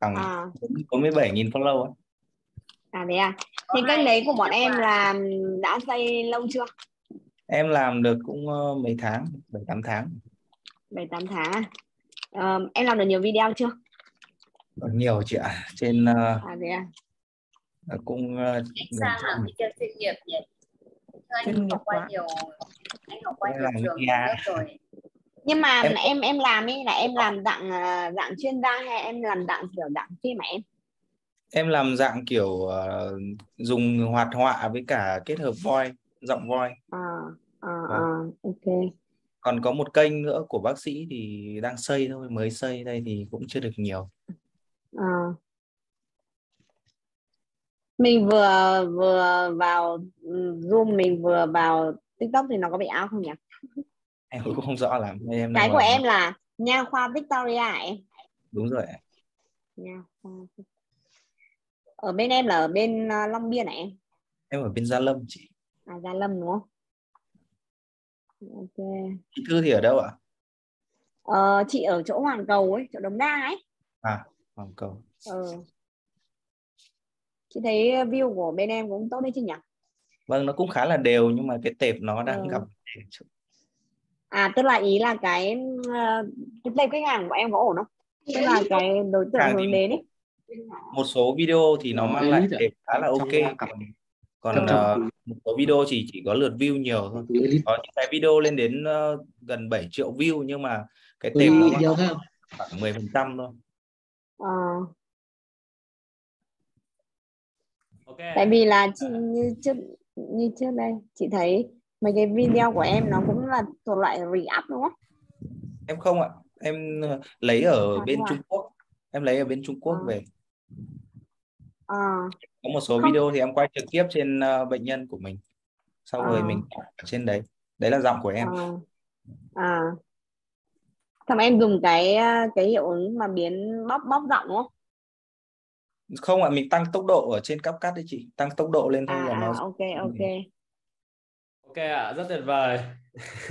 S10: Khoảng à. 47 nghìn follow ấy.
S8: À thế à? Thì kênh đấy của bọn em là đã xây lâu chưa?
S10: em làm được cũng ờ, mấy tháng bảy tám tháng
S8: bảy tám tháng à? Ờ, em làm được nhiều video chưa
S10: còn nhiều chị ạ ờ, à. trên à, à? cũng uh, sao làm
S8: video chuyên nghiệp nhỉ anh học qua nhiều anh học qua nhiều
S10: trường rồi
S8: nhưng mà em... em làm ấy là em làm dạng dạng chuyên gia hay em làm dạng kiểu dạng phim mà em
S10: em làm dạng kiểu dùng hoạt họa với cả kết hợp voi giọng voi à, à, vâng.
S5: à,
S8: ok
S10: còn có một kênh nữa của bác sĩ thì đang xây thôi mới xây đây thì cũng chưa được nhiều
S8: à. mình vừa vừa vào zoom mình vừa vào tiktok thì nó có bị áo không nhỉ
S10: em cũng không rõ lắm em cái của em
S8: là nha khoa victoria em đúng rồi nha khoa ở bên em là ở bên ờ, long biên này em
S10: em ở bên gia lâm chị
S8: à Gia Lâm đúng không? Ok. Chị
S10: Thư thì ở đâu ạ?
S8: Ờ, chị ở chỗ Hoàng Cầu ấy, chỗ Đống Đa ấy.
S10: À, Hoàng Cầu.
S8: Ừ. Chị thấy view của bên em cũng tốt đấy chứ nhỉ?
S10: Vâng, nó cũng khá là đều nhưng mà cái tệp nó đang ừ. gặp
S8: À, tức là ý là cái ờ, cái tệp khách hàng của em có ổn không? Tức là cái đối tượng à, hướng đến ấy.
S10: Một số video thì nó mang lại tệp khá là ok còn uh, một số video chỉ chỉ có lượt view nhiều thôi có những cái video lên đến uh, gần 7 triệu view nhưng mà cái tìm ừ, nó khoảng 10 phần trăm thôi
S8: à. okay. tại vì là chị, như trước như trước đây chị thấy mấy cái video của em nó cũng là thuộc loại re-up đúng không
S10: em không ạ em lấy ở à, bên Trung à. Quốc em lấy ở bên Trung Quốc à. về à có một số không. video thì em quay trực tiếp trên uh, bệnh nhân của mình sau à. rồi mình trên đấy đấy là giọng của em à.
S8: à xong em dùng cái ờ, cái hiệu ứng mà biến bóp bóp giọng đúng không
S10: không ạ à, mình tăng tốc độ ở trên cắp cắt đấy chị tăng tốc độ lên thôi à, là à, nó ok ok
S2: ok ạ à, rất tuyệt vời (laughs)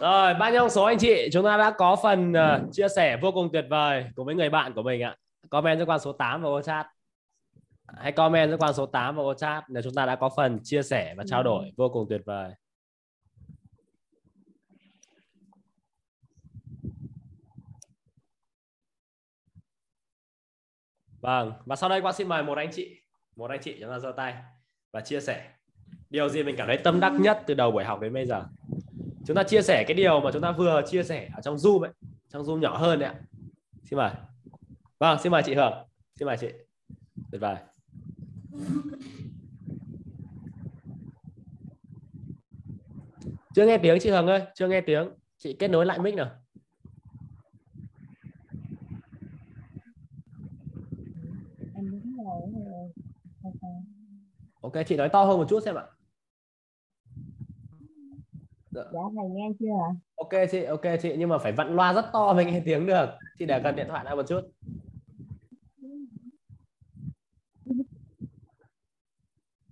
S2: rồi bao nhiêu số anh chị chúng ta đã có phần uh, chia sẻ vô cùng tuyệt vời cùng với người bạn của mình ạ comment cho quan số 8 vào chat hãy comment cho quan số 8 vào chat nếu chúng ta đã có phần chia sẻ và trao ừ. đổi vô cùng tuyệt vời Vâng, và sau đây quan xin mời một anh chị, một anh chị chúng ta giơ tay và chia sẻ điều gì mình cảm thấy tâm đắc nhất từ đầu buổi học đến bây giờ. Chúng ta chia sẻ cái điều mà chúng ta vừa chia sẻ ở trong Zoom ấy, trong Zoom nhỏ hơn đấy ạ. Xin mời. Vâng, xin mời chị Hường. Xin mời chị. Tuyệt vời. Chưa nghe tiếng chị Hường ơi, chưa nghe tiếng. Chị kết nối lại mic nào. Ok, chị nói to hơn một chút xem ạ. Dạ, dạ thầy nghe chưa ạ? Ok chị, ok chị, nhưng mà phải vặn loa rất to mới nghe tiếng được. Chị để gần điện thoại lại một chút.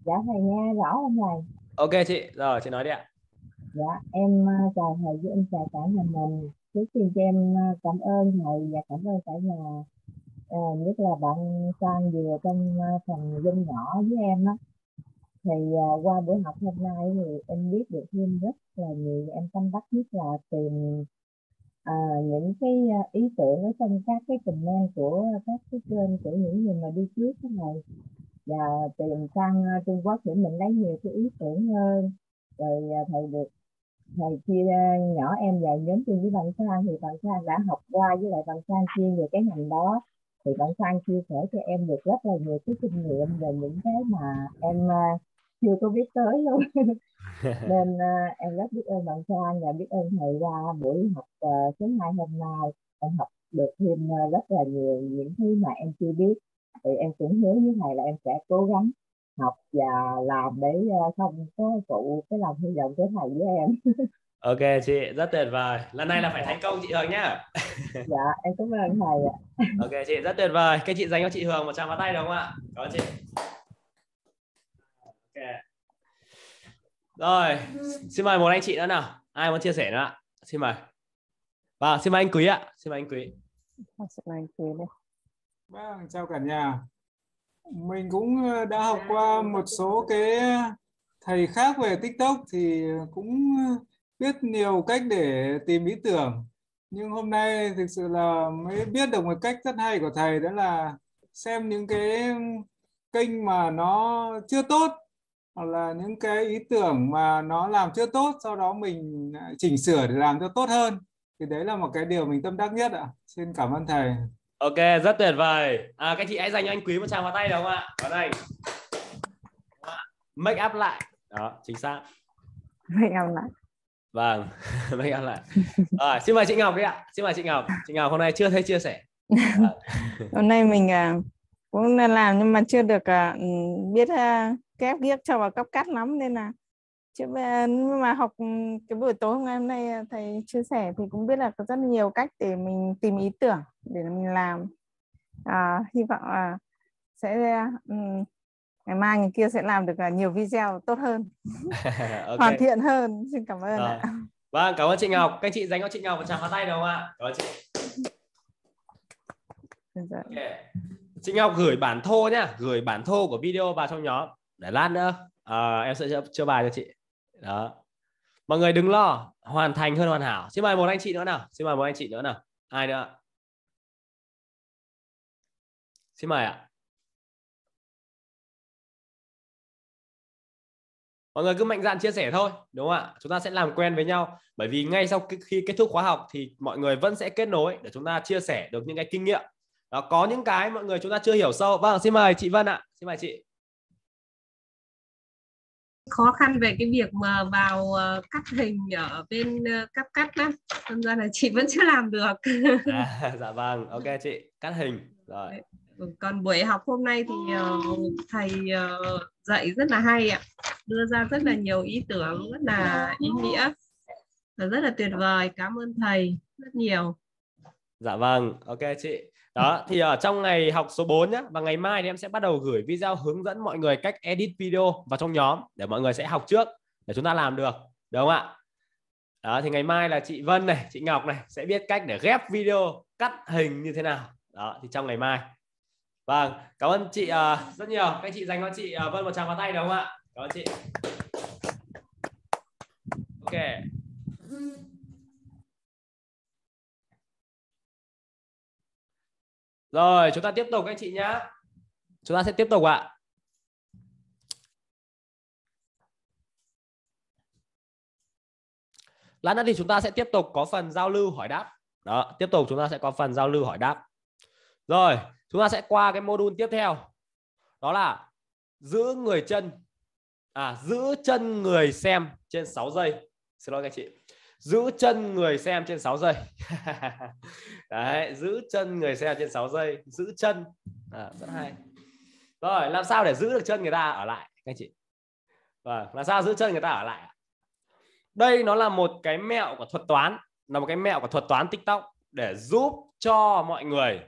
S9: dạ thầy nghe rõ không thầy
S2: ok chị rồi chị nói đi ạ
S9: dạ em ờ, chào thầy với em chào cả nhà mình trước tiên cho em ờ, cảm ơn thầy và cảm ơn cả nhà à, nhất là bạn sang vừa trong phần dân nhỏ với em đó thì à, qua buổi học hôm nay thì em biết được thêm rất là nhiều em tâm đắc nhất là tìm à, những cái ý tưởng ở trong các cái comment của các cái kênh của những người mà đi trước cái này và tìm sang ờ, Trung Quốc để mình lấy nhiều cái ý tưởng hơn rồi ờ, thầy được thầy chia ờ, nhỏ em vào nhóm chung với bạn Sang thì bạn Sang đã học qua với lại bạn Sang chia về cái ngành đó thì bạn Sang chia sẻ cho em được rất là nhiều cái kinh nghiệm về những cái mà em chưa có biết tới luôn (laughs) nên em rất biết ơn bạn Sang và biết ơn thầy qua buổi học uh, thứ hai hôm nay em học được thêm rất là nhiều những thứ mà em chưa biết thì em cũng hứa với thầy là em sẽ cố gắng học và làm để ờ, không có phụ cái lòng hy vọng của thầy với em (laughs)
S2: ok chị rất tuyệt vời lần này là phải thành công chị hường nhá (laughs) dạ
S9: em cảm ơn thầy ạ
S2: ok chị rất tuyệt vời cái chị dành cho chị hường một tràng pháo tay đúng không ạ có chị ok rồi xin mời một anh chị nữa nào ai muốn chia sẻ nữa ạ xin mời và vâng, xin mời anh quý ạ xin mời anh quý
S7: xin mời anh quý đây
S2: Vâng, chào cả nhà.
S7: Mình cũng ờ, đã học qua một số cái thầy khác về TikTok thì cũng biết nhiều cách để tìm ý tưởng. Nhưng hôm nay thực sự là mới biết được một cách rất hay của thầy đó là xem những cái kênh mà nó chưa tốt hoặc là những cái ý tưởng mà nó làm chưa tốt sau đó mình ờ, chỉnh sửa để làm cho tốt hơn thì đấy là một cái điều mình tâm đắc nhất
S2: ạ xin cảm ơn thầy Ok, rất tuyệt vời. À, các chị hãy dành cho anh Quý một tràng vào tay được không ạ? Vào đây. Make up lại. Đó, chính xác. Make up lại. Vâng, (laughs) make up lại. À, xin mời chị Ngọc đi ạ. Xin mời chị Ngọc. Chị Ngọc hôm nay chưa thấy chia sẻ. À.
S10: (laughs) hôm nay mình à, cũng đang làm nhưng mà chưa được à, ừ, biết à, kép ghiếc cho vào cấp cắt lắm nên là chứ mà, mà học ừ, cái buổi tối hôm nay thầy chia sẻ thì cũng biết là có rất nhiều cách để mình tìm ý tưởng để mình làm à, hy vọng là sẽ um, ngày mai ngày kia sẽ làm được à, nhiều video tốt hơn
S2: (laughs) (laughs) okay. hoàn thiện
S10: hơn xin cảm ơn à. ạ
S2: vâng. vâng cảm ơn chị Ngọc các chị dành cho chị Ngọc một tràng pháo tay được không ạ cảm ơn chị dạ. okay. chị Ngọc gửi bản thô nhá gửi bản thô của video vào trong nhóm để lát nữa à, em sẽ chữa bài cho chị đó mọi người đừng lo hoàn thành hơn hoàn hảo xin mời một anh chị nữa nào xin mời một anh chị nữa nào ai
S1: nữa xin mời ạ
S2: mọi người cứ mạnh dạn chia sẻ thôi đúng không ạ chúng ta sẽ làm quen với nhau bởi vì ngay sau khi kết thúc khóa học thì mọi người vẫn sẽ kết nối để chúng ta chia sẻ được những cái kinh nghiệm đó có những cái mọi người chúng ta chưa hiểu sâu vâng xin mời chị Vân ạ xin mời chị
S5: khó khăn về cái việc mà vào ờ, cắt hình ở bên cắt cắt đó nên ra là chị vẫn chưa làm được (laughs)
S2: à, dạ vâng ok chị cắt hình rồi
S3: còn buổi học hôm nay thì ờ,
S7: thầy ờ, dạy rất là hay ạ đưa ra rất là nhiều ý tưởng rất là ý nghĩa và rất là tuyệt vời cảm ơn thầy rất nhiều
S2: dạ vâng ok chị đó thì ở ờ, trong ngày học số 4 nhé và ngày mai thì em sẽ bắt đầu gửi video hướng dẫn mọi người cách edit video vào trong nhóm để mọi người sẽ học trước để chúng ta làm được đúng không ạ đó thì ngày mai là chị Vân này chị Ngọc này sẽ biết cách để ghép video cắt hình như thế nào đó thì trong ngày mai vâng cảm ơn chị uh, rất nhiều các chị dành cho chị uh, Vân một tràng vào tay đúng không ạ cảm ơn chị ok
S1: Rồi chúng ta tiếp tục các chị nhá. Chúng ta sẽ tiếp tục ạ.
S2: Lát nữa thì chúng ta sẽ tiếp tục có phần giao lưu hỏi đáp. Đó, tiếp tục chúng ta sẽ có phần giao lưu hỏi đáp. Rồi, chúng ta sẽ qua cái module tiếp theo. Đó là giữ người chân à giữ chân người xem trên 6 giây. Xin lỗi các chị giữ chân người xem trên 6 giây (laughs) đấy giữ chân người xem trên 6 giây giữ chân à, rất hay rồi làm sao để giữ được chân người ta ở lại các anh chị và vâng, làm sao giữ chân người ta ở lại đây nó là một cái mẹo của thuật toán là một cái mẹo của thuật toán tiktok để giúp cho mọi người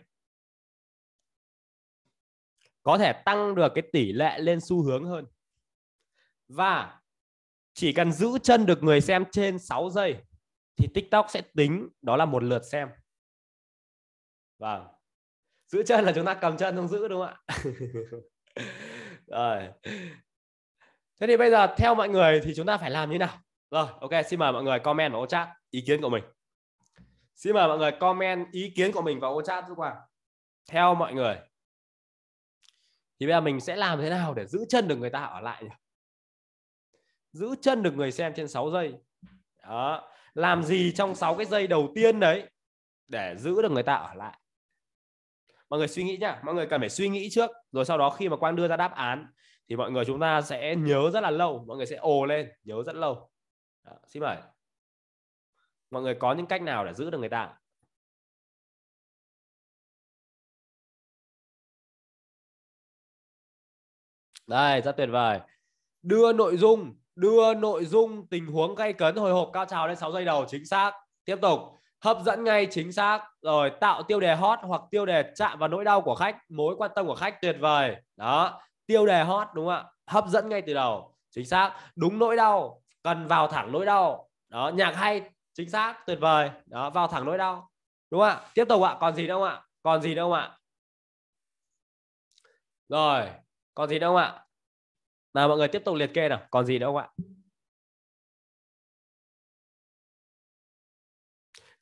S2: có thể tăng được cái tỷ lệ lên xu hướng hơn và chỉ cần giữ chân được người xem trên 6 giây thì TikTok sẽ tính đó là một lượt xem. Vâng. Giữ chân là chúng ta cầm chân không giữ đúng không ạ? (laughs) rồi. Thế thì bây giờ theo mọi người thì chúng ta phải làm như nào? Rồi, ok, xin mời mọi người comment vào ô chat ý kiến của mình. Xin mời mọi người comment ý kiến của mình vào ô chat giúp qua. Theo mọi người. Thì bây giờ mình sẽ làm thế nào để giữ chân được người ta ở lại nhỉ? giữ chân được người xem trên 6 giây đó làm gì trong 6 cái giây đầu tiên đấy để giữ được người ta ở lại mọi người suy nghĩ nhá mọi người cần phải suy nghĩ trước rồi sau đó khi mà quang đưa ra đáp án thì mọi người chúng ta sẽ nhớ rất là lâu mọi người sẽ ồ lên nhớ rất lâu đó, xin mời mọi người có những cách nào để giữ được người ta đây rất tuyệt vời đưa nội dung đưa nội dung tình huống gây cấn hồi hộp cao trào lên 6 giây đầu chính xác tiếp tục hấp dẫn ngay chính xác rồi tạo tiêu đề hot hoặc tiêu đề chạm vào nỗi đau của khách mối quan tâm của khách tuyệt vời đó tiêu đề hot đúng không ạ hấp dẫn ngay từ đầu chính xác đúng nỗi đau cần vào thẳng nỗi đau đó nhạc hay chính xác tuyệt vời đó vào thẳng nỗi đau đúng không ạ tiếp tục ạ còn gì đâu ạ còn gì đâu ạ rồi
S1: còn gì đâu ạ nào mọi người tiếp tục liệt kê nào còn gì nữa không ạ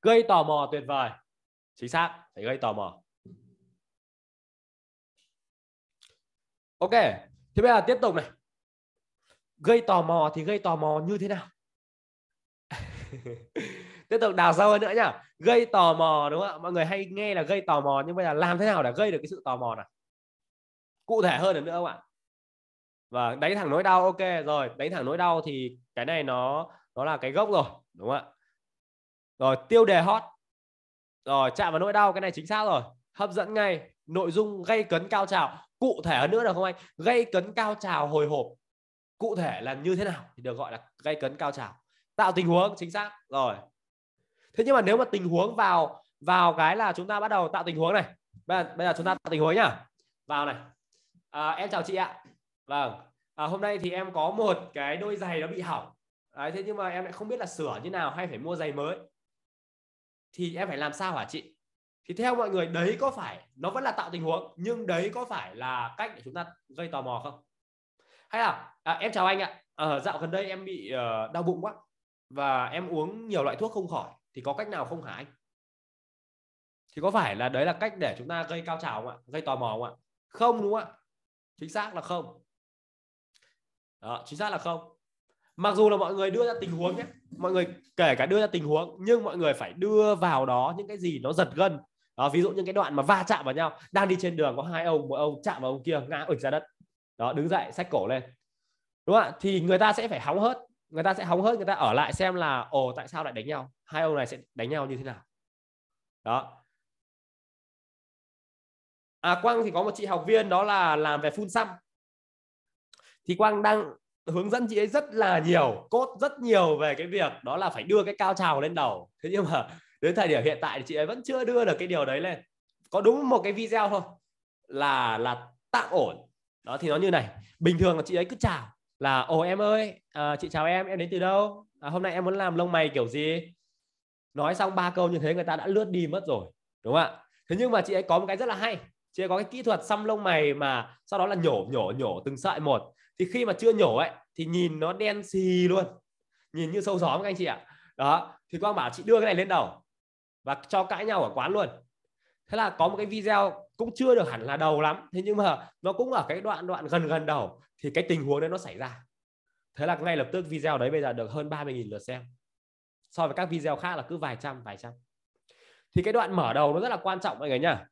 S1: gây tò mò tuyệt vời chính
S2: xác phải gây tò mò ok thế bây giờ tiếp tục này gây tò mò thì gây tò mò như thế nào
S4: (laughs)
S2: tiếp tục đào sâu hơn nữa nhá gây tò mò đúng không ạ mọi người hay nghe là gây tò mò nhưng bây giờ làm thế nào để gây được cái sự tò mò nào cụ thể hơn được nữa không ạ và đánh thẳng nỗi đau ok rồi đánh thẳng nỗi đau thì cái này nó nó là cái gốc rồi đúng không ạ rồi tiêu đề hot rồi chạm vào nỗi đau cái này chính xác rồi hấp dẫn ngay nội dung gây cấn cao trào cụ thể hơn nữa được không anh gây cấn cao trào hồi hộp cụ thể là như thế nào thì được gọi là gây cấn cao trào tạo tình huống chính xác rồi thế nhưng mà nếu mà tình huống vào vào cái là chúng ta bắt đầu tạo tình huống này bây giờ, bây giờ chúng ta tạo tình huống nhá vào này à, em chào chị ạ vâng à, hôm nay thì em có một cái đôi giày nó bị hỏng đấy, thế nhưng mà em lại không biết là sửa như nào hay phải mua giày mới thì em phải làm sao hả chị thì theo mọi người đấy có phải nó vẫn là tạo tình huống nhưng đấy có phải là cách để chúng ta gây tò mò không hay là à, em chào anh ạ à, dạo gần đây em bị uh, đau bụng quá và em uống nhiều loại thuốc không khỏi thì có cách nào không hả anh thì có phải là đấy là cách để chúng ta gây cao trào không ạ gây tò mò không ạ không đúng không ạ chính xác là không đó, chính xác là không mặc dù là mọi người đưa ra tình huống nhé mọi người kể cả đưa ra tình huống nhưng mọi người phải đưa vào đó những cái gì nó giật gân đó, ví dụ những cái đoạn mà va chạm vào nhau đang đi trên đường có hai ông một ông chạm vào ông kia ngã ủi ra đất đó đứng dậy xách cổ lên đúng không ạ thì người ta sẽ phải hóng hớt người ta sẽ hóng hớt người ta ở lại xem là ồ tại sao lại đánh nhau hai ông này sẽ đánh nhau như thế nào đó à quang thì có một chị học viên đó là làm về phun xăm thì quang đang hướng dẫn chị ấy rất là nhiều cốt rất nhiều về cái việc đó là phải đưa cái cao trào lên đầu thế nhưng mà đến thời điểm hiện tại thì chị ấy vẫn chưa đưa được cái điều đấy lên có đúng một cái video thôi là là tạm ổn đó thì nó như này bình thường là chị ấy cứ chào là ồ em ơi à, chị chào em em đến từ đâu à, hôm nay em muốn làm lông mày kiểu gì nói xong ba câu như thế người ta đã lướt đi mất rồi đúng không ạ thế nhưng mà chị ấy có một cái rất là hay chị ấy có cái kỹ thuật xăm lông mày mà sau đó là nhổ nhổ nhổ từng sợi một thì khi mà chưa nhổ ấy thì nhìn nó đen xì luôn nhìn như sâu gió các anh chị ạ đó thì quang bảo chị đưa cái này lên đầu và cho cãi nhau ở quán luôn thế là có một cái video cũng chưa được hẳn là đầu lắm thế nhưng mà nó cũng ở cái đoạn đoạn gần gần đầu thì cái tình huống đấy nó xảy ra thế là ngay lập tức video đấy bây giờ được hơn 30.000 lượt xem so với các video khác là cứ vài trăm vài trăm thì cái đoạn mở đầu nó rất là quan trọng mọi người nhá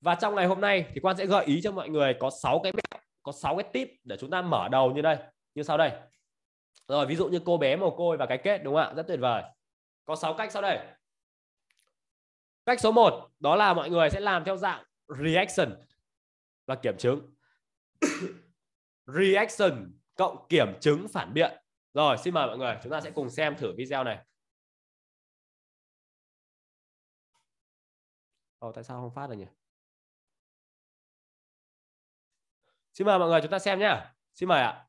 S2: và trong ngày hôm nay thì quan sẽ gợi ý cho mọi người có 6 cái mẹo có 6 cái tip để chúng ta mở đầu như đây như sau đây rồi ví dụ như cô bé mồ côi và cái kết đúng không ạ rất tuyệt vời có 6 cách sau đây cách số 1 đó là mọi người sẽ làm theo dạng reaction và kiểm chứng (coughs) reaction cộng kiểm chứng phản biện rồi xin mời mọi người chúng ta sẽ cùng
S1: xem thử video này Ồ, tại sao không phát được nhỉ Xin mời mọi người chúng ta xem nhá. Xin mời ạ.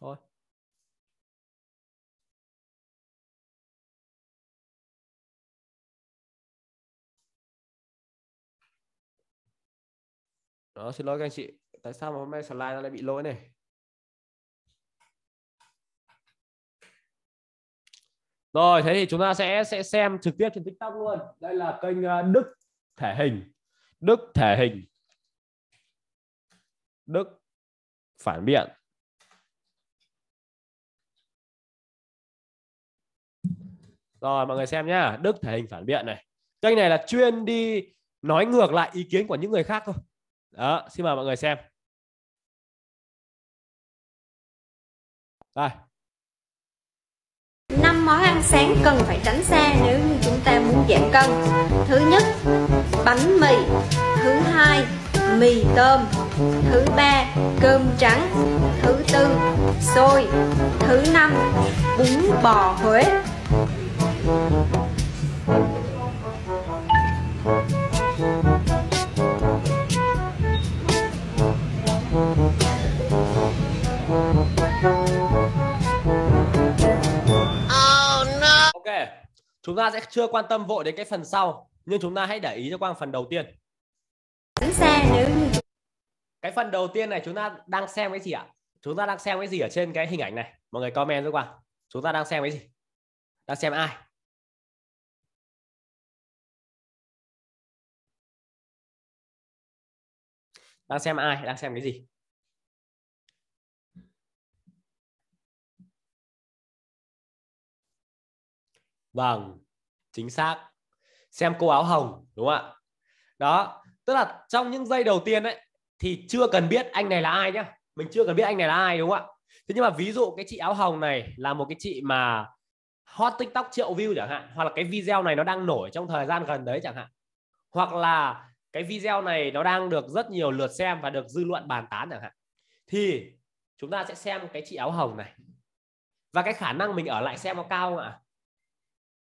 S1: Thôi. Đó, xin lỗi các anh chị. Tại sao mà hôm nay slide nó lại bị lỗi này?
S2: Rồi, thế thì chúng ta sẽ sẽ xem trực tiếp trên TikTok luôn. Đây là kênh ờ, Đức Thể Hình đức thể
S1: hình đức phản biện rồi mọi người xem nhá đức thể hình phản biện này kênh này là chuyên đi nói ngược lại ý kiến của những người khác thôi đó xin mời mọi người xem
S4: đây
S8: năm món ăn sáng cần phải tránh xa nếu như chúng ta muốn giảm cân thứ nhất bánh mì thứ hai mì tôm thứ ba cơm trắng thứ tư xôi thứ năm bún bò huế
S2: Ok. Chúng ta sẽ chưa quan tâm vội đến cái phần sau nhưng chúng ta hãy để ý cho quang phần đầu tiên cái phần đầu tiên này chúng ta đang xem cái gì ạ chúng ta đang xem cái gì ở trên cái hình ảnh này mọi người comment cho quang chúng ta đang xem cái gì đang xem ai
S1: đang xem ai đang xem cái gì vâng
S2: chính xác xem cô áo hồng đúng không ạ đó tức là trong những giây đầu tiên ấy thì chưa cần biết anh này là ai nhá mình chưa cần biết anh này là ai đúng không ạ thế nhưng mà ví dụ cái chị áo hồng này là một cái chị mà hot tiktok triệu view chẳng hạn hoặc là cái video này nó đang nổi trong thời gian gần đấy chẳng hạn hoặc là cái video này nó đang được rất nhiều lượt xem và được dư luận bàn tán chẳng hạn thì chúng ta sẽ xem cái chị áo hồng này và cái khả năng mình ở lại xem nó cao không ạ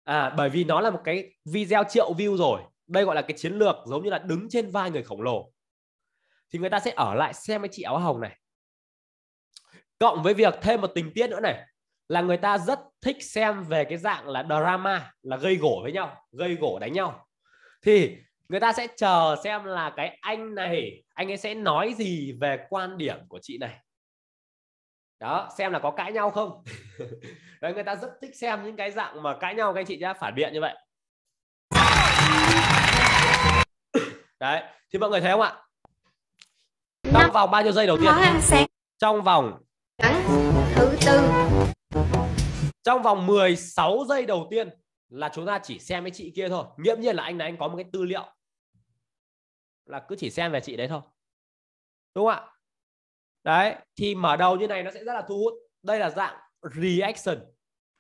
S2: à bởi vì nó là một cái video triệu view rồi đây gọi là cái chiến lược giống như là đứng trên vai người khổng lồ thì người ta sẽ ở lại xem cái chị áo hồng này cộng với việc thêm một tình tiết nữa này là người ta rất thích xem về cái dạng là drama là gây gổ với nhau gây gổ đánh nhau thì người ta sẽ chờ xem là cái anh này anh ấy sẽ nói gì về quan điểm của chị này đó xem là có cãi nhau không (laughs) đấy người ta rất thích xem những cái dạng mà cãi nhau các anh chị nhá phản biện như vậy đấy thì mọi người thấy không ạ trong vòng bao nhiêu giây đầu tiên trong vòng thứ tư trong vòng 16 giây đầu tiên là chúng ta chỉ xem cái chị kia thôi nghiễm nhiên là anh này anh có một cái tư liệu là cứ chỉ xem về chị đấy thôi đúng không ạ đấy thì mở đầu như này nó sẽ rất là thu hút đây là dạng reaction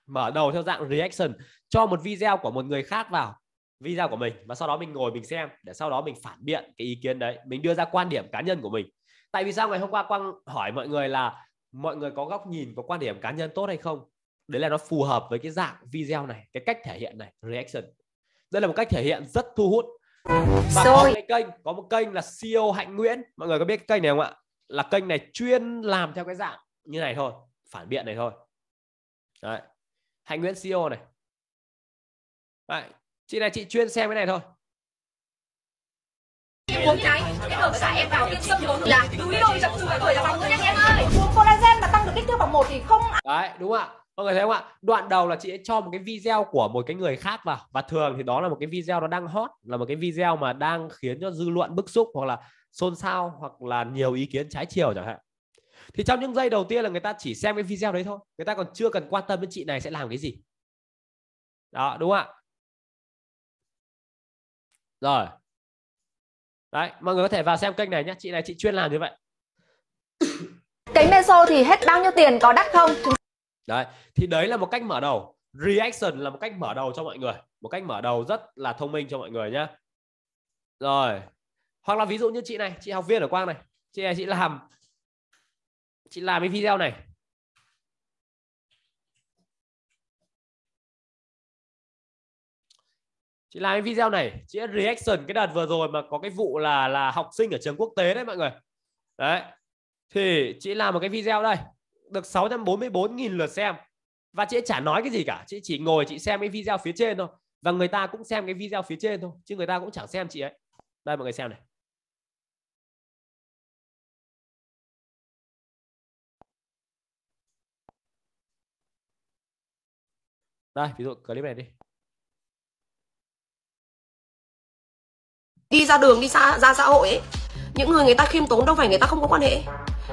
S2: mở đầu theo dạng reaction cho một video của một người khác vào video của mình và sau đó mình ngồi mình xem để sau đó mình phản biện cái ý kiến đấy mình đưa ra quan điểm cá nhân của mình tại vì sao ngày hôm qua quang hỏi mọi người là mọi người có góc nhìn có quan điểm cá nhân tốt hay không đấy là nó phù hợp với cái dạng video này cái cách thể hiện này reaction đây là một cách thể hiện rất thu hút và có một kênh có một kênh là CEO Hạnh Nguyễn mọi người có biết cái kênh này không ạ là kênh này chuyên làm theo cái dạng như này thôi phản biện này thôi Đấy. hạnh nguyễn CEO này Đấy. chị này chị chuyên xem cái này thôi em muốn cái
S3: em ở với cả em vào yên tâm vốn là túi đôi chậm chùi tuổi là bóng thôi anh em ơi uống collagen mà tăng được kích thước
S9: bằng một thì không
S2: đấy đúng ạ mọi người thấy không ạ đoạn đầu là chị ấy cho một cái video của một cái người khác vào và thường thì đó là một cái video nó đang hot là một cái video mà đang khiến cho dư luận bức xúc hoặc là xôn xao hoặc là nhiều ý kiến trái chiều chẳng hạn thì trong những giây đầu tiên là người ta chỉ xem cái video đấy thôi người ta còn chưa cần quan tâm đến chị này sẽ làm cái gì đó đúng không ạ
S1: rồi đấy mọi người có thể
S2: vào xem kênh này nhé chị này chị chuyên làm như vậy
S3: cánh bên sau thì hết bao nhiêu tiền có đắt không
S2: đấy thì đấy là một cách mở đầu reaction là một cách mở đầu cho mọi người một cách mở đầu rất là thông minh cho mọi người nhé rồi hoặc là ví dụ như chị này chị học viên ở quang này chị này chị làm chị làm cái video này chị làm cái video này chị reaction cái đợt vừa rồi mà có cái vụ là là học sinh ở trường quốc tế đấy mọi người đấy thì chị làm một cái video đây được 644.000 lượt xem và chị chả nói cái gì cả chị chỉ ngồi chị xem cái video phía trên thôi và người ta cũng xem cái video phía trên thôi chứ người ta cũng chẳng xem chị ấy đây mọi người xem này
S1: đây ví dụ clip này đi
S3: đi ra đường đi xa ra xã hội ấy những người người ta khiêm tốn đâu phải người ta không có quan hệ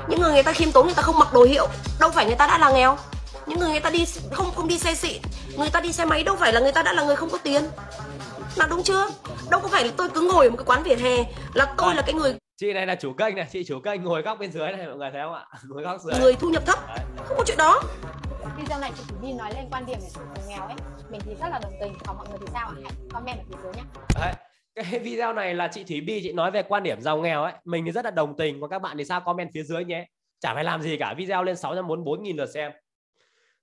S3: những người người ta khiêm tốn người ta không mặc đồ hiệu đâu phải người ta đã là nghèo những người người ta đi không không đi xe xịn người ta đi xe máy đâu phải là người ta đã là người không
S2: có tiền là đúng chưa đâu có phải là tôi cứ ngồi ở một cái quán vỉa hè là tôi à, là cái người chị này là chủ kênh này chị chủ kênh ngồi góc bên dưới này mọi người thấy không ạ (laughs) ngồi góc dưới người thu nhập thấp
S3: không có chuyện đó video này chị Thủy Min nói lên quan điểm về người nghèo ấy mình thì rất là đồng tình còn mọi người thì sao ạ hãy comment ở phía dưới nhé Đấy.
S2: Cái video này là chị thúy Bi chị nói về quan điểm giàu nghèo ấy Mình thì rất là đồng tình Còn các bạn thì sao comment phía dưới nhé Chả phải làm gì cả Video lên 644.000 lượt xem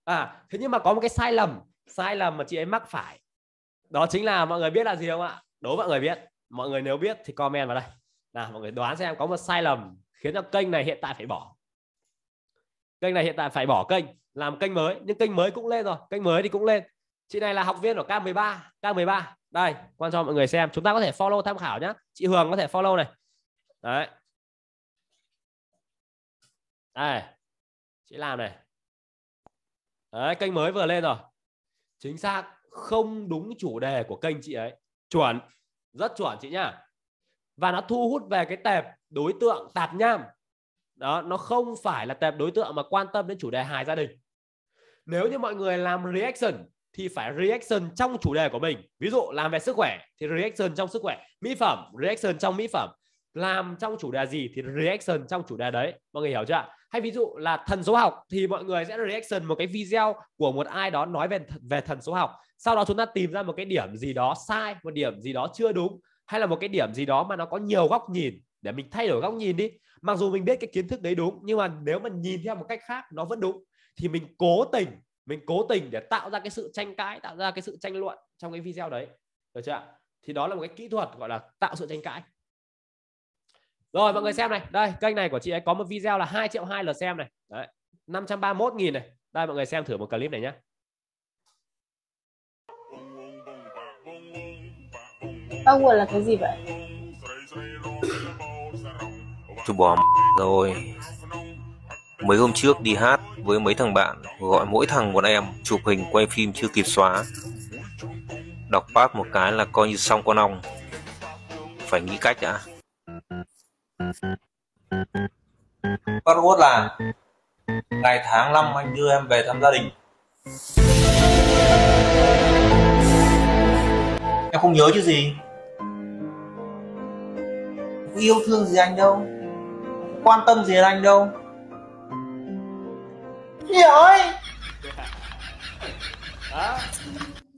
S2: À thế nhưng mà có một cái sai lầm Sai lầm mà chị ấy mắc phải Đó chính là mọi người biết là gì không ạ Đố mọi người biết Mọi người nếu biết thì comment vào đây Nào mọi người đoán xem có một sai lầm Khiến cho kênh này hiện tại phải bỏ Kênh này hiện tại phải bỏ kênh làm kênh mới nhưng kênh mới cũng lên rồi kênh mới thì cũng lên chị này là học viên của K13 K13 đây quan cho mọi người xem chúng ta có thể follow tham khảo nhé chị Hường có thể follow này đấy đây chị làm này đấy kênh mới vừa lên rồi chính xác không đúng chủ đề của kênh chị ấy chuẩn rất chuẩn chị nhá và nó thu hút về cái tệp đối tượng tạp nham đó nó không phải là tệp đối tượng mà quan tâm đến chủ đề hài gia đình nếu như mọi người làm reaction thì phải reaction trong chủ đề của mình ví dụ làm về sức khỏe thì reaction trong sức khỏe mỹ phẩm reaction trong mỹ phẩm làm trong chủ đề gì thì reaction trong chủ đề đấy mọi người hiểu chưa hay ví dụ là thần số học thì mọi người sẽ reaction một cái video của một ai đó nói về về thần số học sau đó chúng ta tìm ra một cái điểm gì đó sai một điểm gì đó chưa đúng hay là một cái điểm gì đó mà nó có nhiều góc nhìn để mình thay đổi góc nhìn đi mặc dù mình biết cái kiến thức đấy đúng nhưng mà nếu mình nhìn theo một cách khác nó vẫn đúng thì mình cố tình mình cố tình để tạo ra cái sự tranh cãi tạo ra cái sự tranh luận trong cái video đấy được chưa ạ thì đó là một cái kỹ thuật gọi là tạo sự tranh cãi rồi mọi người xem này đây kênh này của chị ấy có một video là 2 triệu 2 lượt xem này đấy 531 nghìn này đây mọi người xem thử một clip này nhé
S4: Tao nguồn là cái gì vậy?
S10: Chú bò rồi Mấy hôm trước đi hát với mấy thằng bạn, gọi mỗi thằng một em, chụp hình quay phim chưa kịp xóa. Đọc phát một cái là coi như xong con ong. Phải nghĩ cách đã. Bác Robot là ngày tháng năm anh đưa em về thăm gia đình. Em không nhớ chứ gì. Không yêu thương gì anh đâu. Không quan tâm gì anh đâu
S2: rồi đó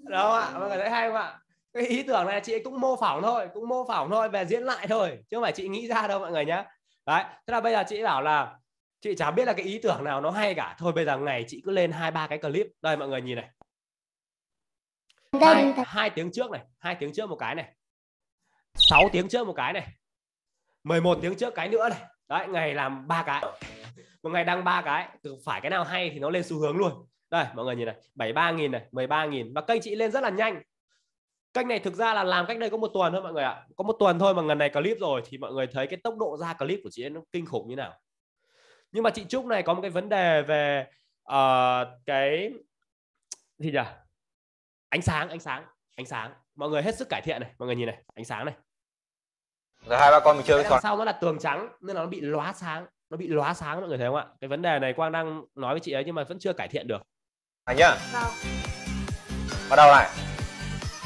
S2: đúng không ạ mọi người thấy hay không ạ cái ý tưởng này chị cũng mô phỏng thôi cũng mô phỏng thôi về diễn lại thôi chứ không phải chị nghĩ ra đâu mọi người nhé đấy thế là bây giờ chị bảo là chị chả biết là cái ý tưởng nào nó hay cả thôi bây giờ ngày chị cứ lên hai ba cái clip đây mọi người nhìn này hai, hai tiếng trước này hai tiếng trước một cái này 6 tiếng trước một cái này 11 tiếng trước cái nữa này đấy ngày làm ba cái một ngày đăng ba cái từ phải cái nào hay thì nó lên xu hướng luôn đây mọi người nhìn này 73 nghìn này 13 nghìn và kênh chị lên rất là nhanh kênh này thực ra là làm cách đây có một tuần thôi mọi người ạ có một tuần thôi mà ngần này clip rồi thì mọi người thấy cái tốc độ ra clip của chị ấy nó kinh khủng như nào nhưng mà chị Trúc này có một cái vấn đề về uh, cái gì nhỉ ánh sáng ánh sáng ánh sáng mọi người hết sức cải thiện này mọi người nhìn này ánh sáng này rồi hai ba con mình chơi cái sau nó là tường trắng nên là nó bị lóa sáng nó bị lóa sáng mọi người thấy không ạ cái vấn đề này quang đang nói với chị ấy nhưng mà vẫn chưa cải thiện được à nhá bắt đầu này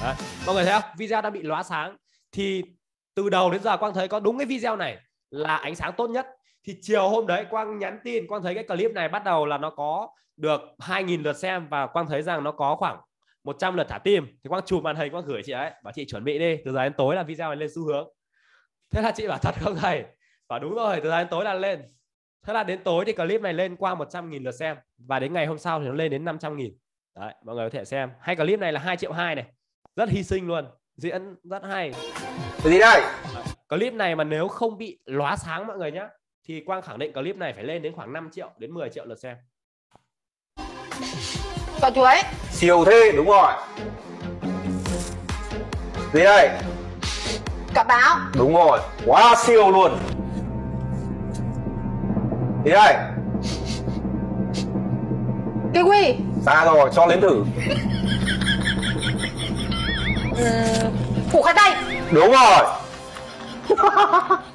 S2: Đấy. mọi người thấy không video đang bị lóa sáng thì từ đầu đến giờ quang thấy có đúng cái video này là ánh sáng tốt nhất thì chiều hôm đấy quang nhắn tin quang thấy cái clip này bắt đầu là nó có được 2.000 lượt xem và quang thấy rằng nó có khoảng 100 lượt thả tim thì quang chụp màn hình quang gửi chị ấy bảo chị chuẩn bị đi từ giờ đến tối là video này lên xu hướng thế là chị bảo thật không thầy và đúng rồi từ giờ đến tối là lên Thế là đến tối thì clip này lên qua 100.000 lượt xem và đến ngày hôm sau thì nó lên đến 500.000. Đấy, mọi người có thể xem. Hay clip này là 2 triệu 2 này. Rất hy sinh luôn. Diễn rất hay. Cái gì đây? clip này mà nếu không bị lóa sáng mọi người nhé thì Quang khẳng định clip này phải lên đến khoảng 5 triệu đến 10 triệu lượt xem.
S3: Cậu chuối.
S10: Siêu thế, đúng rồi.
S7: Gì đây? Cả báo. Đúng rồi, quá siêu luôn.
S6: Thì đây quy Xa rồi, cho lên thử
S2: ừ, Củ khoai tây Đúng rồi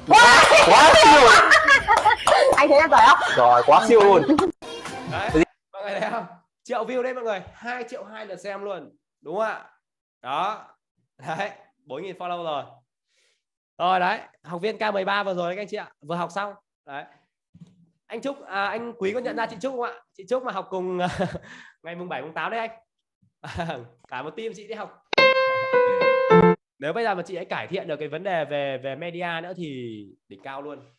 S2: quá, quá siêu (laughs) Anh thấy em giỏi không? Rồi, quá siêu luôn Đấy, mọi người thấy không? Triệu view đấy mọi người 2 triệu 2 lượt xem luôn Đúng không ạ? Đó Đấy, 4.000 follow rồi Rồi đấy, học viên K13 vừa rồi đấy các anh chị ạ Vừa học xong Đấy anh Trúc à, anh Quý có nhận ra chị Trúc không ạ chị Trúc mà học cùng à, (laughs) ngày mùng 7 mùng 8 đấy anh (laughs) cả một team chị đi học nếu bây giờ mà chị ấy cải thiện được cái vấn đề về về media nữa thì đỉnh cao luôn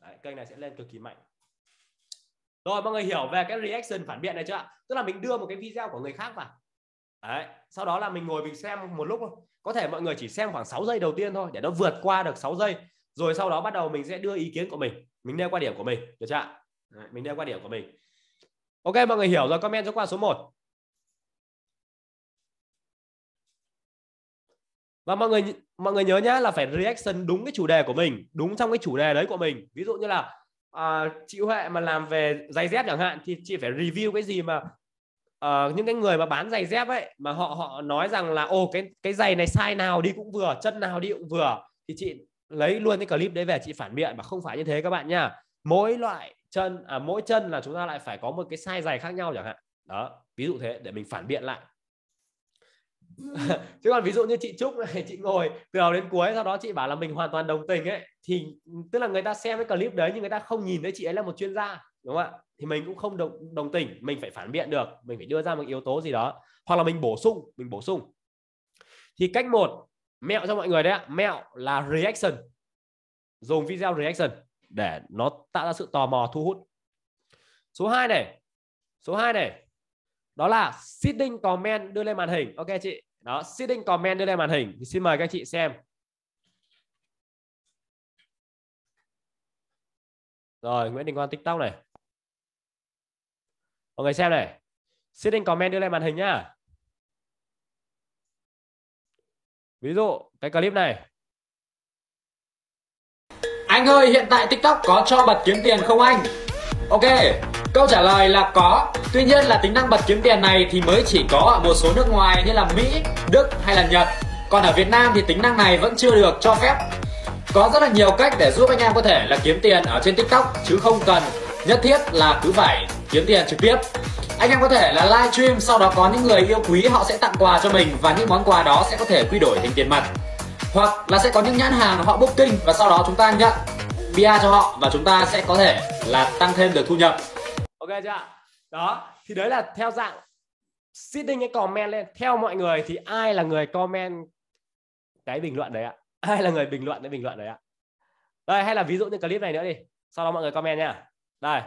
S2: đấy, kênh này sẽ lên cực kỳ mạnh rồi mọi người hiểu về cái reaction phản biện này chưa ạ tức là mình đưa một cái video của người khác vào đấy, sau đó là mình ngồi mình xem một lúc thôi có thể mọi người chỉ xem khoảng 6 giây đầu tiên thôi để nó vượt qua được 6 giây rồi sau đó bắt đầu mình sẽ đưa ý kiến của mình mình nêu quan điểm của mình được chưa ạ mình nêu quan điểm của mình ok mọi người hiểu rồi comment cho qua số 1 và mọi người mọi người nhớ nhá là phải reaction đúng cái chủ đề của mình đúng trong cái chủ đề đấy của mình ví dụ như là à, chị huệ mà làm về giày dép chẳng hạn thì chị phải review cái gì mà à, những cái người mà bán giày dép ấy mà họ họ nói rằng là ô cái cái giày này size nào đi cũng vừa chân nào đi cũng vừa thì chị lấy luôn cái clip đấy về chị phản biện mà không phải như thế các bạn nha mỗi loại chân à, mỗi chân là chúng ta lại phải có một cái size giày khác nhau chẳng hạn đó ví dụ thế để mình phản biện lại (laughs) chứ còn ví dụ như chị trúc này chị ngồi từ đầu đến cuối sau đó chị bảo là mình hoàn toàn đồng tình ấy thì tức là người ta xem cái clip đấy nhưng người ta không nhìn thấy chị ấy là một chuyên gia đúng không ạ thì mình cũng không đồng đồng tình mình phải phản biện được mình phải đưa ra một yếu tố gì đó hoặc là mình bổ sung mình bổ sung thì cách một mẹo cho mọi người đấy ạ mẹo là reaction dùng video reaction để nó tạo ra sự tò mò thu hút số 2 này số 2 này đó là sitting comment đưa lên màn hình ok chị đó sitting comment đưa lên màn hình thì xin mời các chị xem rồi Nguyễn Đình Quang tiktok này mọi người xem này sitting comment đưa lên màn hình nhá ví dụ cái clip này anh ơi hiện tại tiktok có cho bật kiếm tiền không anh ok câu trả lời là có tuy nhiên là tính năng bật kiếm tiền này thì mới chỉ có ở một số nước ngoài như là mỹ đức hay là nhật còn ở việt nam thì tính năng này vẫn chưa được cho phép có rất là nhiều cách để giúp anh em có thể là kiếm tiền ở trên tiktok chứ không cần nhất thiết là cứ phải kiếm tiền trực tiếp anh em có thể là live stream sau đó có những người yêu quý họ sẽ tặng quà cho mình và những món quà đó sẽ có thể quy đổi thành tiền mặt hoặc là sẽ có những nhãn hàng họ booking và sau đó chúng ta nhận PR cho họ và chúng ta sẽ có thể là tăng thêm được thu nhập ok chưa đó thì đấy là theo dạng sitting cái comment lên theo mọi người thì ai là người comment cái bình luận đấy ạ (laughs) ai là người bình luận cái bình luận đấy ạ đây hay là ví dụ như clip này nữa đi sau đó mọi người comment nha đây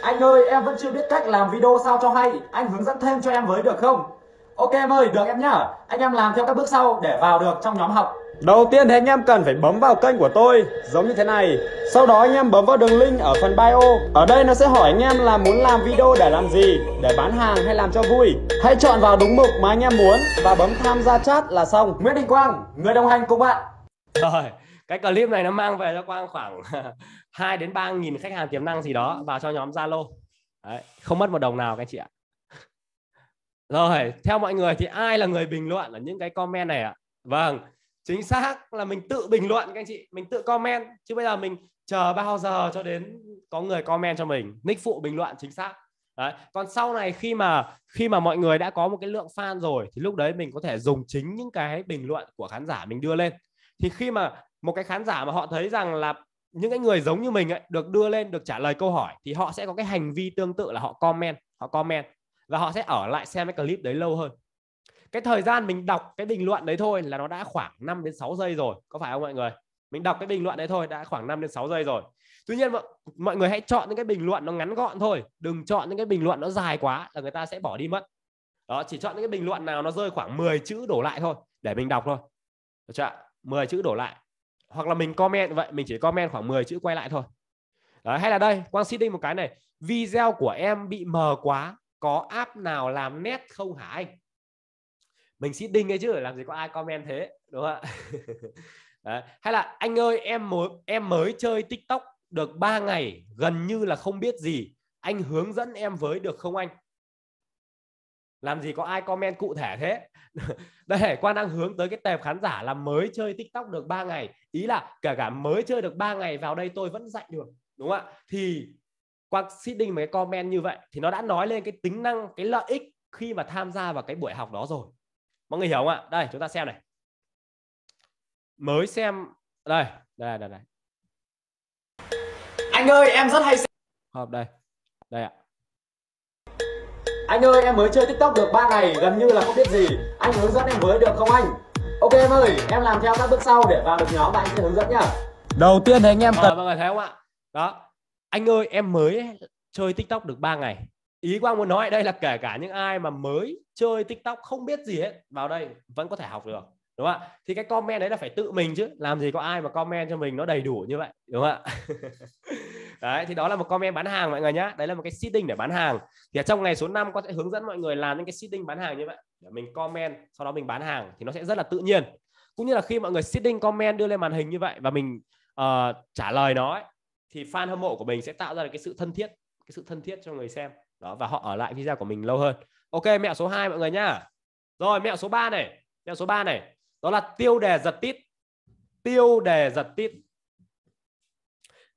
S2: anh ơi em vẫn chưa biết cách làm video sao cho hay Anh hướng dẫn thêm cho em với được không Ok em ơi được em nhá Anh em làm theo các bước sau để vào được trong nhóm học Đầu tiên thì anh em cần phải bấm vào kênh của tôi Giống như thế này Sau đó anh em bấm vào đường link ở phần bio Ở đây nó sẽ hỏi anh em là muốn làm video để làm gì Để bán hàng hay làm cho vui Hãy chọn vào đúng mục mà anh em muốn Và bấm tham gia chat là xong Nguyễn Đình Quang, người đồng hành cùng bạn Rồi cái clip này nó mang về cho quang khoảng 2 (laughs) đến 3 nghìn khách hàng tiềm năng gì đó vào cho nhóm Zalo Đấy, không mất một đồng nào các anh chị ạ (laughs) rồi theo mọi người thì ai là người bình luận ở những cái comment này ạ vâng chính xác là mình tự bình luận các anh chị mình tự comment chứ bây giờ mình chờ bao giờ cho đến có người comment cho mình nick phụ bình luận chính xác Đấy. còn sau này khi mà khi mà mọi người đã có một cái lượng fan rồi thì lúc đấy mình có thể dùng chính những cái bình luận của khán giả mình đưa lên thì khi mà một cái khán giả mà họ thấy rằng là những cái người giống như mình ấy, được đưa lên được trả lời câu hỏi thì họ sẽ có cái hành vi tương tự là họ comment họ comment và họ sẽ ở lại xem cái clip đấy lâu hơn cái thời gian mình đọc cái bình luận đấy thôi là nó đã khoảng 5 đến 6 giây rồi có phải không mọi người mình đọc cái bình luận đấy thôi đã khoảng 5 đến 6 giây rồi tuy nhiên mọi người hãy chọn những cái bình luận nó ngắn gọn thôi đừng chọn những cái bình luận nó dài quá là người ta sẽ bỏ đi mất đó chỉ chọn những cái bình luận nào nó rơi khoảng 10 chữ đổ lại thôi để mình đọc thôi được chưa 10 chữ đổ lại hoặc là mình comment vậy mình chỉ comment khoảng 10 chữ quay lại thôi Đấy, hay là đây quang xin đinh một cái này video của em bị mờ quá có app nào làm nét không hả anh mình xin đinh ấy chứ làm gì có ai comment thế đúng không ạ (laughs) hay là anh ơi em mới em mới chơi tiktok được 3 ngày gần như là không biết gì anh hướng dẫn em với được không anh làm gì có ai comment cụ thể thế (laughs) đây quan đang hướng tới cái tệp khán giả là mới chơi tiktok được 3 ngày ý là kể cả mới chơi được 3 ngày vào đây tôi vẫn dạy được đúng không ạ thì Quang seeding một cái comment như vậy thì nó đã nói lên cái tính năng cái lợi ích khi mà tham gia vào cái buổi học đó rồi mọi người hiểu không ạ đây chúng ta xem này mới xem đây đây đây đây anh ơi em rất hay xem hợp đây đây ạ anh ơi em mới chơi tiktok được 3 ngày gần như là không biết gì Anh hướng dẫn em với được không anh Ok em ơi em làm theo các bước sau để vào được nhóm và anh sẽ hướng dẫn nhá Đầu tiên thì anh em cần ờ, Mọi người thấy không ạ Đó Anh ơi em mới chơi tiktok được 3 ngày ý quang muốn nói đây là kể cả những ai mà mới chơi tiktok không biết gì hết vào đây vẫn có thể học được đúng không ạ thì cái comment đấy là phải tự mình chứ làm gì có ai mà comment cho mình nó đầy đủ như vậy đúng không ạ (laughs) đấy thì đó là một comment bán hàng mọi người nhá đấy là một cái seeding để bán hàng thì ở trong ngày số 5 con sẽ hướng dẫn mọi người làm những cái seeding bán hàng như vậy để mình comment sau đó mình bán hàng thì nó sẽ rất là tự nhiên cũng như là khi mọi người seeding comment đưa lên màn hình như vậy và mình uh, trả lời nó ấy, thì fan hâm mộ của mình sẽ tạo ra được cái sự thân thiết cái sự thân thiết cho người xem đó và họ ở lại video của mình lâu hơn ok mẹo số 2 mọi người nhá rồi mẹo số 3 này mẹo số 3 này đó là tiêu đề giật tít tiêu đề giật tít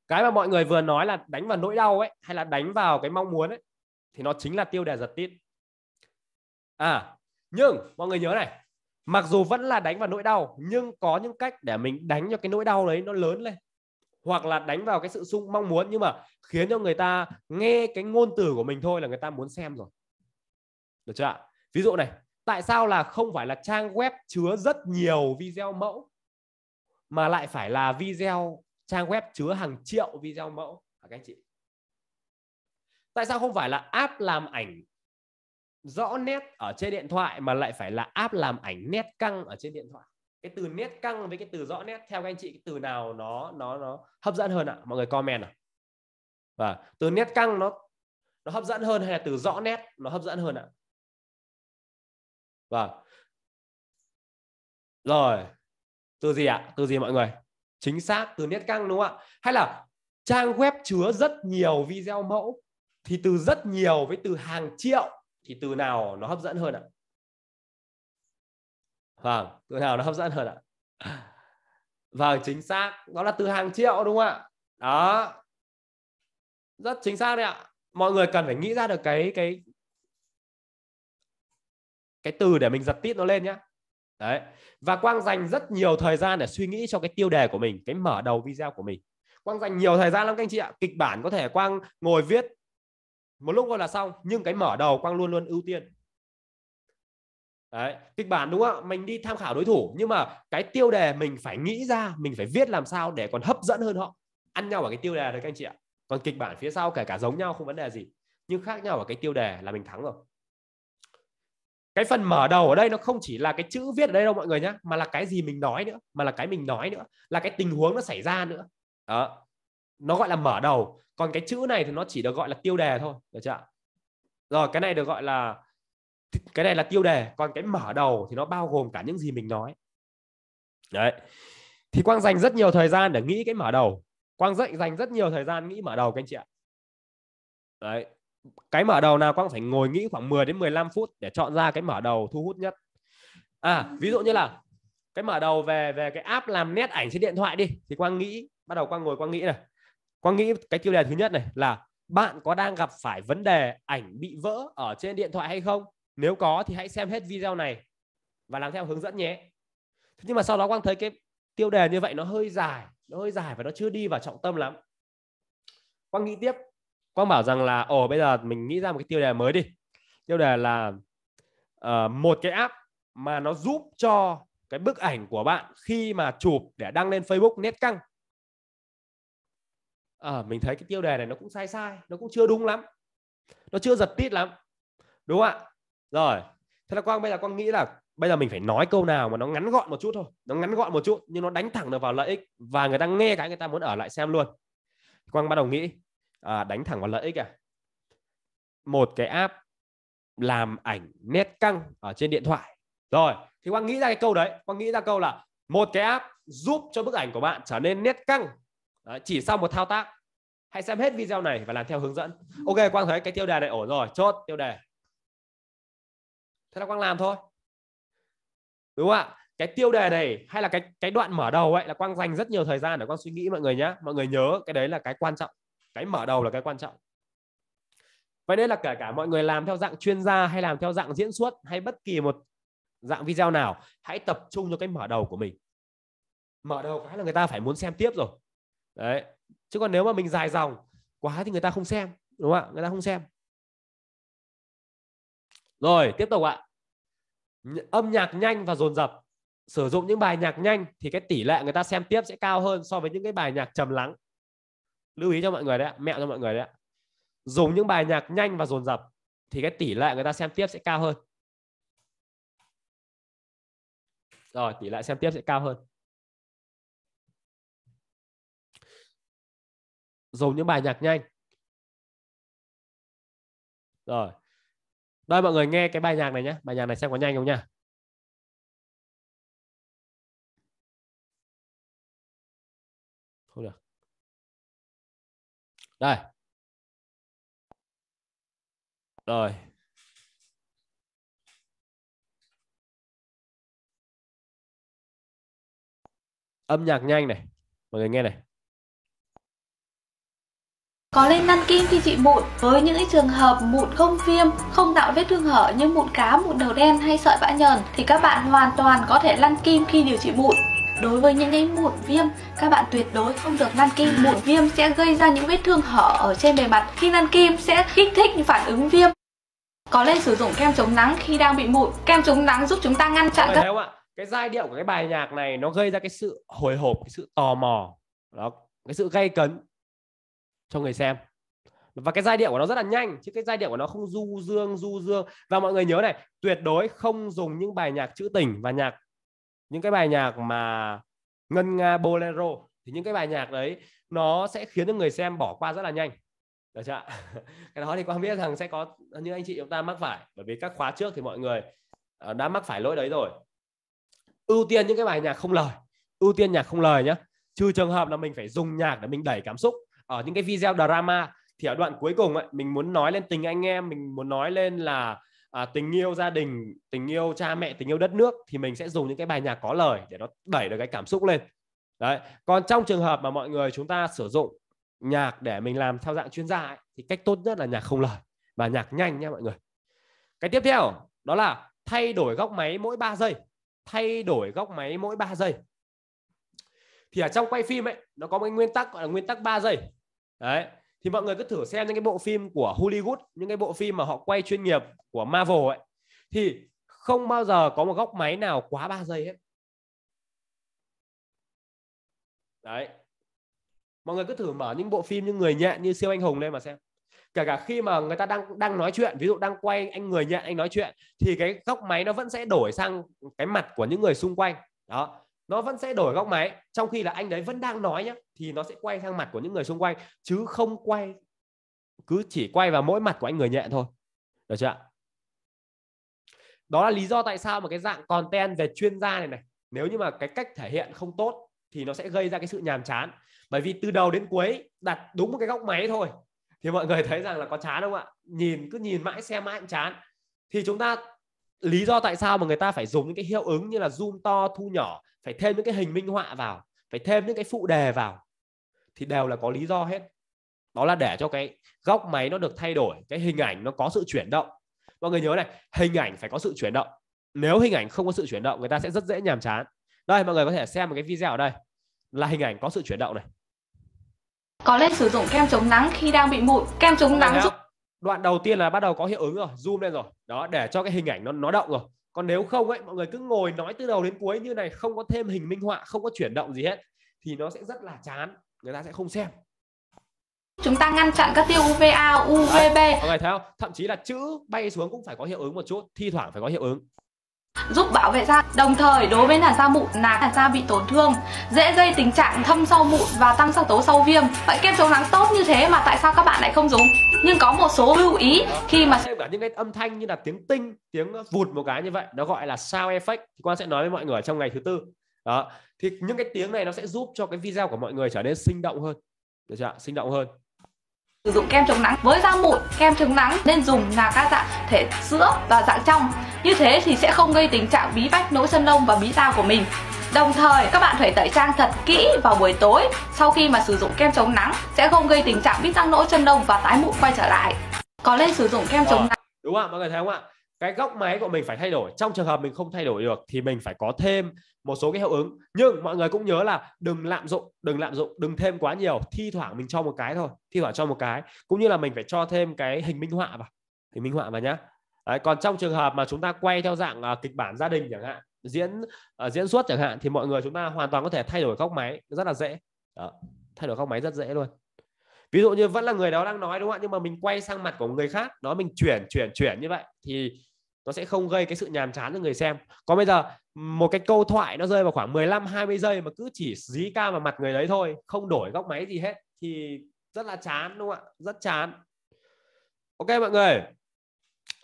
S2: cái mà mọi người vừa nói là đánh vào nỗi đau ấy hay là đánh vào cái mong muốn ấy thì nó chính là tiêu đề giật tít à nhưng mọi người nhớ này mặc dù vẫn là đánh vào nỗi đau nhưng có những cách để mình đánh cho cái nỗi đau đấy nó lớn lên hoặc là đánh vào cái sự sung mong muốn nhưng mà khiến cho người ta nghe cái ngôn từ của mình thôi là người ta muốn xem rồi được chưa ạ ví dụ này tại sao là không phải là trang web chứa rất nhiều video mẫu mà lại phải là video trang web chứa hàng triệu video mẫu à, các anh chị tại sao không phải là app làm ảnh rõ nét ở trên điện thoại mà lại phải là app làm ảnh nét căng ở trên điện thoại cái từ nét căng với cái từ rõ nét theo các anh chị cái từ nào nó nó nó hấp dẫn hơn ạ à? mọi người comment ạ à? và từ nét căng nó nó hấp dẫn hơn hay là từ rõ nét nó hấp dẫn hơn ạ à? Vâng. và rồi từ gì ạ từ gì mọi người chính xác từ nét căng đúng không ạ hay là trang web chứa rất nhiều video mẫu thì từ rất nhiều với từ hàng triệu thì từ nào nó hấp dẫn hơn ạ vâng từ nào nó hấp dẫn hơn ạ vâng chính xác đó là từ hàng triệu đúng không ạ đó rất chính xác đấy ạ mọi người cần phải nghĩ ra được cái cái cái từ để mình giật tít nó lên nhé đấy và quang dành rất nhiều thời gian để suy nghĩ cho cái tiêu đề của mình cái mở đầu video của mình quang dành nhiều thời gian lắm các anh chị ạ kịch bản có thể quang ngồi viết một lúc thôi là xong nhưng cái mở đầu quang luôn luôn ưu tiên Đấy, kịch bản đúng không ạ? Mình đi tham khảo đối thủ nhưng mà cái tiêu đề mình phải nghĩ ra, mình phải viết làm sao để còn hấp dẫn hơn họ. Ăn nhau ở cái tiêu đề đấy các anh chị ạ. Còn kịch bản phía sau kể cả giống nhau không vấn đề gì, nhưng khác nhau ở cái tiêu đề là mình thắng rồi cái phần mở đầu ở đây nó không chỉ là cái chữ viết ở đây đâu mọi người nhé mà là cái gì mình nói nữa mà là cái mình nói nữa là cái tình huống nó xảy ra nữa đó nó gọi là mở đầu còn cái chữ này thì nó chỉ được gọi là tiêu đề thôi được chưa rồi cái này được gọi là cái này là tiêu đề còn cái mở đầu thì nó bao gồm cả những gì mình nói đấy thì quang dành rất nhiều thời gian để nghĩ cái mở đầu quang dạy dành rất nhiều thời gian nghĩ mở đầu các anh chị ạ đấy cái mở đầu nào Quang phải ngồi nghĩ khoảng 10 đến 15 phút để chọn ra cái mở đầu thu hút nhất. À, ví dụ như là cái mở đầu về về cái app làm nét ảnh trên điện thoại đi thì Quang nghĩ bắt đầu Quang ngồi Quang nghĩ này. Quang nghĩ cái tiêu đề thứ nhất này là bạn có đang gặp phải vấn đề ảnh bị vỡ ở trên điện thoại hay không? Nếu có thì hãy xem hết video này và làm theo hướng dẫn nhé. Thế nhưng mà sau đó Quang thấy cái tiêu đề như vậy nó hơi dài, nó hơi dài và nó chưa đi vào trọng tâm lắm. Quang nghĩ tiếp quang bảo rằng là ồ bây giờ mình nghĩ ra một cái tiêu đề mới đi tiêu đề là uh, một cái app mà nó giúp cho cái bức ảnh của bạn khi mà chụp để đăng lên facebook nét căng à, mình thấy cái tiêu đề này nó cũng sai sai nó cũng chưa đúng lắm nó chưa giật tít lắm đúng không ạ rồi thế là quang bây giờ quang nghĩ là bây giờ mình phải nói câu nào mà nó ngắn gọn một chút thôi nó ngắn gọn một chút nhưng nó đánh thẳng được vào lợi ích và người ta nghe cái người ta muốn ở lại xem luôn quang bắt đầu nghĩ à, đánh thẳng vào lợi ích à một cái app làm ảnh nét căng ở trên điện thoại rồi thì quang nghĩ ra cái câu đấy quang nghĩ ra câu là một cái app giúp cho bức ảnh của bạn trở nên nét căng đấy, chỉ sau một thao tác hãy xem hết video này và làm theo hướng dẫn ok quang thấy cái tiêu đề này ổn rồi chốt tiêu đề thế là quang làm thôi đúng không ạ cái tiêu đề này hay là cái cái đoạn mở đầu ấy là quang dành rất nhiều thời gian để quang suy nghĩ mọi người nhé mọi người nhớ cái đấy là cái quan trọng cái mở đầu là cái quan trọng vậy nên là kể cả mọi người làm theo dạng chuyên gia hay làm theo dạng diễn xuất hay bất kỳ một dạng video nào hãy tập trung cho cái mở đầu của mình mở đầu cái là người ta phải muốn xem tiếp rồi đấy chứ còn nếu mà mình dài dòng quá thì người ta không xem đúng không ạ người ta không xem rồi tiếp tục ạ âm nhạc nhanh và dồn dập sử dụng những bài nhạc nhanh thì cái tỷ lệ người ta xem tiếp sẽ cao hơn so với những cái bài nhạc trầm lắng lưu ý cho mọi người đấy ạ mẹo cho mọi người đấy dùng những bài nhạc nhanh và dồn dập thì cái tỷ lệ người ta xem tiếp sẽ cao hơn
S1: rồi tỷ lệ xem tiếp sẽ cao hơn dùng những bài nhạc nhanh rồi đây mọi người nghe cái bài nhạc này nhé bài nhạc này xem có nhanh không nha đây rồi âm nhạc nhanh này mọi người nghe này
S3: có lên năn kim khi trị mụn với những trường hợp mụn không viêm, không tạo vết thương hở như mụn cá, mụn đầu đen hay sợi vã nhờn thì các bạn hoàn toàn có thể lăn kim khi điều trị mụn đối với những cái mụn viêm các bạn tuyệt đối không được nan kim mụn viêm sẽ gây ra những vết thương hở ở trên bề mặt khi nan kim sẽ kích thích phản ứng viêm có nên sử dụng kem chống nắng khi đang bị mụn kem chống nắng giúp chúng ta ngăn
S4: chặn các không ạ?
S2: cái giai điệu của cái bài nhạc này nó gây ra cái sự hồi hộp cái sự tò mò đó cái sự gây cấn cho người xem và cái giai điệu của nó rất là nhanh chứ cái giai điệu của nó không du dương du dương và mọi người nhớ này tuyệt đối không dùng những bài nhạc trữ tình và nhạc những cái bài nhạc mà ngân nga bolero thì những cái bài nhạc đấy nó sẽ khiến cho người xem bỏ qua rất là nhanh được chưa (laughs) cái đó thì quang biết rằng sẽ có như anh chị chúng ta mắc phải bởi vì các khóa trước thì mọi người ờ, đã mắc phải lỗi đấy rồi ưu tiên những cái bài nhạc không lời ưu tiên nhạc không lời nhé trừ trường hợp là mình phải dùng nhạc để mình đẩy cảm xúc ở những cái video drama thì ở đoạn cuối cùng ấy, mình muốn nói lên tình anh em mình muốn nói lên là à, tình yêu gia đình tình yêu cha mẹ tình yêu đất nước thì mình sẽ dùng những cái bài nhạc có lời để nó đẩy được cái cảm xúc lên đấy còn trong trường hợp mà mọi người chúng ta sử dụng nhạc để mình làm theo dạng chuyên gia ấy, thì cách tốt nhất là nhạc không lời và nhạc nhanh nha mọi người cái tiếp theo đó là thay đổi góc máy mỗi 3 giây thay đổi góc máy mỗi 3 giây thì ở trong quay phim ấy nó có một cái nguyên tắc gọi là nguyên tắc 3 giây đấy thì mọi người cứ thử xem những cái bộ phim của Hollywood những cái bộ phim mà họ quay chuyên nghiệp của Marvel ấy thì không bao giờ có một góc máy nào quá 3 giây hết đấy mọi người cứ thử mở những bộ phim như người nhện như siêu anh hùng lên mà xem kể cả khi mà người ta đang đang nói chuyện ví dụ đang quay anh người nhện anh nói chuyện thì cái góc máy nó vẫn sẽ đổi sang cái mặt của những người xung quanh đó nó vẫn sẽ đổi góc máy trong khi là anh đấy vẫn đang nói nhá thì nó sẽ quay sang mặt của những người xung quanh chứ không quay cứ chỉ quay vào mỗi mặt của anh người nhẹ thôi được chưa ạ đó là lý do tại sao mà cái dạng content về chuyên gia này này nếu như mà cái cách thể hiện không tốt thì nó sẽ gây ra cái sự nhàm chán bởi vì từ đầu đến cuối đặt đúng một cái góc máy thôi thì mọi người thấy rằng là có chán không ạ nhìn cứ nhìn mãi xem mãi cũng chán thì chúng ta lý do tại sao mà người ta phải dùng những cái hiệu ứng như là zoom to thu nhỏ phải thêm những cái hình minh họa vào phải thêm những cái phụ đề vào thì đều là có lý do hết đó là để cho cái góc máy nó được thay đổi cái hình ảnh nó có sự chuyển động mọi người nhớ này hình ảnh phải có sự chuyển động nếu hình ảnh không có sự chuyển động người ta sẽ rất dễ nhàm chán đây mọi người có thể xem một cái video ở đây là hình ảnh có sự chuyển động này
S3: có nên sử dụng kem chống nắng khi đang bị mụn kem chống nắng giúp
S2: đoạn đầu tiên là bắt đầu có hiệu ứng rồi zoom lên rồi đó để cho cái hình ảnh nó nó động rồi còn nếu không ấy mọi người cứ ngồi nói từ đầu đến cuối như này không có thêm hình minh họa không có chuyển động gì hết thì nó sẽ rất là chán người ta sẽ không xem
S3: chúng ta ngăn chặn các tia UVA, UVB.
S2: Đấy, mọi người thấy không? Thậm chí là chữ bay xuống cũng phải có hiệu ứng một chút, thi thoảng phải có hiệu ứng giúp bảo vệ
S3: da đồng thời đối với làn da mụn là làn da bị tổn thương dễ gây tình trạng thâm sâu mụn và tăng sắc tố sau viêm vậy kem chống nắng tốt như thế mà tại sao các bạn lại không dùng nhưng có một số lưu ý khi mà
S2: cả những cái âm thanh như là tiếng tinh tiếng vụt một cái như vậy nó gọi là sound effect thì quan sẽ nói với mọi người trong ngày thứ tư đó thì những cái tiếng này nó sẽ giúp cho cái video của mọi người trở nên sinh động hơn được chưa sinh động hơn
S3: Sử dụng kem chống nắng với da mụn, kem chống nắng nên dùng là các dạng thể sữa và dạng trong. Như thế thì sẽ không gây tình trạng bí bách nỗi chân lông và bí da của mình. Đồng thời các bạn phải tẩy trang thật kỹ vào buổi tối sau khi mà sử dụng kem chống nắng sẽ không gây tình trạng bít răng nỗi chân lông và tái mụn quay trở lại. Có nên sử dụng kem chống nắng.
S2: Đúng ạ, mọi người thấy không ạ? cái góc máy của mình phải thay đổi trong trường hợp mình không thay đổi được thì mình phải có thêm một số cái hiệu ứng nhưng mọi người cũng nhớ là đừng lạm dụng đừng lạm dụng đừng thêm quá nhiều thi thoảng mình cho một cái thôi thi thoảng cho một cái cũng như là mình phải cho thêm cái hình minh họa vào hình minh họa vào nhá Đấy, còn trong trường hợp mà chúng ta quay theo dạng uh, kịch bản gia đình chẳng hạn diễn uh, diễn xuất chẳng hạn thì mọi người chúng ta hoàn toàn có thể thay đổi góc máy rất là dễ Đó. thay đổi góc máy rất dễ luôn ví dụ như vẫn là người đó đang nói đúng không ạ nhưng mà mình quay sang mặt của người khác nó mình chuyển chuyển chuyển như vậy thì nó sẽ không gây cái sự nhàm chán cho người xem còn bây giờ một cái câu thoại nó rơi vào khoảng 15 20 giây mà cứ chỉ dí ca vào mặt người đấy thôi không đổi góc máy gì hết thì rất là chán đúng không ạ rất chán ok mọi người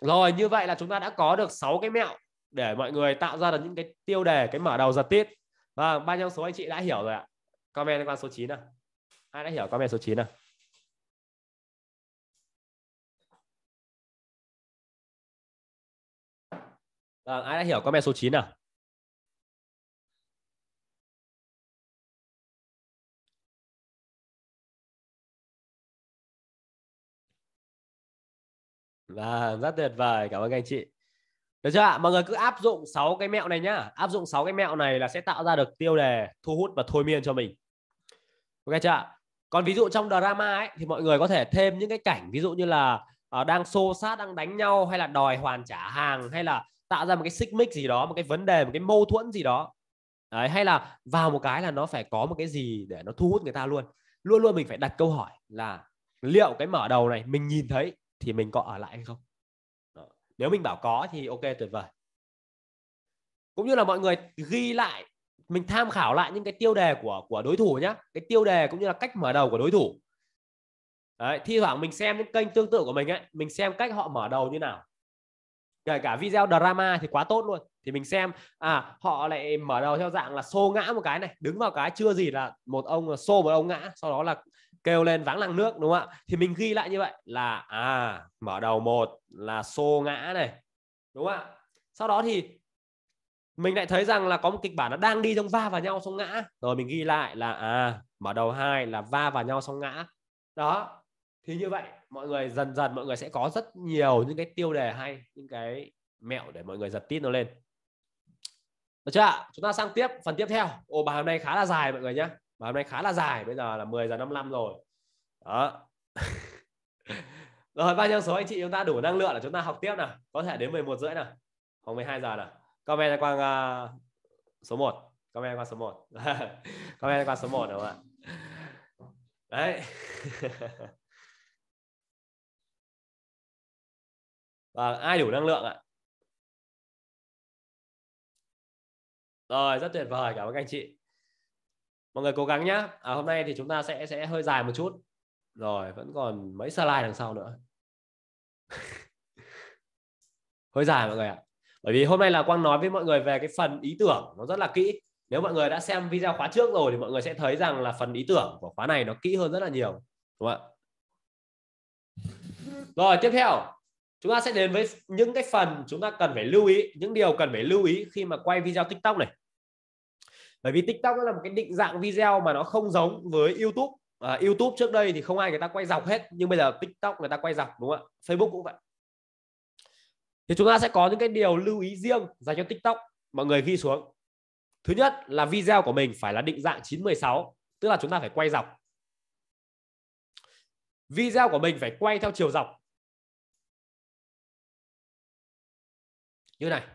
S2: rồi như vậy là chúng ta đã có được 6 cái mẹo để mọi người tạo ra được những cái tiêu đề cái mở đầu giật tít và vâng, bao nhiêu số anh chị đã hiểu rồi ạ comment qua số 9 nào ai đã hiểu
S1: comment số 9 nào À, ai đã hiểu comment số 9 nào?
S2: Và rất tuyệt vời, cảm ơn anh chị. Được chưa ạ? Mọi người cứ áp dụng 6 cái mẹo này nhá. Áp dụng 6 cái mẹo này là sẽ tạo ra được tiêu đề thu hút và thôi miên cho mình. Ok chưa ạ? Còn ví dụ trong drama ấy thì mọi người có thể thêm những cái cảnh ví dụ như là uh, đang xô sát đang đánh nhau hay là đòi hoàn trả hàng hay là tạo ra một cái xích mích gì đó một cái vấn đề một cái mâu thuẫn gì đó Đấy, hay là vào một cái là nó phải có một cái gì để nó thu hút người ta luôn luôn luôn mình phải đặt câu hỏi là liệu cái mở đầu này mình nhìn thấy thì mình có ở lại hay không đó. nếu mình bảo có thì ok tuyệt vời cũng như là mọi người ghi lại mình tham khảo lại những cái tiêu đề của của đối thủ nhé cái tiêu đề cũng như là cách mở đầu của đối thủ Đấy, thi thoảng mình xem những kênh tương tự của mình ấy mình xem cách họ mở đầu như nào kể cả video drama thì quá tốt luôn thì mình xem à họ lại mở đầu theo dạng là xô ngã một cái này đứng vào cái chưa gì là một ông xô một ông ngã sau đó là kêu lên váng lăng nước đúng không ạ thì mình ghi lại như vậy là à mở đầu một là xô ngã này đúng không ạ sau đó thì mình lại thấy rằng là có một kịch bản nó đang đi trong va vào nhau xong ngã rồi mình ghi lại là à mở đầu hai là va vào nhau xong ngã đó thì như vậy mọi người dần dần mọi người sẽ có rất nhiều những cái tiêu đề hay những cái mẹo để mọi người giật tít nó lên được chưa chúng ta sang tiếp phần tiếp theo ô bài hôm nay khá là dài mọi người nhé bài hôm nay khá là dài bây giờ là 10 giờ 55 rồi đó (laughs) rồi bao nhiêu số anh chị chúng ta đủ năng lượng là chúng ta học tiếp nào có thể đến 11 rưỡi nào hoặc 12 giờ nào comment qua uh, số 1 comment qua số 1 (laughs) comment qua số 1 đúng không ạ đấy (laughs)
S1: và ai đủ năng lượng ạ
S2: rồi rất tuyệt vời cảm ơn anh chị mọi người cố gắng nhé à, hôm nay thì chúng ta sẽ sẽ hơi dài một chút rồi vẫn còn mấy slide đằng sau nữa (laughs) hơi dài mọi người ạ bởi vì hôm nay là quang nói với mọi người về cái phần ý tưởng nó rất là kỹ nếu mọi người đã xem video khóa trước rồi thì mọi người sẽ thấy rằng là phần ý tưởng của khóa này nó kỹ hơn rất là nhiều đúng không ạ rồi tiếp theo chúng ta sẽ đến với những cái phần chúng ta cần phải lưu ý những điều cần phải lưu ý khi mà quay video tiktok này bởi vì tiktok nó là một cái định dạng video mà nó không giống với youtube à, youtube trước đây thì không ai người ta quay dọc hết nhưng bây giờ tiktok người ta quay dọc đúng không ạ facebook cũng vậy thì chúng ta sẽ có những cái điều lưu ý riêng dành cho tiktok mọi người ghi xuống thứ nhất là video của mình phải là định dạng 916 tức là chúng ta phải quay dọc video của mình phải quay theo chiều dọc
S1: như này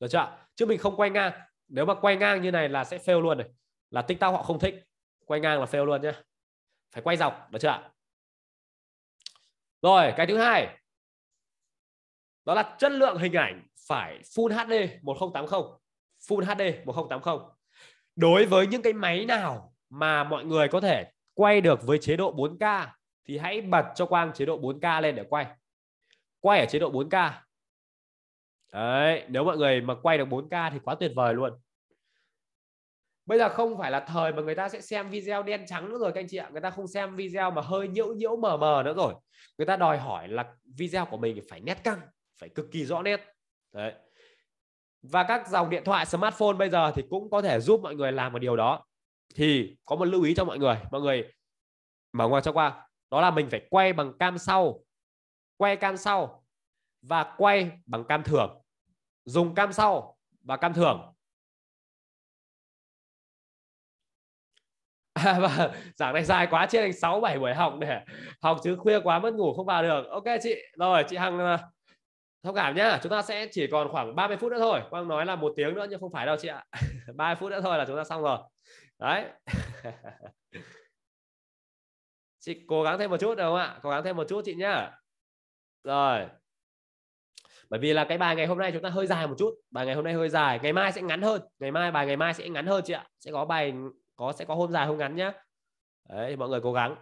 S1: được chưa
S2: chứ mình không quay ngang nếu mà quay ngang như này là sẽ fail luôn này là tiktok họ không thích quay ngang là fail luôn nhé phải quay dọc được chưa rồi cái thứ hai đó là chất lượng hình ảnh phải full HD 1080 full HD 1080 đối với những cái máy nào mà mọi người có thể quay được với chế độ 4K thì hãy bật cho Quang chế độ 4K lên để quay quay ở chế độ 4K đấy nếu mọi người mà quay được 4K thì quá tuyệt vời luôn bây giờ không phải là thời mà người ta sẽ xem video đen trắng nữa rồi các anh chị ạ người ta không xem video mà hơi nhiễu nhiễu mờ mờ nữa rồi người ta đòi hỏi là video của mình phải nét căng phải cực kỳ rõ nét đấy và các dòng điện thoại smartphone bây giờ thì cũng có thể giúp mọi người làm một điều đó thì có một lưu ý cho mọi người mọi người mở ngoài cho qua đó là mình phải quay bằng cam sau quay cam sau và quay bằng cam thường dùng cam sau
S1: và cam thường (laughs) À,
S2: giảng này dài quá chia thành 6 7 buổi học để học chứ khuya quá mất ngủ không vào được. Ok chị. Rồi chị Hằng à, thông cảm nhá. Chúng ta sẽ chỉ còn khoảng 30 phút nữa thôi. Quang nói là một tiếng nữa nhưng không phải đâu chị ạ. 30 (laughs) phút nữa thôi là chúng ta xong rồi. Đấy. (laughs) chị cố gắng thêm một chút được không ạ? Cố gắng thêm một chút chị nhá. Rồi bởi vì là cái bài ngày hôm nay chúng ta hơi dài một chút bài ngày hôm nay hơi dài ngày mai sẽ ngắn hơn ngày mai bài ngày mai sẽ ngắn hơn chị ạ sẽ có bài có sẽ có hôm dài hôm ngắn nhá đấy mọi người cố gắng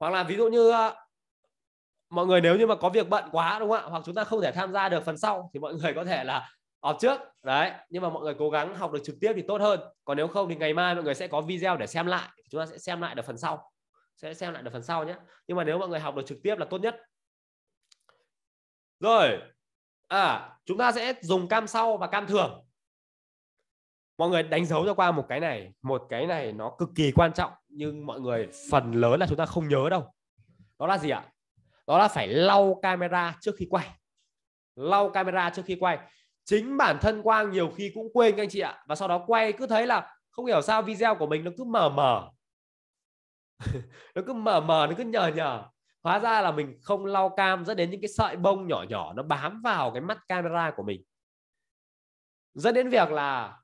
S2: hoặc là ví dụ như ờ, mọi người nếu như mà có việc bận quá đúng không ạ hoặc chúng ta không thể tham gia được phần sau thì mọi người có thể là học trước đấy nhưng mà mọi người cố gắng học được trực tiếp thì tốt hơn còn nếu không thì ngày mai mọi người sẽ có video để xem lại chúng ta sẽ xem lại được phần sau sẽ xem lại được phần sau nhé nhưng mà nếu mọi người học được trực tiếp là tốt nhất rồi à chúng ta sẽ dùng cam sau và cam thường mọi người đánh dấu cho qua một cái này một cái này nó cực kỳ quan trọng nhưng mọi người phần lớn là chúng ta không nhớ đâu đó là gì ạ đó là phải lau camera trước khi quay lau camera trước khi quay chính bản thân quang nhiều khi cũng quên các anh chị ạ và sau đó quay cứ thấy là không hiểu sao video của mình nó cứ mờ mờ (laughs) nó cứ mờ mờ nó cứ nhờ nhờ hóa ra là mình không lau cam dẫn đến những cái sợi bông nhỏ nhỏ nó bám vào cái mắt camera của mình dẫn đến việc là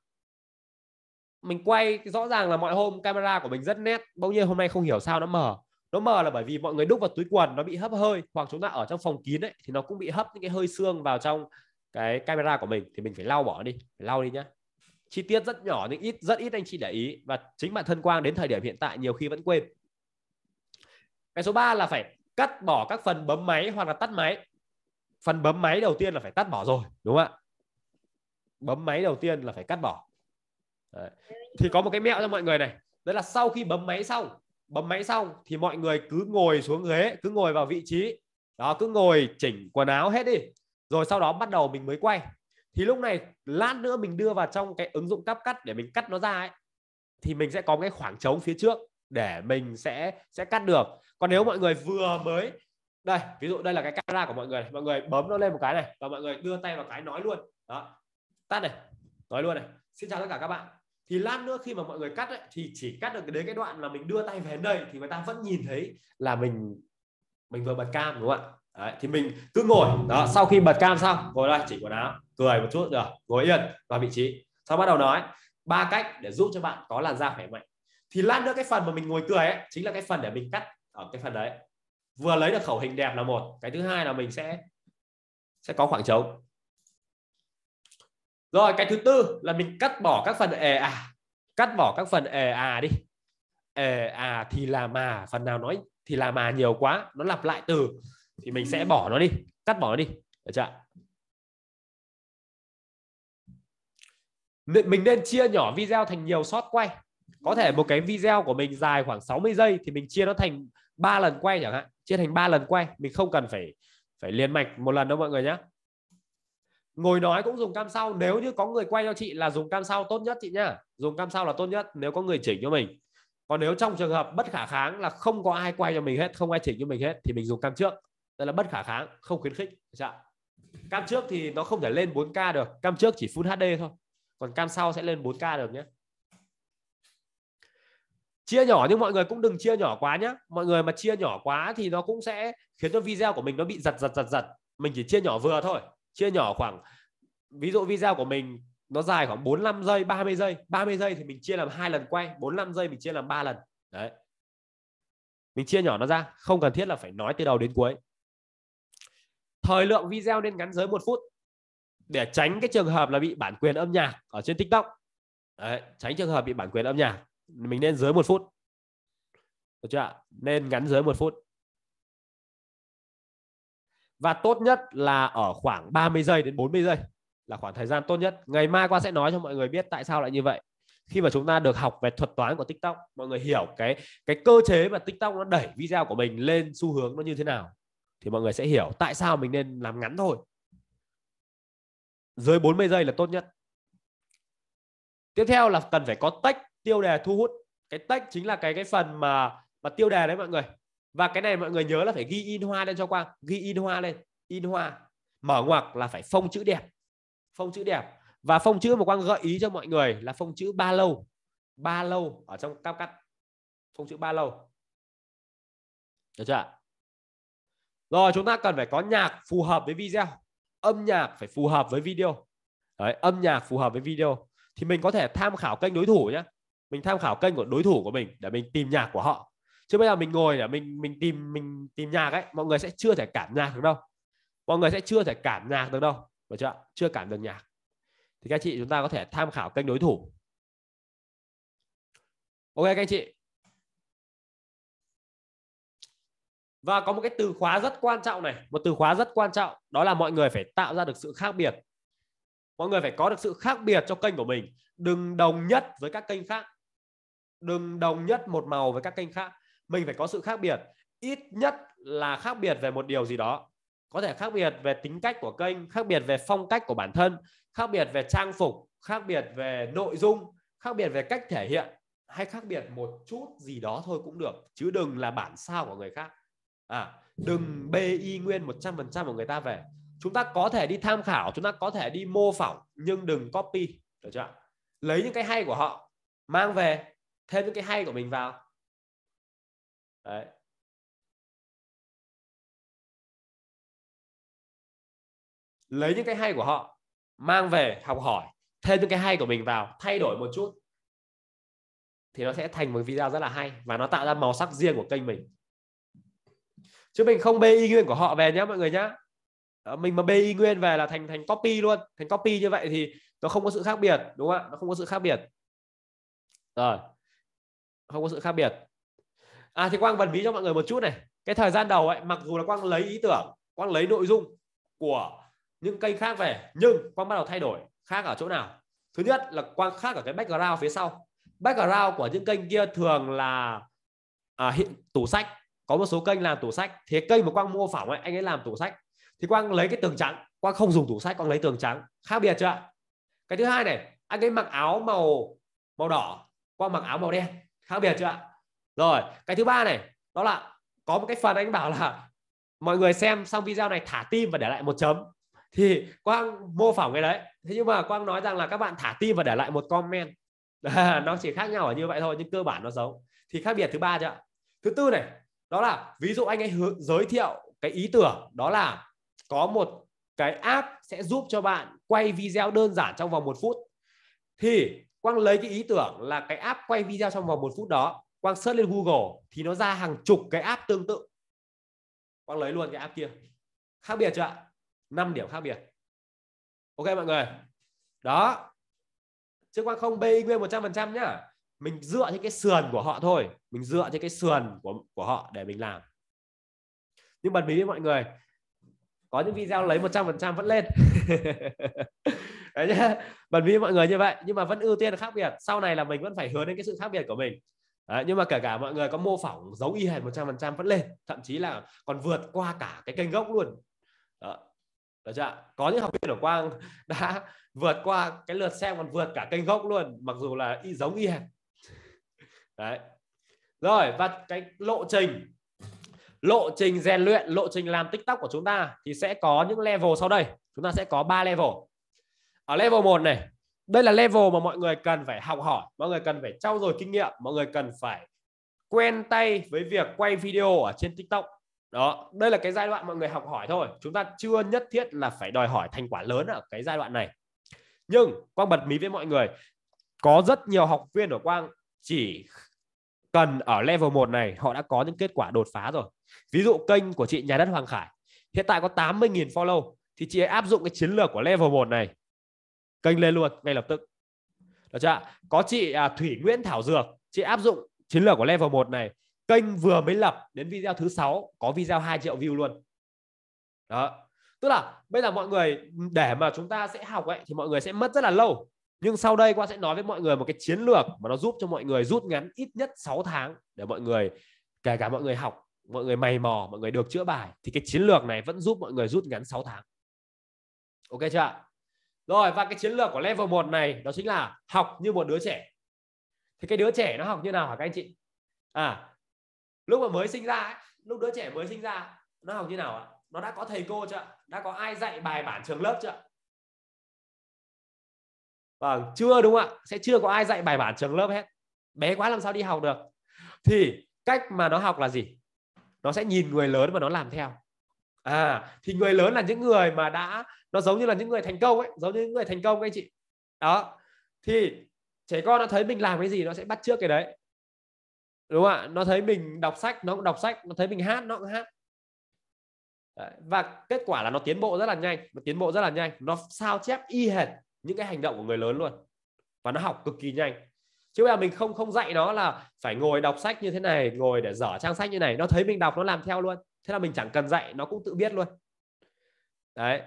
S2: mình quay rõ ràng là mọi hôm camera của mình rất nét bỗng nhiên hôm nay không hiểu sao nó mờ nó mờ là bởi vì mọi người đúc vào túi quần nó bị hấp hơi hoặc chúng ta ở trong phòng kín ấy thì nó cũng bị hấp những cái hơi xương vào trong cái camera của mình thì mình phải lau bỏ đi phải lau đi nhá chi tiết rất nhỏ nhưng ít rất ít anh chị để ý và chính bản thân quang đến thời điểm hiện tại nhiều khi vẫn quên cái số 3 là phải cắt bỏ các phần bấm máy hoặc là tắt máy phần bấm máy đầu tiên là phải tắt bỏ rồi đúng không ạ bấm máy đầu tiên là phải cắt bỏ Đấy. thì có một cái mẹo cho mọi người này đấy là sau khi bấm máy xong bấm máy xong thì mọi người cứ ngồi xuống ghế cứ ngồi vào vị trí đó cứ ngồi chỉnh quần áo hết đi rồi sau đó bắt đầu mình mới quay thì lúc này lát nữa mình đưa vào trong cái ứng dụng cắp cắt để mình cắt nó ra ấy thì mình sẽ có cái khoảng trống phía trước để mình sẽ sẽ cắt được còn nếu mọi người vừa mới đây ví dụ đây là cái camera của mọi người mọi người bấm nó lên một cái này và mọi người đưa tay vào cái nói luôn đó tắt này nói luôn này xin chào tất cả các bạn thì lát nữa khi mà mọi người cắt ấy, thì chỉ cắt được đến cái đoạn là mình đưa tay về đây thì người ta vẫn nhìn thấy là mình mình vừa bật cam đúng không ạ Đấy, thì mình cứ ngồi đó sau khi bật cam xong ngồi đây chỉ quần áo cười một chút rồi ngồi yên vào vị trí sau bắt đầu nói ba cách để giúp cho bạn có làn da khỏe mạnh thì lát nữa cái phần mà mình ngồi cười ấy chính là cái phần để mình cắt ở ờ, cái phần đấy vừa lấy được khẩu hình đẹp là một cái thứ hai là mình sẽ sẽ có khoảng trống rồi cái thứ tư là mình cắt bỏ các phần ề à cắt bỏ các phần ề à đi ề à thì là mà phần nào nói thì là mà nhiều quá nó lặp lại từ thì mình sẽ bỏ nó đi cắt bỏ nó đi được chưa mình nên chia nhỏ video thành nhiều shot quay có thể một cái video của mình dài khoảng 60 giây thì mình chia nó thành ba lần quay chẳng hạn chia thành ba lần quay mình không cần phải phải liền mạch một lần đâu mọi người nhé ngồi nói cũng dùng cam sau nếu như có người quay cho chị là dùng cam sau tốt nhất chị nhá dùng cam sau là tốt nhất nếu có người chỉnh cho mình còn nếu trong trường hợp bất khả kháng là không có ai quay cho mình hết không ai chỉnh cho mình hết thì mình dùng cam trước đây là bất khả kháng không khuyến khích cam trước thì nó không thể lên 4k được cam trước chỉ full hd thôi còn cam sau sẽ lên 4k được nhé chia nhỏ nhưng mọi người cũng đừng chia nhỏ quá nhé mọi người mà chia nhỏ quá thì nó cũng sẽ khiến cho video của mình nó bị giật giật giật giật mình chỉ chia nhỏ vừa thôi chia nhỏ khoảng ví dụ video của mình nó dài khoảng 45 giây 30 giây 30 giây thì mình chia làm hai lần quay 45 giây mình chia làm ba lần đấy mình chia nhỏ nó ra không cần thiết là phải nói từ đầu đến cuối thời lượng video nên ngắn dưới một phút để tránh cái trường hợp là bị bản quyền âm nhạc ở trên tiktok đấy, tránh trường hợp bị bản quyền âm nhạc mình nên dưới một phút được chưa nên ngắn dưới một phút và tốt nhất là ở khoảng 30 giây đến 40 giây là khoảng thời gian tốt nhất ngày mai qua sẽ nói cho mọi người biết tại sao lại như vậy khi mà chúng ta được học về thuật toán của TikTok mọi người hiểu cái cái cơ chế mà TikTok nó đẩy video của mình lên xu hướng nó như thế nào thì mọi người sẽ hiểu tại sao mình nên làm ngắn thôi dưới 40 giây là tốt nhất tiếp theo là cần phải có tách tiêu đề thu hút cái text chính là cái cái phần mà mà tiêu đề đấy mọi người và cái này mọi người nhớ là phải ghi in hoa lên cho quang ghi in hoa lên in hoa mở ngoặc là phải phông chữ đẹp phông chữ đẹp và phông chữ mà quang gợi ý cho mọi người là phông chữ ba lâu ba lâu ở trong cao cắt phông chữ ba lâu được chưa rồi chúng ta cần phải có nhạc phù hợp với video âm nhạc phải phù hợp với video Đấy, âm nhạc phù hợp với video thì mình có thể tham khảo kênh đối thủ nhé mình tham khảo kênh của đối thủ của mình để mình tìm nhạc của họ chứ bây giờ mình ngồi để mình mình tìm mình tìm nhạc ấy mọi người sẽ chưa thể cảm nhạc được đâu mọi người sẽ chưa thể cảm nhạc được đâu được chưa chưa cảm được nhạc thì các chị chúng ta có thể tham khảo kênh đối thủ ok các anh chị và có một cái từ khóa rất quan trọng này một từ khóa rất quan trọng đó là mọi người phải tạo ra được sự khác biệt mọi người phải có được sự khác biệt cho kênh của mình đừng đồng nhất với các kênh khác đừng đồng nhất một màu với các kênh khác mình phải có sự khác biệt ít nhất là khác biệt về một điều gì đó có thể khác biệt về tính cách của kênh khác biệt về phong cách của bản thân khác biệt về trang phục khác biệt về nội dung khác biệt về cách thể hiện hay khác biệt một chút gì đó thôi cũng được chứ đừng là bản sao của người khác à đừng bê y nguyên 100% của người ta về chúng ta có thể đi tham khảo chúng ta có thể đi mô phỏng nhưng đừng copy được chưa lấy những cái hay của họ mang về
S1: thêm những cái hay của mình vào đấy lấy những cái hay của họ
S2: mang về học hỏi thêm những cái hay của mình vào thay đổi một chút thì nó sẽ thành một video rất là hay và nó tạo ra màu sắc riêng của kênh mình chứ mình không bê y nguyên của họ về nhé mọi người nhé ờ, mình mà bê y nguyên về là thành thành copy luôn thành copy như vậy thì nó không có sự khác biệt đúng không ạ nó không có sự khác biệt rồi không có sự khác biệt à thì quang bật ví cho mọi người một chút này cái thời gian đầu ấy mặc dù là quang lấy ý tưởng quang lấy nội dung của những kênh khác về nhưng quang bắt đầu thay đổi khác ở chỗ nào thứ nhất là quang khác ở cái background phía sau background của những kênh kia thường là à, hiện tủ sách có một số kênh làm tủ sách thế kênh mà quang mô phỏng ấy anh ấy làm tủ sách thì quang lấy cái tường trắng quang không dùng tủ sách quang lấy tường trắng khác biệt chưa cái thứ hai này anh ấy mặc áo màu màu đỏ quang mặc áo màu đen khác biệt chưa ạ rồi cái thứ ba này đó là có một cái phần anh bảo là mọi người xem xong video này thả tim và để lại một chấm thì quang mô phỏng cái đấy thế nhưng mà quang nói rằng là các bạn thả tim và để lại một comment (laughs) nó chỉ khác nhau ở như vậy thôi nhưng cơ bản nó giống thì khác biệt thứ ba chưa thứ tư này đó là ví dụ anh ấy hướng, giới thiệu cái ý tưởng đó là có một cái app sẽ giúp cho bạn quay video đơn giản trong vòng một phút thì Quang lấy cái ý tưởng là cái app quay video trong vòng một phút đó Quang search lên Google thì nó ra hàng chục cái app tương tự Quang lấy luôn cái app kia khác biệt chưa ạ 5 điểm khác biệt ok mọi người đó chứ Quang không bê nguyên 100% nhá mình dựa trên cái sườn của họ thôi mình dựa trên cái sườn của, của họ để mình làm nhưng bật mí với mọi người có những video lấy 100% vẫn lên (laughs) đấy nhá bật mí mọi người như vậy nhưng mà vẫn ưu tiên là khác biệt sau này là mình vẫn phải hướng đến cái sự khác biệt của mình Đấy, nhưng mà kể cả mọi người có mô phỏng giống y hệt một trăm phần trăm vẫn lên thậm chí là còn vượt qua cả cái kênh gốc luôn Đó. Được chưa? có những học viên ở Quang (laughs) đã vượt qua cái lượt xem còn vượt cả kênh gốc luôn mặc dù là y giống y hệt đấy rồi và cái lộ trình lộ trình rèn luyện lộ trình làm tiktok của chúng ta thì sẽ có những level sau đây chúng ta sẽ có 3 level ở level 1 này đây là level mà mọi người cần phải học hỏi mọi người cần phải trau dồi kinh nghiệm mọi người cần phải quen tay với việc quay video ở trên tiktok đó đây là cái giai đoạn mọi người học hỏi thôi chúng ta chưa nhất thiết là phải đòi hỏi thành quả lớn ở cái giai đoạn này nhưng quang bật mí với mọi người có rất nhiều học viên của quang chỉ cần ở level 1 này họ đã có những kết quả đột phá rồi ví dụ kênh của chị nhà đất hoàng khải hiện tại có 80.000 follow thì chị ấy áp dụng cái chiến lược của level 1 này kênh lên luôn ngay lập tức được chưa có chị à, Thủy Nguyễn Thảo Dược chị áp dụng chiến lược của level 1 này kênh vừa mới lập đến video thứ sáu có video 2 triệu view luôn đó tức là bây giờ mọi người để mà chúng ta sẽ học ấy thì mọi người sẽ mất rất là lâu nhưng sau đây qua sẽ nói với mọi người một cái chiến lược mà nó giúp cho mọi người rút ngắn ít nhất 6 tháng để mọi người kể cả mọi người học mọi người mày mò mọi người được chữa bài thì cái chiến lược này vẫn giúp mọi người rút ngắn 6 tháng ok chưa ạ rồi và cái chiến lược của level 1 này đó chính là học như một đứa trẻ thì cái đứa trẻ nó học như nào hả các anh chị à lúc mà mới sinh ra ấy, lúc đứa trẻ mới sinh ra nó học như nào ạ nó đã có thầy cô chưa đã có ai dạy bài bản trường lớp chưa vâng chưa đúng không ạ sẽ chưa có ai dạy bài bản trường lớp hết bé quá làm sao đi học được thì cách mà nó học là gì nó sẽ nhìn người lớn và nó làm theo à thì người lớn là những người mà đã nó giống như là những người thành công ấy giống như những người thành công các anh chị đó thì trẻ con nó thấy mình làm cái gì nó sẽ bắt trước cái đấy đúng không ạ nó thấy mình đọc sách nó cũng đọc sách nó thấy mình hát nó cũng hát đấy. và kết quả là nó tiến bộ rất là nhanh nó tiến bộ rất là nhanh nó sao chép y hệt những cái hành động của người lớn luôn và nó học cực kỳ nhanh chứ bây giờ mình không không dạy nó là phải ngồi đọc sách như thế này ngồi để dở trang sách như này nó thấy mình đọc nó làm theo luôn thế là mình chẳng cần dạy nó cũng tự biết luôn đấy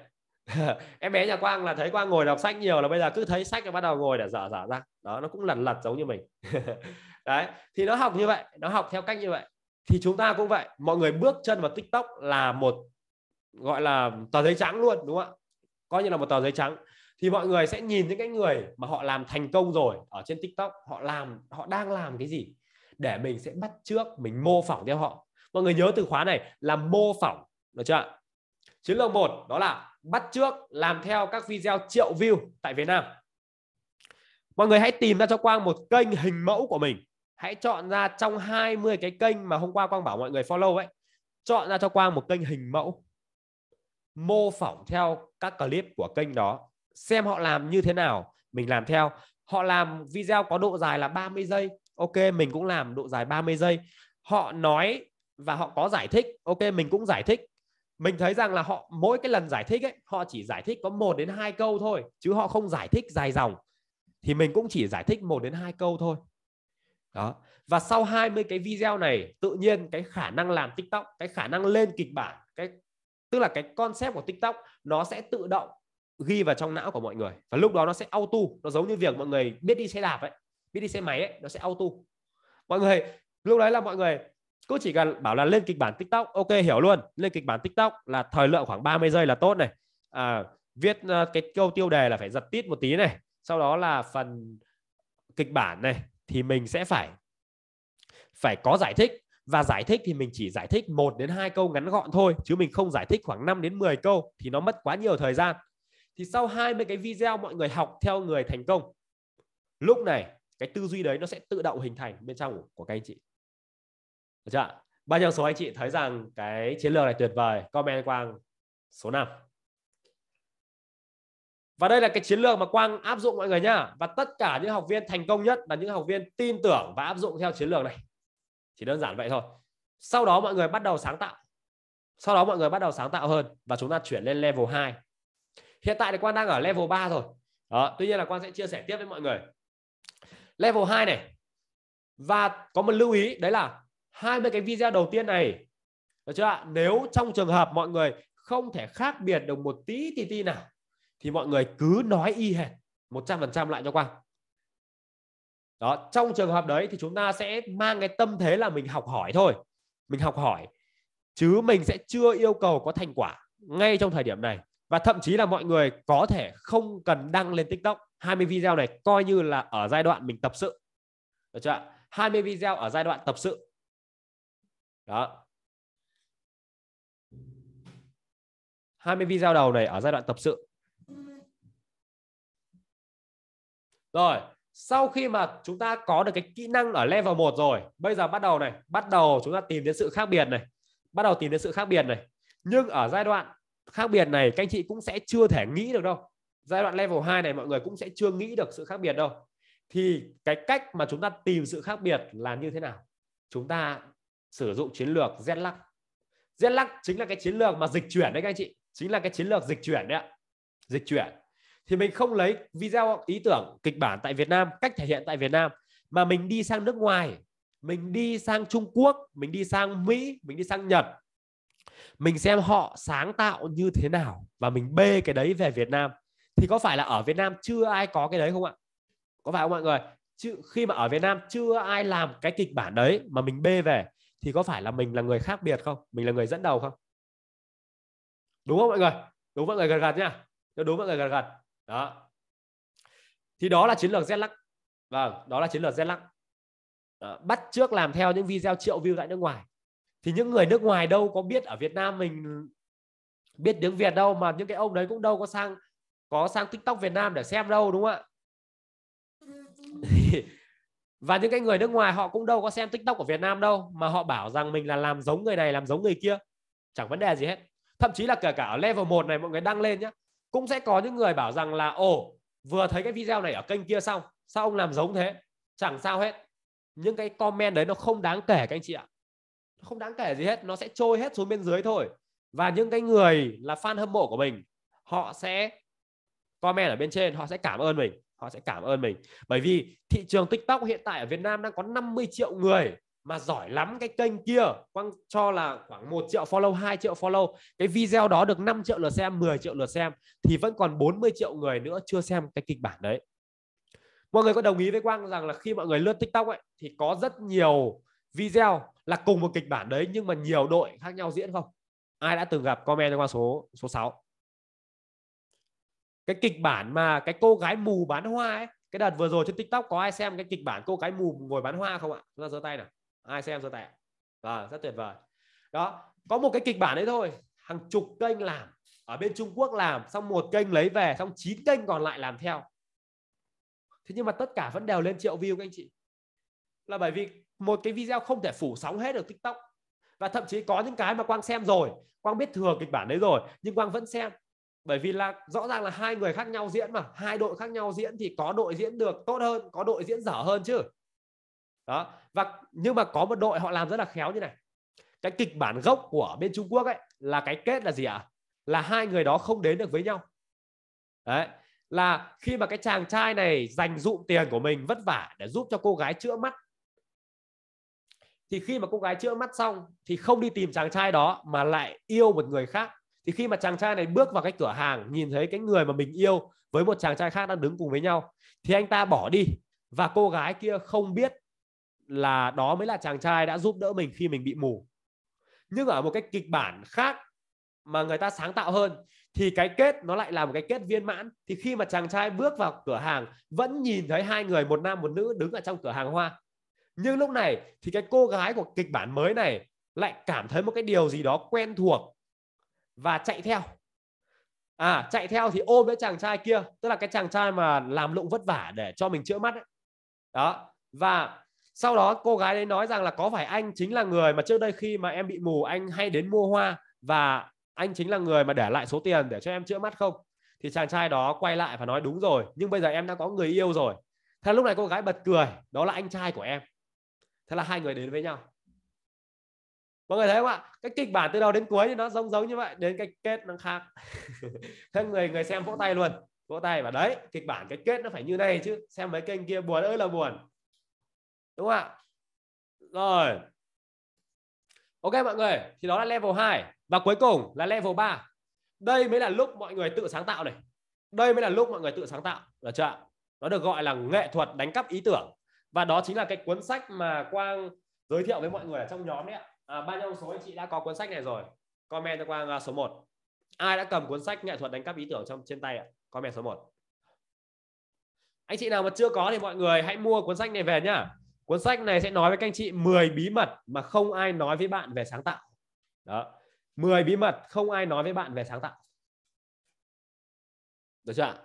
S2: (laughs) em bé nhà quang là thấy quang ngồi đọc sách nhiều là bây giờ cứ thấy sách là bắt đầu ngồi để dở dở ra đó nó cũng lần lật giống như mình (laughs) đấy thì nó học như vậy nó học theo cách như vậy thì chúng ta cũng vậy mọi người bước chân vào tiktok là một gọi là tờ giấy trắng luôn đúng không ạ coi như là một tờ giấy trắng thì mọi người sẽ nhìn những cái người mà họ làm thành công rồi ở trên tiktok họ làm họ đang làm cái gì để mình sẽ bắt trước mình mô phỏng theo họ mọi người nhớ từ khóa này là mô phỏng được chưa chiến lược một đó là bắt trước làm theo các video triệu view tại Việt Nam mọi người hãy tìm ra cho Quang một kênh hình mẫu của mình hãy chọn ra trong 20 cái kênh mà hôm qua Quang bảo mọi người follow ấy chọn ra cho Quang một kênh hình mẫu mô phỏng theo các clip của kênh đó xem họ làm như thế nào mình làm theo họ làm video có độ dài là 30 giây ok mình cũng làm độ dài 30 giây họ nói và họ có giải thích ok mình cũng giải thích mình thấy rằng là họ mỗi cái lần giải thích ấy họ chỉ giải thích có một đến hai câu thôi chứ họ không giải thích dài dòng thì mình cũng chỉ giải thích một đến hai câu thôi đó và sau 20 cái video này tự nhiên cái khả năng làm tiktok cái khả năng lên kịch bản cái tức là cái concept của tiktok nó sẽ tự động ghi vào trong não của mọi người và lúc đó nó sẽ auto nó giống như việc mọi người biết đi xe đạp ấy biết đi xe máy ấy nó sẽ auto mọi người lúc đấy là mọi người cũng chỉ cần bảo là lên kịch bản tiktok ok hiểu luôn lên kịch bản tiktok là thời lượng khoảng 30 giây là tốt này à, viết uh, cái câu tiêu đề là phải giật tít một tí này sau đó là phần kịch bản này thì mình sẽ phải phải có giải thích và giải thích thì mình chỉ giải thích một đến hai câu ngắn gọn thôi chứ mình không giải thích khoảng 5 đến 10 câu thì nó mất quá nhiều thời gian. Thì sau 20 cái video mọi người học theo người thành công. Lúc này cái tư duy đấy nó sẽ tự động hình thành bên trong của các anh chị. Được chưa? Bao nhiêu số anh chị thấy rằng cái chiến lược này tuyệt vời? Comment Quang số 5. Và đây là cái chiến lược mà Quang áp dụng mọi người nhá. Và tất cả những học viên thành công nhất là những học viên tin tưởng và áp dụng theo chiến lược này. Chỉ đơn giản vậy thôi. Sau đó mọi người bắt đầu sáng tạo. Sau đó mọi người bắt đầu sáng tạo hơn và chúng ta chuyển lên level 2. Hiện tại thì Quang đang ở level 3 rồi. Đó, tuy nhiên là Quang sẽ chia sẻ tiếp với mọi người. Level 2 này. Và có một lưu ý đấy là 20 cái video đầu tiên này được chưa ạ nếu trong trường hợp mọi người không thể khác biệt được một tí thì tí nào thì mọi người cứ nói y hệt 100% lại cho Quang đó trong trường hợp đấy thì chúng ta sẽ mang cái tâm thế là mình học hỏi thôi mình học hỏi chứ mình sẽ chưa yêu cầu có thành quả ngay trong thời điểm này và thậm chí là mọi người có thể không cần đăng lên TikTok 20 video này coi như là ở giai đoạn mình tập sự được chưa ạ? 20 video ở giai đoạn tập sự đó 20 video đầu này ở giai đoạn tập sự rồi sau khi mà chúng ta có được cái kỹ năng ở level 1 rồi bây giờ bắt đầu này bắt đầu chúng ta tìm đến sự khác biệt này bắt đầu tìm đến sự khác biệt này nhưng ở giai đoạn khác biệt này các anh chị cũng sẽ chưa thể nghĩ được đâu giai đoạn level 2 này mọi người cũng sẽ chưa nghĩ được sự khác biệt đâu thì cái cách mà chúng ta tìm sự khác biệt là như thế nào chúng ta sử dụng chiến lược Zlux Zlux chính là cái chiến lược mà dịch chuyển đấy các anh chị chính là cái chiến lược dịch chuyển đấy ạ dịch chuyển thì mình không lấy video ý tưởng kịch bản tại Việt Nam cách thể hiện tại Việt Nam mà mình đi sang nước ngoài mình đi sang Trung Quốc mình đi sang Mỹ mình đi sang Nhật mình xem họ sáng tạo như thế nào và mình bê cái đấy về Việt Nam thì có phải là ở Việt Nam chưa ai có cái đấy không ạ có phải không mọi người chứ khi mà ở Việt Nam chưa ai làm cái kịch bản đấy mà mình bê về thì có phải là mình là người khác biệt không mình là người dẫn đầu không đúng không mọi người đúng mọi người gật gật nhá đúng mọi người gật gật đó thì đó là chiến lược lắc, vâng đó là chiến lược Zlux lắc bắt trước làm theo những video triệu view tại nước ngoài thì những người nước ngoài đâu có biết ở Việt Nam mình biết tiếng Việt đâu mà những cái ông đấy cũng đâu có sang có sang TikTok Việt Nam để xem đâu đúng không ạ ừ, ừ. (laughs) và những cái người nước ngoài họ cũng đâu có xem tiktok của việt nam đâu mà họ bảo rằng mình là làm giống người này làm giống người kia chẳng vấn đề gì hết thậm chí là kể cả ở level 1 này mọi người đăng lên nhé cũng sẽ có những người bảo rằng là ồ vừa thấy cái video này ở kênh kia xong sao ông làm giống thế chẳng sao hết những cái comment đấy nó không đáng kể các anh chị ạ không đáng kể gì hết nó sẽ trôi hết xuống bên dưới thôi và những cái người là fan hâm mộ của mình họ sẽ comment ở bên trên họ sẽ cảm ơn mình họ sẽ cảm ơn mình bởi vì thị trường tiktok hiện tại ở việt nam đang có 50 triệu người mà giỏi lắm cái kênh kia quăng cho là khoảng 1 triệu follow 2 triệu follow cái video đó được 5 triệu lượt xem 10 triệu lượt xem thì vẫn còn 40 triệu người nữa chưa xem cái kịch bản đấy mọi người có đồng ý với quang rằng là khi mọi người lướt tiktok ấy thì có rất nhiều video là cùng một kịch bản đấy nhưng mà nhiều đội khác nhau diễn không ai đã từng gặp comment cho qua số số 6 cái kịch bản mà cái cô gái mù bán hoa ấy cái đợt vừa rồi trên tiktok có ai xem cái kịch bản cô gái mù ngồi bán hoa không ạ chúng ta giơ tay nào ai xem giơ tay và vâng, rất tuyệt vời đó có một cái kịch bản đấy thôi hàng chục kênh làm ở bên Trung Quốc làm xong một kênh lấy về xong chín kênh còn lại làm theo thế nhưng mà tất cả vẫn đều lên triệu view các anh chị là bởi vì một cái video không thể phủ sóng hết được TikTok và thậm chí có những cái mà Quang xem rồi Quang biết thừa kịch bản đấy rồi nhưng Quang vẫn xem bởi vì là rõ ràng là hai người khác nhau diễn mà hai đội khác nhau diễn thì có đội diễn được tốt hơn có đội diễn dở hơn chứ đó và nhưng mà có một đội họ làm rất là khéo như này cái kịch bản gốc của bên Trung Quốc ấy là cái kết là gì ạ à? là hai người đó không đến được với nhau đấy là khi mà cái chàng trai này dành dụm tiền của mình vất vả để giúp cho cô gái chữa mắt thì khi mà cô gái chữa mắt xong thì không đi tìm chàng trai đó mà lại yêu một người khác thì khi mà chàng trai này bước vào cái cửa hàng nhìn thấy cái người mà mình yêu với một chàng trai khác đang đứng cùng với nhau thì anh ta bỏ đi và cô gái kia không biết là đó mới là chàng trai đã giúp đỡ mình khi mình bị mù nhưng ở một cái kịch bản khác mà người ta sáng tạo hơn thì cái kết nó lại là một cái kết viên mãn thì khi mà chàng trai bước vào cửa hàng vẫn nhìn thấy hai người một nam một nữ đứng ở trong cửa hàng hoa nhưng lúc này thì cái cô gái của kịch bản mới này lại cảm thấy một cái điều gì đó quen thuộc và chạy theo à chạy theo thì ôm cái chàng trai kia tức là cái chàng trai mà làm lụng vất vả để cho mình chữa mắt ấy. đó và sau đó cô gái đấy nói rằng là có phải anh chính là người mà trước đây khi mà em bị mù anh hay đến mua hoa và anh chính là người mà để lại số tiền để cho em chữa mắt không thì chàng trai đó quay lại và nói đúng rồi nhưng bây giờ em đã có người yêu rồi thế lúc này cô gái bật cười đó là anh trai của em thế là hai người đến với nhau mọi người thấy không ạ cái kịch bản từ đầu đến cuối thì nó giống giống như vậy đến cái kết nó khác thế (laughs) người người xem vỗ tay luôn vỗ tay và đấy kịch bản cái kết nó phải như này chứ xem mấy kênh kia buồn ơi là buồn đúng không ạ rồi ok mọi người thì đó là level 2 và cuối cùng là level 3 đây mới là lúc mọi người tự sáng tạo này đây mới là lúc mọi người tự sáng tạo được chưa nó được gọi là nghệ thuật đánh cắp ý tưởng và đó chính là cái cuốn sách mà quang giới thiệu với mọi người ở trong nhóm đấy ạ à, bao nhiêu số anh chị đã có cuốn sách này rồi comment cho quang à, số 1 ai đã cầm cuốn sách nghệ thuật đánh cắp ý tưởng trong trên tay ạ comment số 1 anh chị nào mà chưa có thì mọi người hãy mua cuốn sách này về nhá cuốn sách này sẽ nói với các anh chị 10 bí mật mà không ai nói với bạn về sáng tạo đó 10 bí mật không ai nói với bạn về sáng tạo được chưa ạ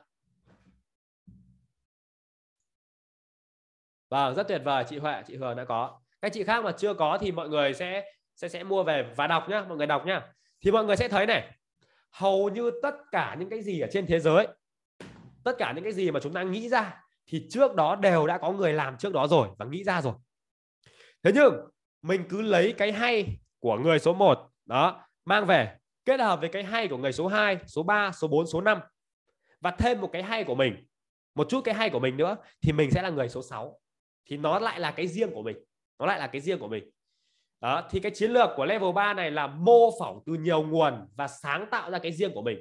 S2: vâng rất tuyệt vời chị Huệ chị Hường đã có các chị khác mà chưa có thì mọi người sẽ sẽ sẽ mua về và đọc nhá mọi người đọc nhá thì mọi người sẽ thấy này hầu như tất cả những cái gì ở trên thế giới tất cả những cái gì mà chúng ta nghĩ ra thì trước đó đều đã có người làm trước đó rồi và nghĩ ra rồi thế nhưng mình cứ lấy cái hay của người số 1 đó mang về kết hợp với cái hay của người số 2, số 3, số 4, số 5 và thêm một cái hay của mình một chút cái hay của mình nữa thì mình sẽ là người số 6 thì nó lại là cái riêng của mình nó lại là cái riêng của mình đó, thì cái chiến lược của level 3 này là mô phỏng từ nhiều nguồn và sáng tạo ra cái riêng của mình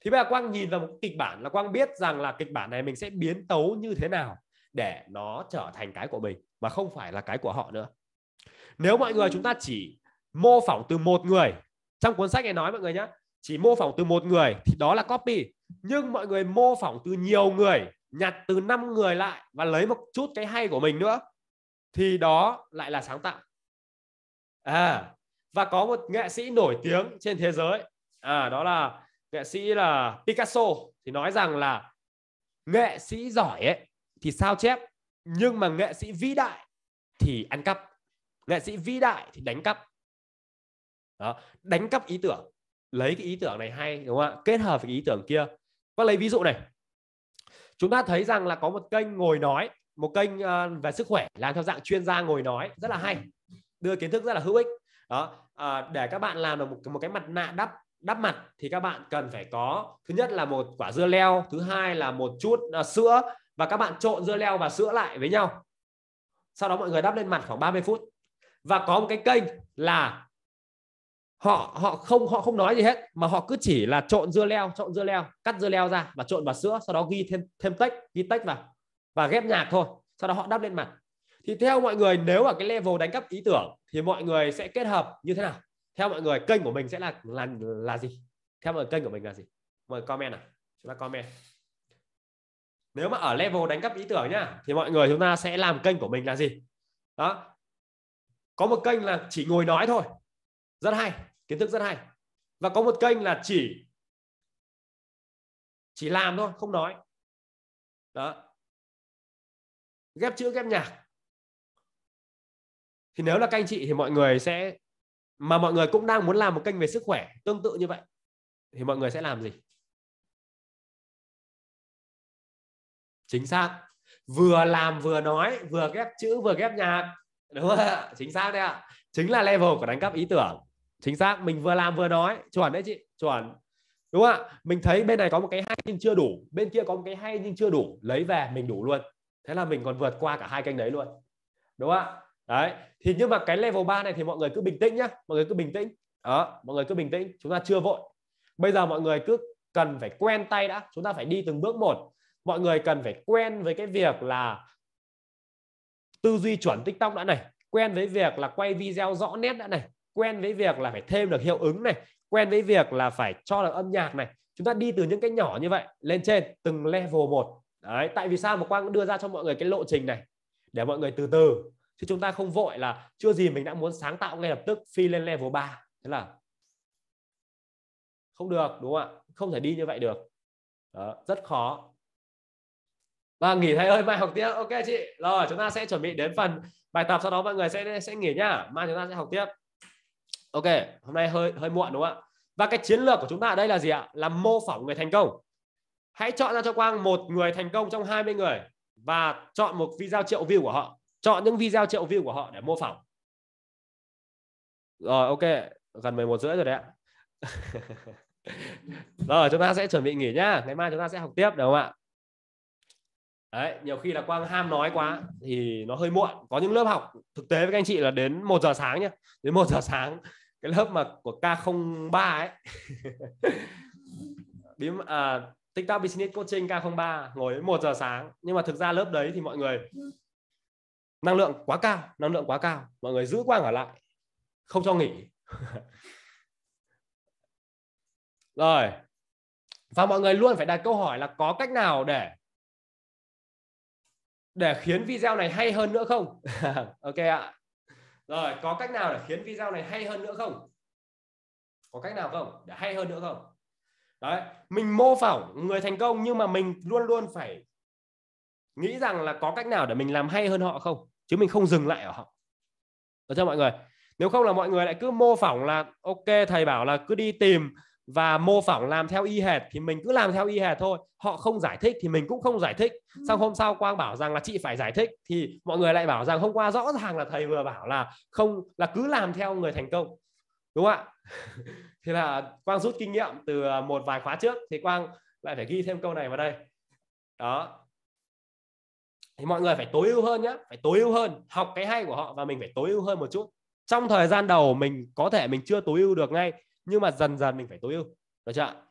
S2: thì bây giờ quang nhìn vào một kịch bản là quang biết rằng là kịch bản này mình sẽ biến tấu như thế nào để nó trở thành cái của mình mà không phải là cái của họ nữa nếu mọi người chúng ta chỉ mô phỏng từ một người trong cuốn sách này nói mọi người nhé chỉ mô phỏng từ một người thì đó là copy nhưng mọi người mô phỏng từ nhiều người nhặt từ năm người lại và lấy một chút cái hay của mình nữa thì đó lại là sáng tạo à và có một nghệ sĩ nổi tiếng trên thế giới à đó là nghệ sĩ là Picasso thì nói rằng là nghệ sĩ giỏi ấy thì sao chép nhưng mà nghệ sĩ vĩ đại thì ăn cắp nghệ sĩ vĩ đại thì đánh cắp đó, đánh cắp ý tưởng lấy cái ý tưởng này hay đúng không ạ kết hợp với cái ý tưởng kia có lấy ví dụ này chúng ta thấy rằng là có một kênh ngồi nói một kênh ờ, về sức khỏe làm theo dạng chuyên gia ngồi nói rất là hay đưa kiến thức rất là hữu ích đó à, để các bạn làm được một, một cái mặt nạ đắp đắp mặt thì các bạn cần phải có thứ nhất là một quả dưa leo thứ hai là một chút uh, sữa và các bạn trộn dưa leo và sữa lại với nhau sau đó mọi người đắp lên mặt khoảng 30 phút và có một cái kênh là họ họ không họ không nói gì hết mà họ cứ chỉ là trộn dưa leo trộn dưa leo cắt dưa leo ra và trộn vào sữa sau đó ghi thêm thêm tách ghi tách vào và ghép nhạc thôi sau đó họ đắp lên mặt thì theo mọi người nếu ở cái level đánh cắp ý tưởng thì mọi người sẽ kết hợp như thế nào theo mọi người kênh của mình sẽ là là là gì theo mọi người kênh của mình là gì mời comment nào chúng ta comment nếu mà ở level đánh cắp ý tưởng nhá thì mọi người chúng ta sẽ làm kênh của mình là gì đó có một kênh là chỉ ngồi nói thôi rất hay kiến thức rất hay
S1: và có một kênh là chỉ chỉ làm thôi không nói đó ghép chữ ghép nhạc thì nếu là các anh chị thì mọi người sẽ mà mọi người cũng đang muốn làm một kênh về sức khỏe tương tự như vậy thì mọi người sẽ làm gì
S2: chính xác vừa làm vừa nói vừa ghép chữ vừa ghép nhạc đúng không ạ chính xác đấy ạ chính là level của đánh cắp ý tưởng chính xác mình vừa làm vừa nói chuẩn đấy chị chuẩn đúng không ạ mình thấy bên này có một cái hay nhưng chưa đủ bên kia có một cái hay nhưng chưa đủ lấy về mình đủ luôn thế là mình còn vượt qua cả hai kênh đấy luôn đúng không ạ đấy thì nhưng mà cái level 3 này thì mọi người cứ bình tĩnh nhá mọi người cứ bình tĩnh đó mọi người cứ bình tĩnh chúng ta chưa vội bây giờ mọi người cứ cần phải quen tay đã chúng ta phải đi từng bước một mọi người cần phải quen với cái việc là tư duy chuẩn tiktok đã này quen với việc là quay video rõ nét đã này quen với việc là phải thêm được hiệu ứng này quen với việc là phải cho được âm nhạc này chúng ta đi từ những cái nhỏ như vậy lên trên từng level một đấy tại vì sao mà quang đưa ra cho mọi người cái lộ trình này để mọi người từ từ chứ chúng ta không vội là chưa gì mình đã muốn sáng tạo ngay lập tức phi lên level 3 thế là không được đúng không ạ không thể đi như vậy được Đó, rất khó và nghỉ thầy ơi mai học tiếp ok chị rồi chúng ta sẽ chuẩn bị đến phần bài tập sau đó mọi người sẽ sẽ nghỉ nhá mai chúng ta sẽ học tiếp ok hôm nay hơi hơi muộn đúng không ạ và cái chiến lược của chúng ta ở đây là gì ạ là mô phỏng người thành công hãy chọn ra cho Quang một người thành công trong 20 người và chọn một video triệu view của họ chọn những video triệu view của họ để mô phỏng rồi ok gần 11 rưỡi rồi đấy ạ (laughs) rồi chúng ta sẽ chuẩn bị nghỉ nhá ngày mai chúng ta sẽ học tiếp được không ạ đấy nhiều khi là quang ham nói quá thì nó hơi muộn có những lớp học thực tế với các anh chị là đến 1 giờ sáng nhá đến 1 giờ sáng cái lớp mà của K03 ấy (laughs) bím à, TikTok Business Coaching K03 ngồi đến 1 giờ sáng nhưng mà thực ra lớp đấy thì mọi người ừ. năng lượng quá cao năng lượng quá cao mọi người giữ quang ở lại không cho nghỉ (laughs) rồi và mọi người luôn phải đặt câu hỏi là có cách nào để
S1: để khiến video này hay hơn nữa không (laughs) ok
S2: ạ rồi có cách nào để khiến video này hay hơn nữa không có cách nào không để hay hơn nữa không đấy mình mô phỏng người thành công nhưng mà mình luôn luôn phải nghĩ rằng là có cách nào để mình làm hay hơn họ không chứ mình không dừng lại ở họ được chưa mọi người nếu không là mọi người lại cứ mô phỏng là ok thầy bảo là cứ đi tìm và mô phỏng làm theo y hệt thì mình cứ làm theo y hệt thôi họ không giải thích thì mình cũng không giải thích sau ừ. hôm sau quang bảo rằng là chị phải giải thích thì mọi người lại bảo rằng hôm qua rõ ràng là thầy vừa bảo là không là cứ làm theo người thành công đúng không ạ (laughs) thì là quang rút kinh nghiệm từ à, một vài khóa trước thì quang lại phải ghi thêm câu này vào đây đó thì mọi người phải tối ưu hơn nhé phải tối ưu hơn học cái hay của họ và mình phải tối ưu hơn một chút trong thời gian đầu mình có thể mình chưa tối ưu được ngay nhưng mà dần dần mình phải tối ưu được chưa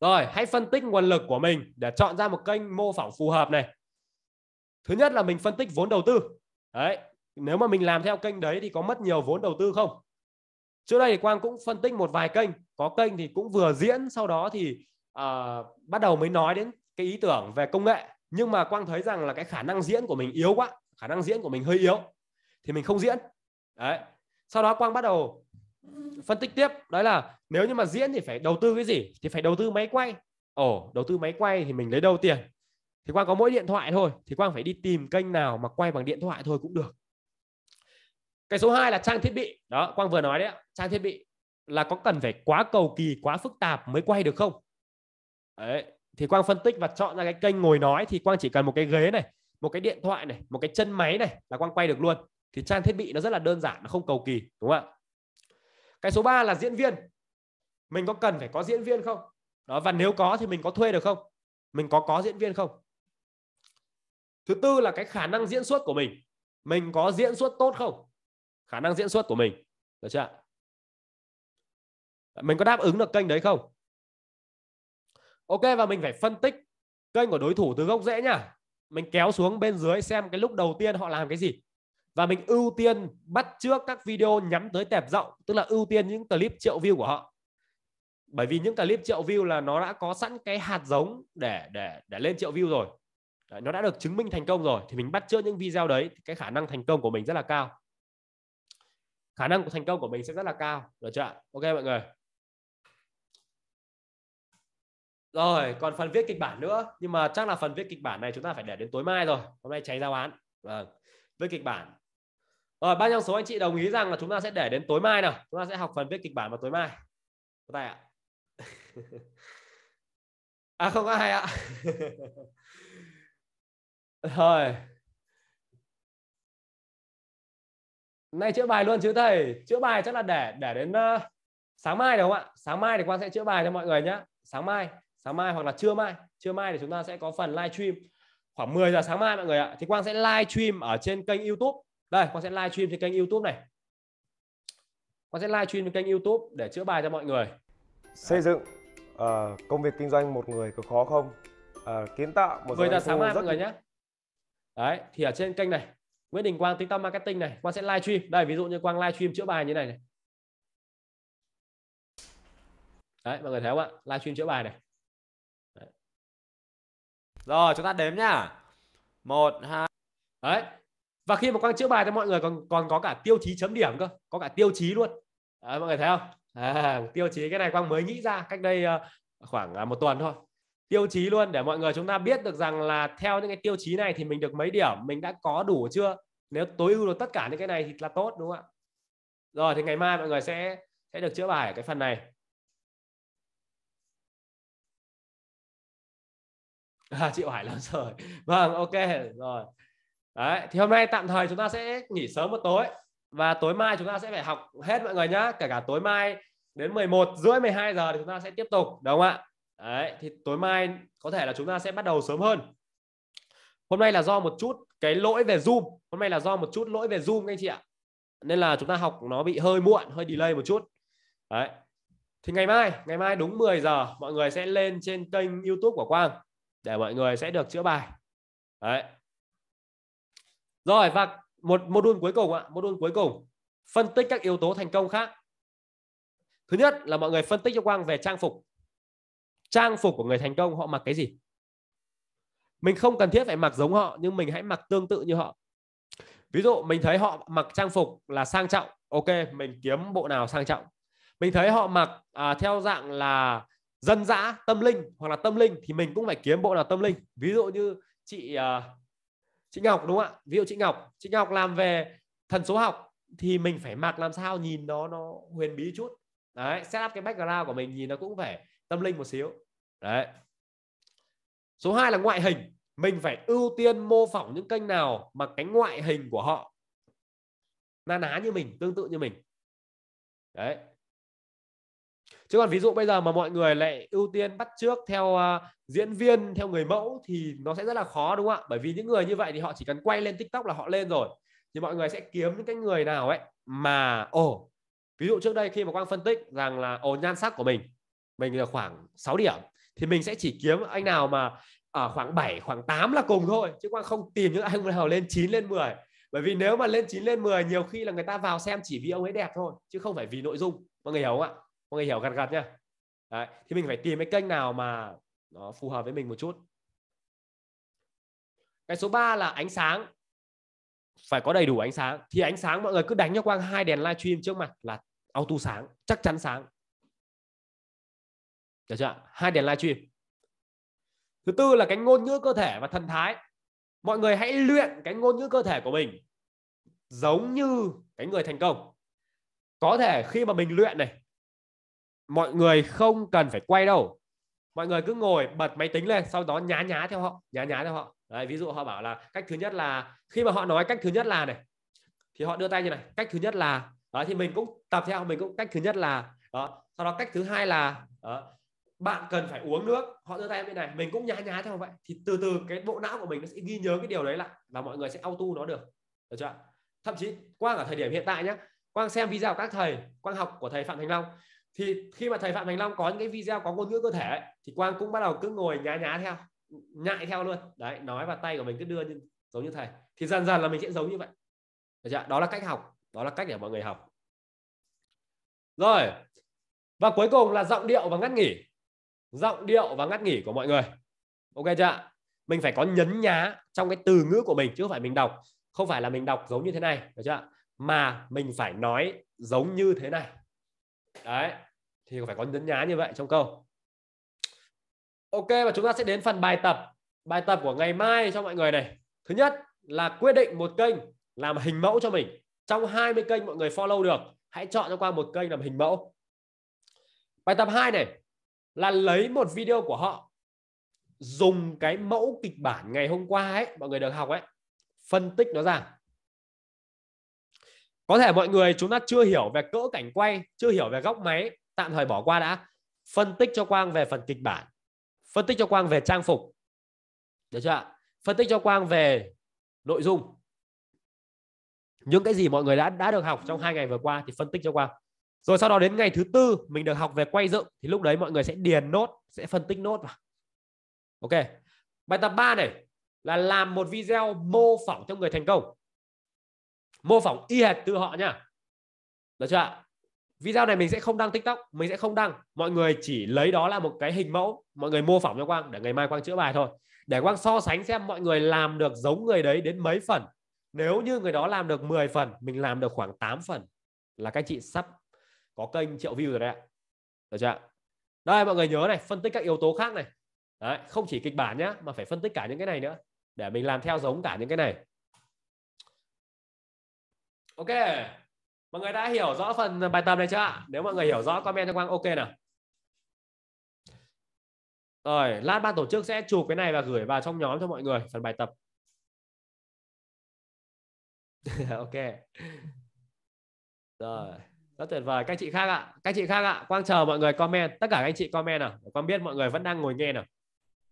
S2: rồi hãy phân tích nguồn lực của mình để chọn ra một kênh mô phỏng phù hợp này thứ nhất là mình phân tích vốn đầu tư đấy nếu mà mình làm theo kênh đấy thì có mất nhiều vốn đầu tư không trước đây thì quang cũng phân tích một vài kênh có kênh thì cũng vừa diễn sau đó thì uh, bắt đầu mới nói đến cái ý tưởng về công nghệ nhưng mà quang thấy rằng là cái khả năng diễn của mình yếu quá khả năng diễn của mình hơi yếu thì mình không diễn đấy sau đó quang bắt đầu phân tích tiếp đấy là nếu như mà diễn thì phải đầu tư cái gì thì phải đầu tư máy quay ồ đầu tư máy quay thì mình lấy đâu tiền thì quang có mỗi điện thoại thôi thì quang phải đi tìm kênh nào mà quay bằng điện thoại thôi cũng được cái số 2 là trang thiết bị đó quang vừa nói đấy trang thiết bị là có cần phải quá cầu kỳ quá phức tạp mới quay được không đấy thì quang phân tích và chọn ra cái kênh ngồi nói thì quang chỉ cần một cái ghế này một cái điện thoại này một cái chân máy này là quang quay được luôn thì trang thiết bị nó rất là đơn giản nó không cầu kỳ đúng không ạ cái số 3 là diễn viên mình có cần phải có diễn viên không đó và nếu có thì mình có thuê được không mình có có diễn viên không thứ tư là cái khả năng diễn xuất của mình mình có
S1: diễn xuất tốt không khả năng diễn xuất của mình được chưa
S2: mình có đáp ứng được kênh đấy không ok và mình phải phân tích kênh của đối thủ từ gốc rễ nhá mình kéo xuống bên dưới xem cái lúc đầu tiên họ làm cái gì và mình ưu tiên bắt trước các video nhắm tới tẹp rộng tức là ưu tiên những clip triệu view của họ bởi vì những clip triệu view là nó đã có sẵn cái hạt giống để để để lên triệu view rồi Đấy, nó đã được chứng minh thành công rồi thì mình bắt trước những video đấy cái khả năng thành công của mình rất là cao khả năng của thành công của mình sẽ rất là cao được chưa ok mọi người rồi còn phần viết kịch bản nữa nhưng mà chắc là phần viết kịch bản này chúng ta phải để đến tối mai rồi hôm nay cháy giao án vâng viết kịch bản rồi bao nhiêu số anh chị đồng ý rằng là chúng ta sẽ để đến tối mai nào chúng ta sẽ học phần viết kịch bản vào tối mai có tay ạ (laughs) à không có ai ạ (laughs) rồi nay chữa bài luôn chứ thầy chữa bài chắc là để để đến uh, sáng mai đúng không ạ sáng mai thì quang sẽ chữa bài cho mọi người nhé sáng mai sáng mai hoặc là trưa mai trưa mai thì chúng ta sẽ có phần live stream khoảng 10 giờ sáng mai mọi người ạ thì quang sẽ live stream ở trên kênh youtube đây quang sẽ live stream trên kênh youtube này quang sẽ live stream trên kênh youtube để chữa bài cho mọi người xây dựng uh, công việc kinh doanh một người có khó không uh, kiến tạo một 10 giờ sáng mai rất... mọi người nhé đấy thì ở trên kênh này Nguyễn Đình Quang TikTok marketing này, Quang sẽ live stream. Đây ví dụ như Quang live stream chữa bài như này này. Đấy, mọi người thấy không ạ? Live stream chữa bài này. Đấy. Rồi, chúng ta đếm nhá. 1 2 Đấy. Và khi mà Quang chữa bài thì mọi người còn còn có cả tiêu chí chấm điểm cơ, có cả tiêu chí luôn. Đấy, mọi người thấy không? À, tiêu chí cái này Quang mới nghĩ ra cách đây ờ, khoảng à, một tuần thôi tiêu chí luôn để mọi người chúng ta biết được rằng là theo những cái tiêu chí này thì mình được mấy điểm mình đã có đủ chưa nếu tối ưu được tất cả những cái này thì là tốt đúng không ạ rồi thì ngày mai mọi người sẽ sẽ được chữa bài ở cái phần này à, chị hỏi lắm (laughs) rồi vâng ok rồi đấy thì hôm nay tạm thời chúng ta sẽ nghỉ sớm một tối và tối mai chúng ta sẽ phải học hết mọi người nhá kể cả tối mai đến 11 rưỡi 12 giờ thì chúng ta sẽ tiếp tục đúng không ạ Đấy, thì tối mai có thể là chúng ta sẽ bắt đầu sớm hơn. Hôm nay là do một chút cái lỗi về Zoom, hôm nay là do một chút lỗi về Zoom anh chị ạ. Nên là chúng ta học nó bị hơi muộn, hơi delay một chút. Đấy. Thì ngày mai, ngày mai đúng 10 giờ mọi người sẽ lên trên kênh YouTube của Quang để mọi người sẽ được chữa bài. Đấy. Rồi và một module cuối cùng ạ, module cuối cùng phân tích các yếu tố thành công khác. Thứ nhất là mọi người phân tích cho Quang về trang phục trang phục của người thành công họ mặc cái gì mình không cần thiết phải mặc giống họ nhưng mình hãy mặc tương tự như họ ví dụ mình thấy họ mặc trang phục là sang trọng ok mình kiếm bộ nào sang trọng mình thấy họ mặc à, theo dạng là dân dã tâm linh hoặc là tâm linh thì mình cũng phải kiếm bộ nào tâm linh ví dụ như chị à, chị ngọc đúng không ạ ví dụ chị ngọc chị ngọc làm về thần số học thì mình phải mặc làm sao nhìn nó nó huyền bí chút đấy set up cái background của mình nhìn nó cũng phải tâm linh một xíu đấy số 2 là ngoại hình mình phải ưu tiên mô phỏng những kênh nào mà cái ngoại hình của họ na ná như mình tương tự như mình đấy chứ còn ví dụ bây giờ mà mọi người lại ưu tiên bắt trước theo uh, diễn viên theo người mẫu thì nó sẽ rất là khó đúng không ạ bởi vì những người như vậy thì họ chỉ cần quay lên tiktok là họ lên rồi thì mọi người sẽ kiếm những cái người nào ấy mà ồ oh, ví dụ trước đây khi mà quang phân tích rằng là ồ oh, nhan sắc của mình mình là khoảng 6 điểm thì mình sẽ chỉ kiếm anh nào mà ở à, khoảng 7, khoảng 8 là cùng thôi chứ quang không tìm những anh nào lên 9 lên 10 bởi vì nếu mà lên 9 lên 10 nhiều khi là người ta vào xem chỉ vì ông ấy đẹp thôi chứ không phải vì nội dung mọi người hiểu không ạ mọi người hiểu gật gật nhá Đấy, thì mình phải tìm cái kênh nào mà nó phù hợp với mình một chút cái số 3 là ánh sáng phải có đầy đủ ánh sáng thì ánh sáng mọi người cứ đánh cho quang hai đèn livestream trước mặt là auto sáng chắc chắn sáng được chưa hai đèn livestream thứ tư là cái ngôn ngữ cơ thể và thần thái mọi người hãy luyện cái ngôn ngữ cơ thể của mình giống như cái người thành công có thể khi mà mình luyện này mọi người không cần phải quay đâu mọi người cứ ngồi bật máy tính lên sau đó nhá nhá theo họ nhá nhá theo họ Đấy, ví dụ họ bảo là cách thứ nhất là khi mà họ nói cách thứ nhất là này thì họ đưa tay như này cách thứ nhất là đó, thì mình cũng tập theo mình cũng cách thứ nhất là đó sau đó cách thứ hai là đó, bạn cần phải uống nước họ đưa tay bên này mình cũng nhá nhá theo vậy thì từ từ cái bộ não của mình nó sẽ ghi nhớ cái điều đấy lại và mọi người sẽ auto nó được được chưa thậm chí quang ở thời điểm hiện tại nhé quang xem video của các thầy quang học của thầy phạm thành long thì khi mà thầy phạm thành long có những cái video có ngôn ngữ cơ thể ấy, thì quang cũng bắt đầu cứ ngồi nhá nhá theo nhại theo luôn đấy nói và tay của mình cứ đưa như, giống như thầy thì dần dần là mình sẽ giống như vậy được chưa? đó là cách học đó là cách để mọi người học rồi và cuối cùng là giọng điệu và ngắt nghỉ giọng điệu và ngắt nghỉ của mọi người ok chưa mình phải có nhấn nhá trong cái từ ngữ của mình chứ không phải mình đọc không phải là mình đọc giống như thế này được chưa mà mình phải nói giống như thế này đấy thì phải có nhấn nhá như vậy trong câu ok và chúng ta sẽ đến phần bài tập bài tập của ngày mai cho mọi người này thứ nhất là quyết định một kênh làm hình mẫu cho mình trong 20 kênh mọi người follow được hãy chọn cho qua một kênh làm hình mẫu bài tập 2 này là lấy một video của họ dùng cái mẫu kịch bản ngày hôm qua ấy mọi người được học ấy phân tích nó ra có thể mọi người chúng ta chưa hiểu về cỡ cảnh quay chưa hiểu về góc máy tạm thời bỏ qua đã phân tích cho quang về phần kịch bản phân tích cho quang về trang phục được chưa ạ phân tích cho quang về nội dung những cái gì mọi người đã đã được học trong hai ngày vừa qua thì phân tích cho quang rồi sau đó đến ngày thứ tư mình được học về quay dựng thì lúc đấy mọi người sẽ điền nốt sẽ phân tích nốt vào ok bài tập 3 này là làm một video mô phỏng cho người thành công mô phỏng y hệt từ họ nha được chưa ạ video này mình sẽ không đăng tiktok mình sẽ không đăng mọi người chỉ lấy đó là một cái hình mẫu mọi người mô phỏng cho quang để ngày mai quang chữa bài thôi để quang so sánh xem mọi người làm được giống người đấy đến mấy phần nếu như người đó làm được 10 phần mình làm được khoảng 8 phần là các chị sắp có kênh triệu view rồi đấy ạ được chưa đây mọi người nhớ này phân tích các yếu tố khác này đấy, không chỉ kịch bản nhá mà phải phân tích cả những cái này nữa để mình làm theo giống cả những cái này ok mọi người đã hiểu rõ phần bài tập này chưa ạ nếu mọi người hiểu rõ comment cho quang ok nào rồi lát ban tổ chức sẽ chụp cái này và gửi
S1: vào trong nhóm cho mọi người phần bài tập (laughs) ok
S2: rồi rất tuyệt vời các chị khác ạ các chị khác ạ quang chờ mọi người comment tất cả anh chị comment nào quang biết mọi người vẫn đang ngồi nghe nào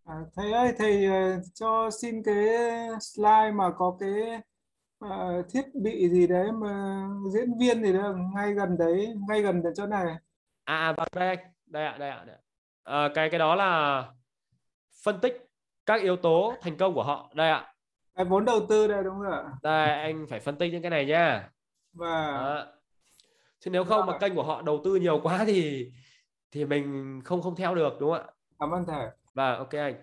S7: à, thầy ơi thầy ờ, cho xin cái slide mà có cái uh, thiết bị gì đấy mà diễn viên gì đấy ngay gần đấy ngay gần chỗ này à,
S2: à vâng đây anh đây ạ đây ạ à, cái cái đó là phân tích các yếu tố thành công của họ đây ạ à, vốn đầu
S7: tư đây đúng rồi
S2: đây anh phải phân tích những cái này nhá và vâng. wow chứ nếu không mà vâng. kênh của họ đầu tư nhiều quá thì thì mình không không theo được đúng không ạ cảm ơn thầy và ok anh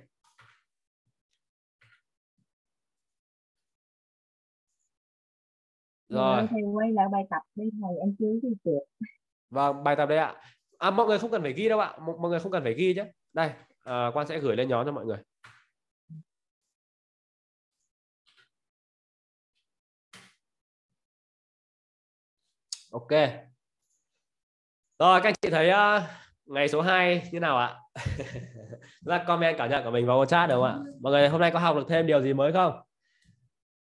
S9: dạ, rồi thầy quay lại bài tập đi thầy em chưa ghi được
S2: vâng bài tập đây ạ à, mọi người không cần phải ghi đâu ạ mọi người không cần phải ghi chứ đây à, quan sẽ gửi lên nhóm cho mọi người ok rồi các anh chị thấy uh, ngày số 2 như nào ạ (laughs) là comment cảm nhận của mình vào chat được không ạ mọi người hôm nay có học được thêm điều gì mới không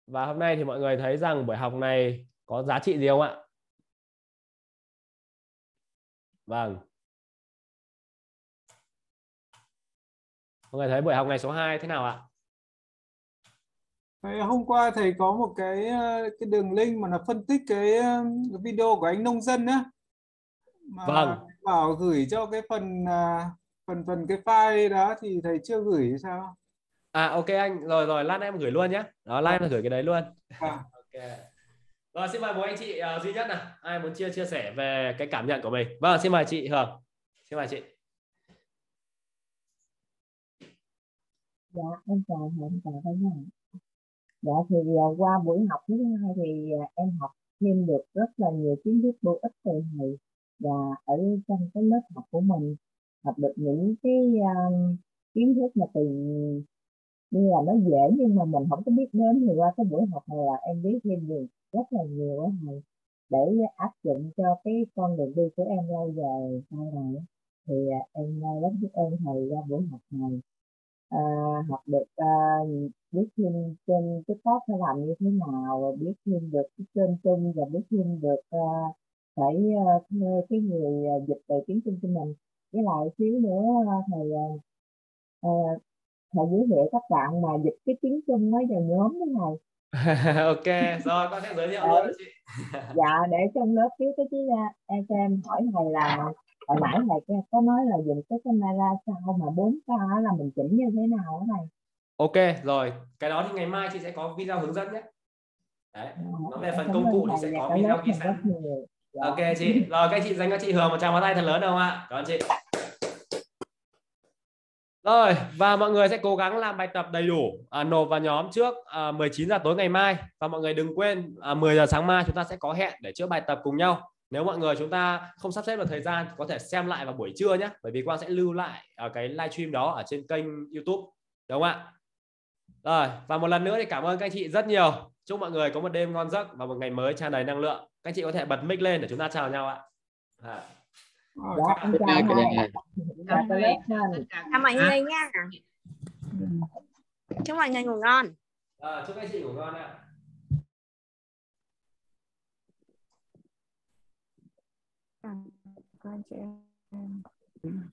S2: và hôm nay thì mọi người thấy rằng buổi học này có giá trị gì không ạ vâng
S1: mọi người thấy buổi học ngày số 2 thế nào ạ
S7: hôm qua thầy có một cái ờ, cái đường link mà là phân tích cái, cái ờ, video của anh nông dân á mà vâng. bảo gửi cho cái phần ờ, phần phần cái file đó thì thầy chưa gửi sao
S2: à ok anh rồi rồi lan em gửi luôn nhé đó lan em gửi cái đấy luôn à. (laughs) ok rồi vâng, xin mời bố anh chị uh, duy nhất nào ai muốn chia chia sẻ về cái cảm nhận của mình vâng xin mời chị hường xin mời chị
S9: dạ em chào em chào các Dạ thì ờ, qua buổi học thứ hai thì ờ, em học thêm được rất là nhiều kiến thức bổ ích từ thầy và ở trong cái lớp học của mình học được những cái uh, kiến thức mà từ như là nó dễ nhưng mà mình không có biết đến thì qua cái buổi học này là em biết thêm được rất là nhiều á thầy để áp dụng cho cái con đường đi của em lâu dài sau này thì em rất biết ơn thầy qua buổi học này à, học được à, biết thêm trên tiktok phải làm như thế nào và biết thêm được cái kênh chung và biết thêm được à, phải thuê cái người dịch từ tiếng trung cho mình với lại xíu nữa thầy à, thầy giới thiệu các bạn mà dịch cái tiếng trung mới vào nhóm thế này
S2: (laughs) ok rồi con sẽ giới thiệu luôn ừ. chị
S9: dạ để trong lớp biết cái chứ em hỏi thầy là hồi nãy thầy có nói là dùng cái camera sao mà 4K là mình chỉnh như thế nào đó này.
S2: ok rồi cái đó thì ngày mai chị sẽ có video hướng dẫn nhé Đấy. Ờ, nó về phần công cụ thì sẽ có video ghi sẵn dạ. ok chị rồi các chị dành cho chị Hường một tràng pháo tay thật lớn đâu ạ cảm ơn chị rồi và mọi người sẽ cố gắng làm bài tập đầy đủ à, nộp vào nhóm trước à, 19 giờ tối ngày mai và mọi người đừng quên à, 10 giờ sáng mai chúng ta sẽ có hẹn để chữa bài tập cùng nhau nếu mọi người chúng ta không sắp xếp được thời gian có thể xem lại vào buổi trưa nhé bởi vì quang sẽ lưu lại ở à, cái live stream đó ở trên kênh youtube đúng không ạ rồi và một lần nữa thì cảm ơn các anh chị rất nhiều chúc mọi người có một đêm ngon giấc và một ngày mới tràn đầy năng lượng các anh chị có thể bật mic lên để chúng ta chào nhau ạ à.
S5: Dạ, em chào
S2: cả nhà.
S4: Cảm ơn anh nha.
S2: Dạ.
S8: Chúc mọi người ngủ ngon.
S1: À, chúc anh chị ngủ ngon ạ. À.
S8: Thank you.